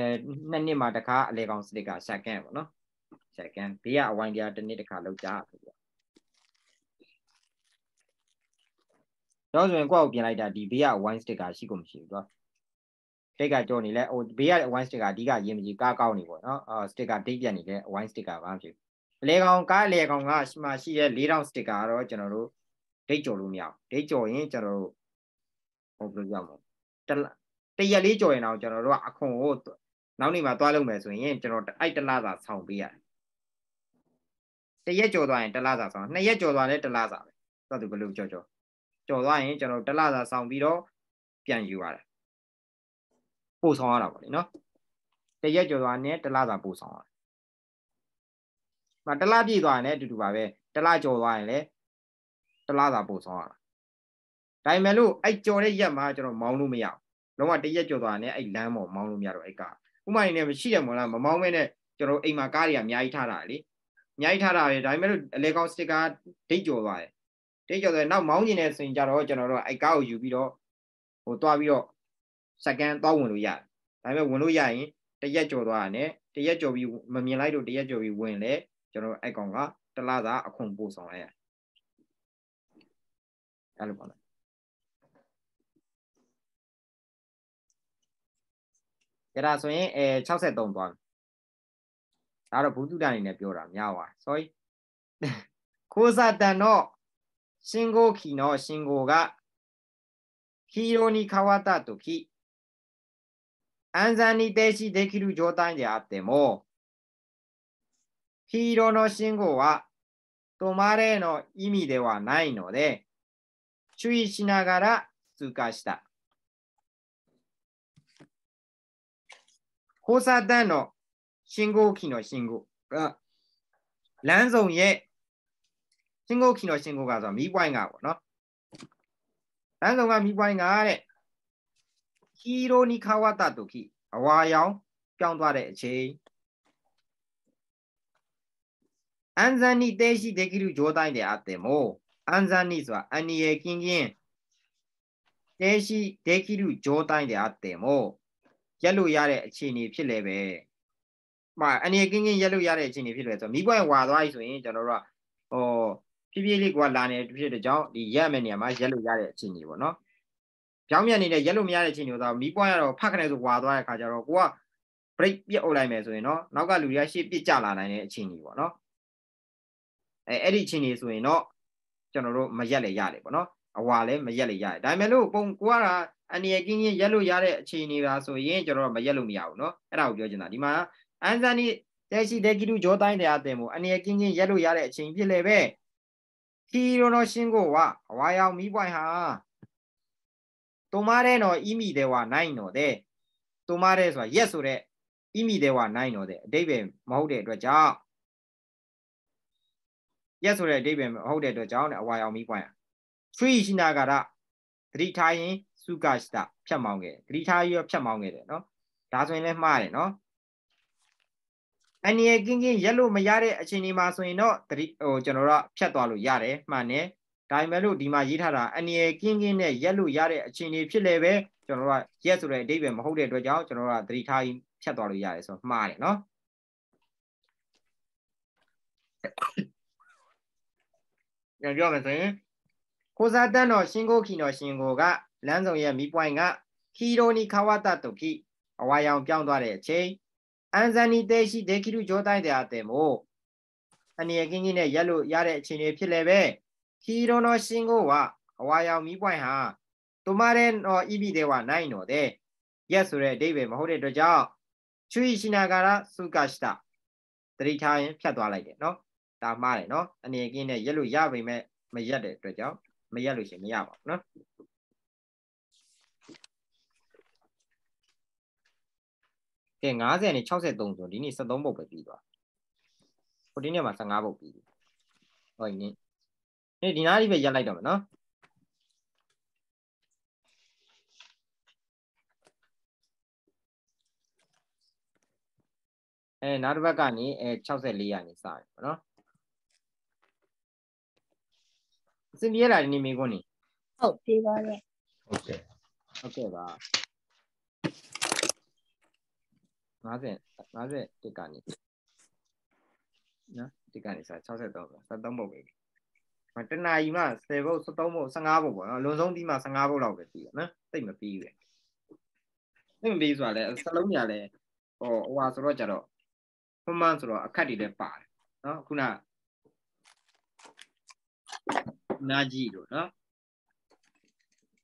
နှစ်နှစ်မှာတစ်ခါအလေကောင်စတစ်ကစက္ကန့်ပေါ့နော်စက္ကန့်ဘေးကအဝိုင်းပြားတစ်နှစ်တစ်ခါလောက်ကြာပြီပေါ့တော့ဆိုရင်ကိုယ့်ကိုပြင်လိုက်တာဒီဘေးက wine stick ကရှိကုန်မရှိဘူးတော့တိတ်ကကြောနေလဲဟိုဘေးက wine stick ကအဓိကရင်မကြီးကားကောင်းနေပေါ့နော်အာ stick ကတိတ်ပြတ်နေလဲ wine stick ကဘာမှမဖြစ်ဘူးလေကောင်ကားလေကောင်ကမှရှိရဲ4000 stick ကတော့ကျွန်တော်တို့ဒိတ်ကြော်လို့မရဘူးဒိတ်ကြော်ရင်ကျွန်တော်တို့ဟိုဘယ်လိုပြောမလဲတရက်လေးကြော်ရင်တော့ကျွန်တော်တို့ကအခွန်ကိုနောက်နေ့မှာသွားလုပ်မယ်ဆိုရင်ကျွန်တော်အဲ့တလားစာဆောင်ပေးရတယ်တရက်ကြော်သွားရင်တလားစာဆောင်နှစ်ရက်ကြော်သွားလည်းတလားစာပဲသွားသူဘယ်လိုကြော်ကြော်ကြော်သွားရင်ကျွန်တော်တလားစာဆောင်ပြီးတော့ပြန်ယူရတယ်ပို့ဆောင်ရတာပေါ့လေနော်တရက်ကြော်သွားနဲ့တလားစာပို့ဆောင်ရတယ်မတလားပြည့်သွားရင်လည်းအတူတူပါပဲတလားကြော်သွားရင်လည်းတလားစာပို့ဆောင်ရတာဒါပေမဲ့လို့အဲ့ကြော်တဲ့ရက်မှာကျွန်တော်မောင်းလို့မရဘူးလုံးဝတရက်ကျော်သွားတယ်အဲ့လမ်းပေါ်မောင်းလို့မရတော့အဲ့ကဥမာနေနဲ့မရှိတယ်မဟုတ်လားမမောင်းမဲနဲ့ကျွန်တော်အိမ်မှာကားတွေကအများကြီးထားတာလေအများကြီးထားတာပဲဒါပေမဲ့လို့အလဲကောင်းစတစ်ကာဒိတ်ကျော်သွားတယ်ဒိတ်ကျော်ဆိုရင်နောက်မောင်းနေတယ်ဆိုရင်ကြတော့ကျွန်တော်တို့အဲ့ကားကိုယူပြီးတော့ဟိုသွားပြီးတော့စကန်သွားဝင်လို့ရတယ်ဒါပေမဲ့ဝင်လို့ရရင်တရက်ကျော်သွားရတယ်တရက်ကျော်ပြီးမမြင်လိုက်တော့တရက်ကျော်ပြီးဝင်လေကျွန်တော်အဲ့ကောင်ကတလားသာအခွန်ပို့ဆောင်လိုက်ရတယ်အဲ့လိုပါလား။ဒါဆိုရင်အဲ63သွားပြီ။ဒါတော့ဘုသူတန်အနေနဲ့ပြောတာပါ sorry ။ခိုးစတန်တော့信号機の信号が黄色に変わったとき、暗算に停止できる状態であっても、黄色の信号は止まれの意味ではないので、注意しながら通過した。交差点の信号機の信号が、ランゾンへ、信号機の信号が、そのミーバイガーをな。ランゾンがミー黄色に変わったとき、あわよ、ぴょんとあれ、チェイ。安全に停止できる状態であっても、安全にはアニエキンギン、停止できる状態であっても、ရက်လို့ရတဲ့အခြေအနေဖြစ်လဲပဲမှာအနေကင်းကင်းရက်လို့ရတဲ့အခြေအနေဖြစ်လဲဆိုတော့မိဘဝါသွားပြီဆိုရင်ကျွန်တော်တို့ကဟောဖြည်းဖြည်းလေးကလာနေဖြစ်တဲ့ကြောင့်ဒီရက်မဲ့နေရာမှာရက်လို့ရတဲ့အခြေအနေပေါ့နော်ပြောင်းပြန်နေတဲ့ရက်လို့မရတဲ့အခြေအနေတော့မိဘရတော့ဖတ်ခနဲ့ဆိုဝါသွားတဲ့ခါကျတော့ကိုက break ပြတ်အုပ်လိုက်မယ်ဆိုရင်တော့နောက်ကလူတွေကရှေ့ပြစ်ကျလာနိုင်တဲ့အခြေအနေပေါ့နော်အဲအဲ့ဒီအခြေအနေဆိုရင်တော့ကျွန်တော်တို့မရက်လည်းရတယ်ပေါ့နော်အဝါလည်းမရက်လည်းရတယ်ဒါပေမဲ့လို့ပုံကိုကအန္တရာယ်ကင်းကင်းရက်လို့ရတဲ့အခြေအနေပါဆိုရင်ကျွန်တော်ကမရက်လို့မရဘူးเนาะအဲ့ဒါကိုပြောချင်တာဒီမှာအန်ဇန်နီတဲရှိတဲကိတုဂျောတိုင်းတရားတင်မှုအန္တရာယ်ကင်းကင်းရက်လို့ရတဲ့အချိန်ဖြစ်လေပဲခီရိုနောရှင်းကိုဝအဝါယောင်မီးပွိုင်ဟာတုံမတဲ့နော်အီမီတဲ့ဝနိုင်နော်တဲ့တုံမတဲ့ဆိုတာရက်ဆိုတဲ့အီမီတဲ့ဝနိုင်နော်တဲ့အတိပ္ပယ်မဟုတ်တဲ့အတွက်ကြောင့်ရက်ဆိုတဲ့အတိပ္ပယ်မဟုတ်တဲ့အတွက်ကြောင့်တဲ့အဝါယောင်မီးပွိုင်ဟာ tree ရှင်နာကာရသတိထားရင်စုကစ္စတဖြတ်မောင်းခဲ့တယ်တတိထားရောဖြတ်မောင်းခဲ့တယ်နော်ဒါဆိုရင်လည်းမှားတယ်နော်အနေရကင်းကင်းရက်လို့မရတဲ့အချိန်ဒီမှာဆိုရင်တော့တတိဟိုကျွန်တော်တို့ဖြတ်သွားလို့ရတယ်မှန်တယ်ဒါပေမဲ့လို့ဒီမှာရေးထားတာအနေရကင်းကင်းနဲ့ရက်လို့ရတဲ့အချိန်တွေဖြစ်လေပဲကျွန်တော်တို့ကရက်ဆိုတဲ့အဓိပ္ပာယ်မဟုတ်တဲ့အတွက်ကြောင့်ကျွန်တော်တို့ကတတိထားဖြတ်သွားလို့ရတယ်ဆိုတော့မှားတယ်နော်ပြန်ပြောမယ်ဆိုရင်ကိုစားတန်းတော် ရှင်ကိုခီတော်ရှင်ကိုကလမ်းဆောင်ရဲ့မီးပွိုင်ကခီရိုနီခဝတတုခိအဝါရောင်ပြောင်းသွားတဲ့အချိန်အန်ဇန်နီတေရှိဒေခိရုဂျောတိုင်းတဲ့အတဲမို့အနေအကင်းကြီးနဲ့ရက်လို့ရတဲ့အချိန်တွေဖြစ်လေပဲခီရိုနောရှင်ကိုကအဝါရောင်မီးပွိုင်ဟာတမရဲနော်ဤပြီတဲ့ဝနိုင်တော်တဲ့ရက်ဆိုတဲ့အဓိပ္ပာယ်မဟုတ်တဲ့အတွက်ကြောင့်ချွီရှိနာကာရစုကရှတာတတိထားရင်ဖြတ်သွားလိုက်တယ်နော်ဒါမှားတယ်နော်အနေအကင်းနဲ့ရက်လို့ရပေမဲ့မရက်တဲ့အတွက်ကြောင့်မရက်လို့ရှင်မရပါဘူးနော်ကဲ90နဲ့63ဆိုဒီနေ့73ပုတ်ပဲပြီးသွားဟိုဒီနေ့မှာ15ပုတ်ပြီးပြီဟုတ်ရင်နေ့ဒီနားလေးပဲရက်လိုက်တော့မယ်နော်အဲနောက်တစ်ဘက်ကနေအဲ64ရာနေစတယ်ပေါ့နော်အစဉ်ပြေလာဒီနေ့မိကွန်းနေဟုတ်ပြေပါရဲ့ဟုတ်ကဲ့ဟုတ်ကဲ့ပါ50 51ကနေနော်ဒီကနေစာ63ပေါ့73ပုတ်ပဲတနာကြီးမှ10ပုတ်73ပုတ်15ပုတ်ပေါ့နော်လွန်ဆုံးပြီးမှ15ပုတ်လောက်ပဲပြီးတယ်နော်သိမပြီးပဲသိမပြီးဆိုတာလဲစလုံးညာလဲဟောဟိုဟာဆိုတော့ကြတော့မှန်မှန်ဆိုတော့အခက်တွေလည်းပါတယ်နော်ခုနနာကြီးတို့နော်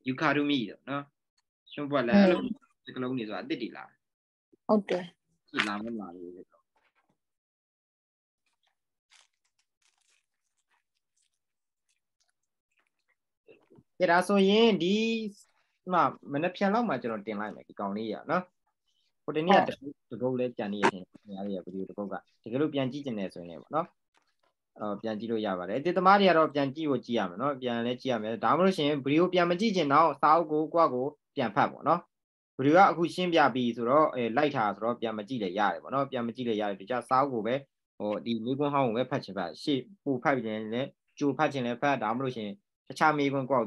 ယူခါရုမိတို့နော်ရှင်ဘွက်လည်းဒီကလုံးနေဆိုတာအစ်တတီလာတယ်ဟုတ်တယ်လာမလာလေကဲဒါဆိုရင်ဒီမှာမနေ့ပြန်လောက်မှာကျွန်တော်တင်လိုက်မယ်ဒီကောင်လေးရနော်ဟိုတနေ့ကတကုတ်လဲကြံနေရခြင်းနေရာတွေကဗီဒီယိုတကုတ်ကတကယ်လို့ပြန်ကြည့်ကျင်နေဆိုရင်လည်းပေါ့နော်အော်ပြန်ကြည့်လို့ရပါတယ်အစ်တသမားတွေကတော့ပြန်ကြည့်ဖို့ကြည့်ရမယ်နော်ပြန်လဲကြည့်ရမယ်ဒါမှမဟုတ်ရှင်ဗီဒီယိုပြန်မကြည့်ကျင်တော့စာအုပ်ကိုကိုယ့်ကိုပြန်ဖတ်ပေါ့နော်ဗီဒီယိုကအခုရှင်းပြပြီးဆိုတော့အဲလိုက်ထားဆိုတော့ပြန်မကြည့်လည်းရတယ်ပေါ့နော်ပြန်မကြည့်လည်းရတယ်ဒီကြစာအုပ်ကိုပဲဟိုဒီမိကွန်းဟောင်းကိုပဲဖတ်ချင်ဖတ်ရှေ့ပို့ဖတ်ပြီးလည်းကြိုဖတ်ချင်လည်းဖတ်ဒါမှမဟုတ်ရှင်တခြားမိကွန်းကောက်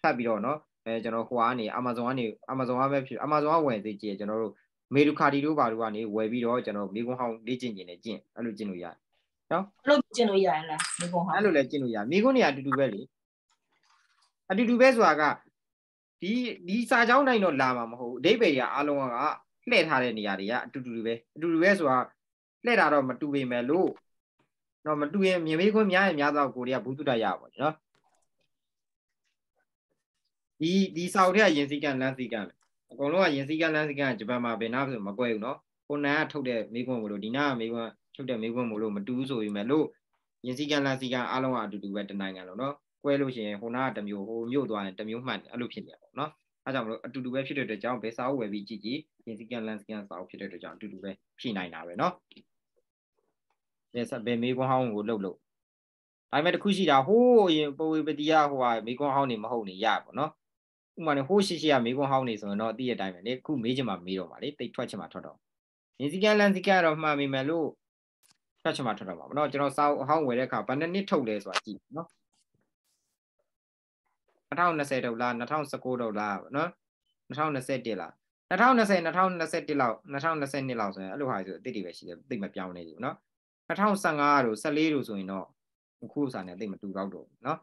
ဖတ်ပြီးတော့နော်အဲကျွန်တော်ဟိုကနေ Amazon ကနေ Amazon ကပဲဖြစ် Amazon ကဝင်သေးကြည့်ကျွန်တော်တို့မေဒူကာတီတို့ဘာတို့ကနေဝယ်ပြီးတော့ကျွန်တော်မိကွန်းဟောင်းလေ့ကျင့်ကျင်နေကျင့်အဲ့လိုကျင့်လို့ရတယ်နော်အဲ့လိုကျင့်လို့ရရလားမိကွန်းဟောင်းအဲ့လိုလည်းကျင့်လို့ရမိကွန်းနေရာအတူတူပဲလေအတူတူပဲဆိုတာကဒီဒီစာကြောင်းတိုင်းတော့လာမှာမဟုတ်ဘူးအဓိပ္ပာယ်ကအလုံးကလှည့်ထားတဲ့နေရာတွေကအတူတူပဲအတူတူပဲဆိုတာလှည့်တာတော့မတူပေမဲ့လို့တော့မတူရင်မြေမေးခွန်းများရင်များတော့ကိုတွေကဘုသူတရရပါဘောနော်ဒီဒီစာအုပ်ထဲကယင်စီကန်လန်းစီကန်ပဲအကုန်လုံးကယင်စီကန်လန်းစီကန်ကဂျပန်မှာဘယ်နာဆိုမကွဲဘူးနော်ကိုနန်ကထုတ်တဲ့မေးခွန်းမလို့ဒီနာကမေးခွန်းထုတ်တဲ့မေးခွန်းမလို့မတူဘူးဆိုပေမဲ့လို့ယင်စီကန်လန်းစီကန်အားလုံးကအတူတူပဲတနိုင်ငံလုံးနော်ကွဲလို့ရှိရင်ဟိုနာကတစ်မျိုးဟိုမြို့သွားရင်တစ်မျိုးမှန်အဲ့လိုဖြစ်နေပါပေါ့နော်အဲကြောင့်မလို့အတူတူပဲဖြစ်တဲ့အတွက်ကြောင့်ဘယ်စာအုပ်ဝယ်ပြီးကြည့်ကြည့်ရင်စီကန်လန်စီကန်စာအုပ်ဖြစ်တဲ့အတွက်ကြောင့်အတူတူပဲဖြည့်နိုင်တာပဲနော်ဘယ်စာဘယ်မေကွန်ဟောင်းကိုလှုပ်လို့ဒါပေမဲ့တခုရှိတာဟိုးအရင်ပဝေပတိယဟိုဟာမေကွန်ဟောင်းနေမဟုတ်နေရပေါ့နော်ဥမာနဲ့ဟိုးရှိရှိကမေကွန်ဟောင်းနေဆိုရင်တော့အတိရတိုင်းပဲလေအခုမေးချင်မှမေးတော့ပါလေတိတ်ထွက်ချင်မှထွက်တော့ရင်စီကန်လန်စီကန်တော့မှန်မိမယ်လို့ထွက်ချင်မှထွက်တော့ပါဘောနော်ကျွန်တော်စာအုပ်ဟောင်းဝယ်တဲ့အခါဘယ်နှစ်နှစ်ထုတ်လဲဆိုတာကြည့်နော်2020ဒေါ်လာ2019ဒေါ်လာနော်2021လား2020 2021လောက်2022လောက်ဆိုရင်အဲ့လိုဟာဆိုအတိတ်တွေပဲရှိတယ်သိမပြောင်းနေဘူးနော်2015တို့14တို့ဆိုရင်တော့အခုဥစားနဲ့အတိတ်မတူတော့တော့ဘူးနော်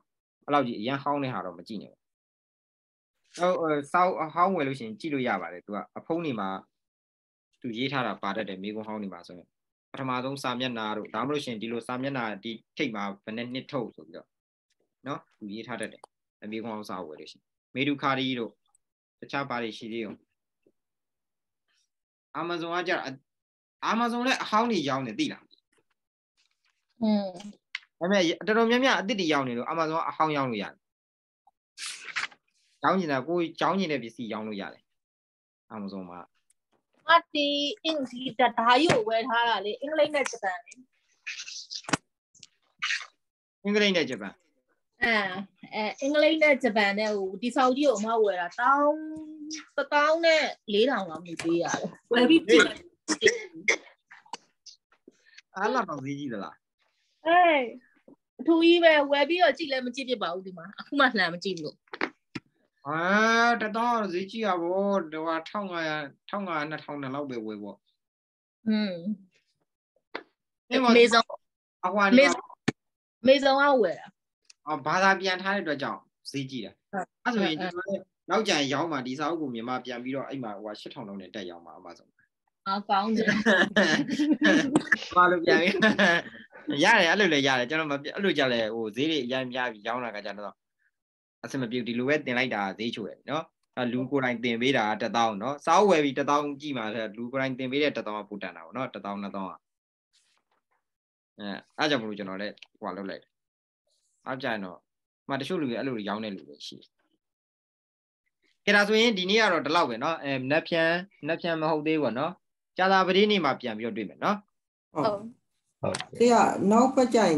အဲ့လောက်ကြီးအရန်ဟောင်းတဲ့ဟာတော့မကြည့်နဲ့ဟုတ်ဆောက်ဟောင်းဝယ်လို့ရှိရင်ကြည့်လို့ရပါတယ်သူကအဖုံးနေမှာသူရေးထားတာပါတတ်တယ်မိကုံးဟောင်းနေမှာဆိုရင်ပထမဆုံးစာမျက်နှာတို့ဒါမှမဟုတ်ရှင်ဒီလိုစာမျက်နှာဒီထိတ်မှာဘယ်နဲ့နှစ်ထုတ်ဆိုပြီးတော့နော်သူရေးထားတတ်တယ်အမိခွန်အောင်စာဝယ်လို့ရှိရင်မေဒုခါရီတို့တခြားပါတွေရှိသေးရော Amazon ကကြာ Amazon လည်းအဟောင်းတွေရောင်းနေသိလားอืมဒါပေမဲ့တော်တော်များများအသစ်တွေရောင်းနေလို့ Amazon ကအဟောင်းရောင်းလို့ရတယ်ရောင်းနေတာကိုကြောင်းနေတဲ့ပစ္စည်းရောင်းလို့ရတယ် Amazon မှာငါဒီအင်ဒီဒါဒါယူဝယ်ထားတာလေအင်္ဂလိပ်နဲ့ဂျပန်လေအင်္ဂလိပ်နဲ့ဂျပန်အဲအဲအင်္ဂလိပ်နဲ့ဂျပန်နဲ့ဟိုဒီဆောက်ကြီးကိုမဝယ်တာတောင်းတောင်းနဲ့4000လောက်နေပေးရတယ်ဝယ်ပြီးပြင်အားလာတော့ဈေးကြီးသလားအေးအထူးကြီးပဲဝယ်ပြီးတော့ကြည့်လဲမကြည့်ဖြစ်ပါဘူးဒီမှာအခုမှလှမ်းမကြည့်ဘူးအာတတောင်းဈေးကြီးရပါဘောဒီဟာ1500 1500 2000နဲ့လောက်ပဲဝယ်ပေါ့อืมမေဇုံအဟွာနေမေဇုံကဝယ်တာအော်ဘာသာပြန်ထားတဲ့အတွက်ကြောင့်ဈေးကြီးတာအဲ့ဆိုရင်ကျွန်တော်တို့နောက်ကြံရောင်းမှဒီစာအုပ်ကိုမြန်မာပြန်ပြီးတော့အဲ့မှာဟို8000လောက်နဲ့တက်ရောင်းမှာအမဆုံးအော်ကောင်းတယ်ဘာလို့ပြန်ရတယ်အဲ့လိုလည်းရတယ်ကျွန်တော်မအဲ့လိုကြလဲဟိုဈေးတွေအများများပြီးရောင်းတာကကြတော့အဆင်မပြေဒီလိုပဲတင်လိုက်တာဈေးချိုတယ်နော်အဲ့လူကိုယ်တိုင်တင်ပေးတာတသောင်းနော်စားဝယ်ပြီးတသောင်းကြည့်မှာလူကိုယ်တိုင်တင်ပေးတဲ့တသောင်းကပူတန်တာပေါ့နော်တသောင်းနှစ်သောင်းကအဲအားကြောင့်မလို့ကျွန်တော်လည်းဟိုလောက်လိုက်နောက်ကြရင်တော့မှတချို့လူတွေအဲ့လိုရောင်းတဲ့လူတွေရှိတယ်ကဲဒါဆိုရင်ဒီနေ့ကတော့ဒီလောက်ပဲเนาะအဲနက်ဖြန်နက်ဖြန်မဟုတ်သေးဘူးเนาะကြာသာပတိနေ့မှာပြန်ပြီးတော့တွေ့မယ်เนาะဟုတ်ဟုတ်ကဲနောက်ပတ်ကြရင်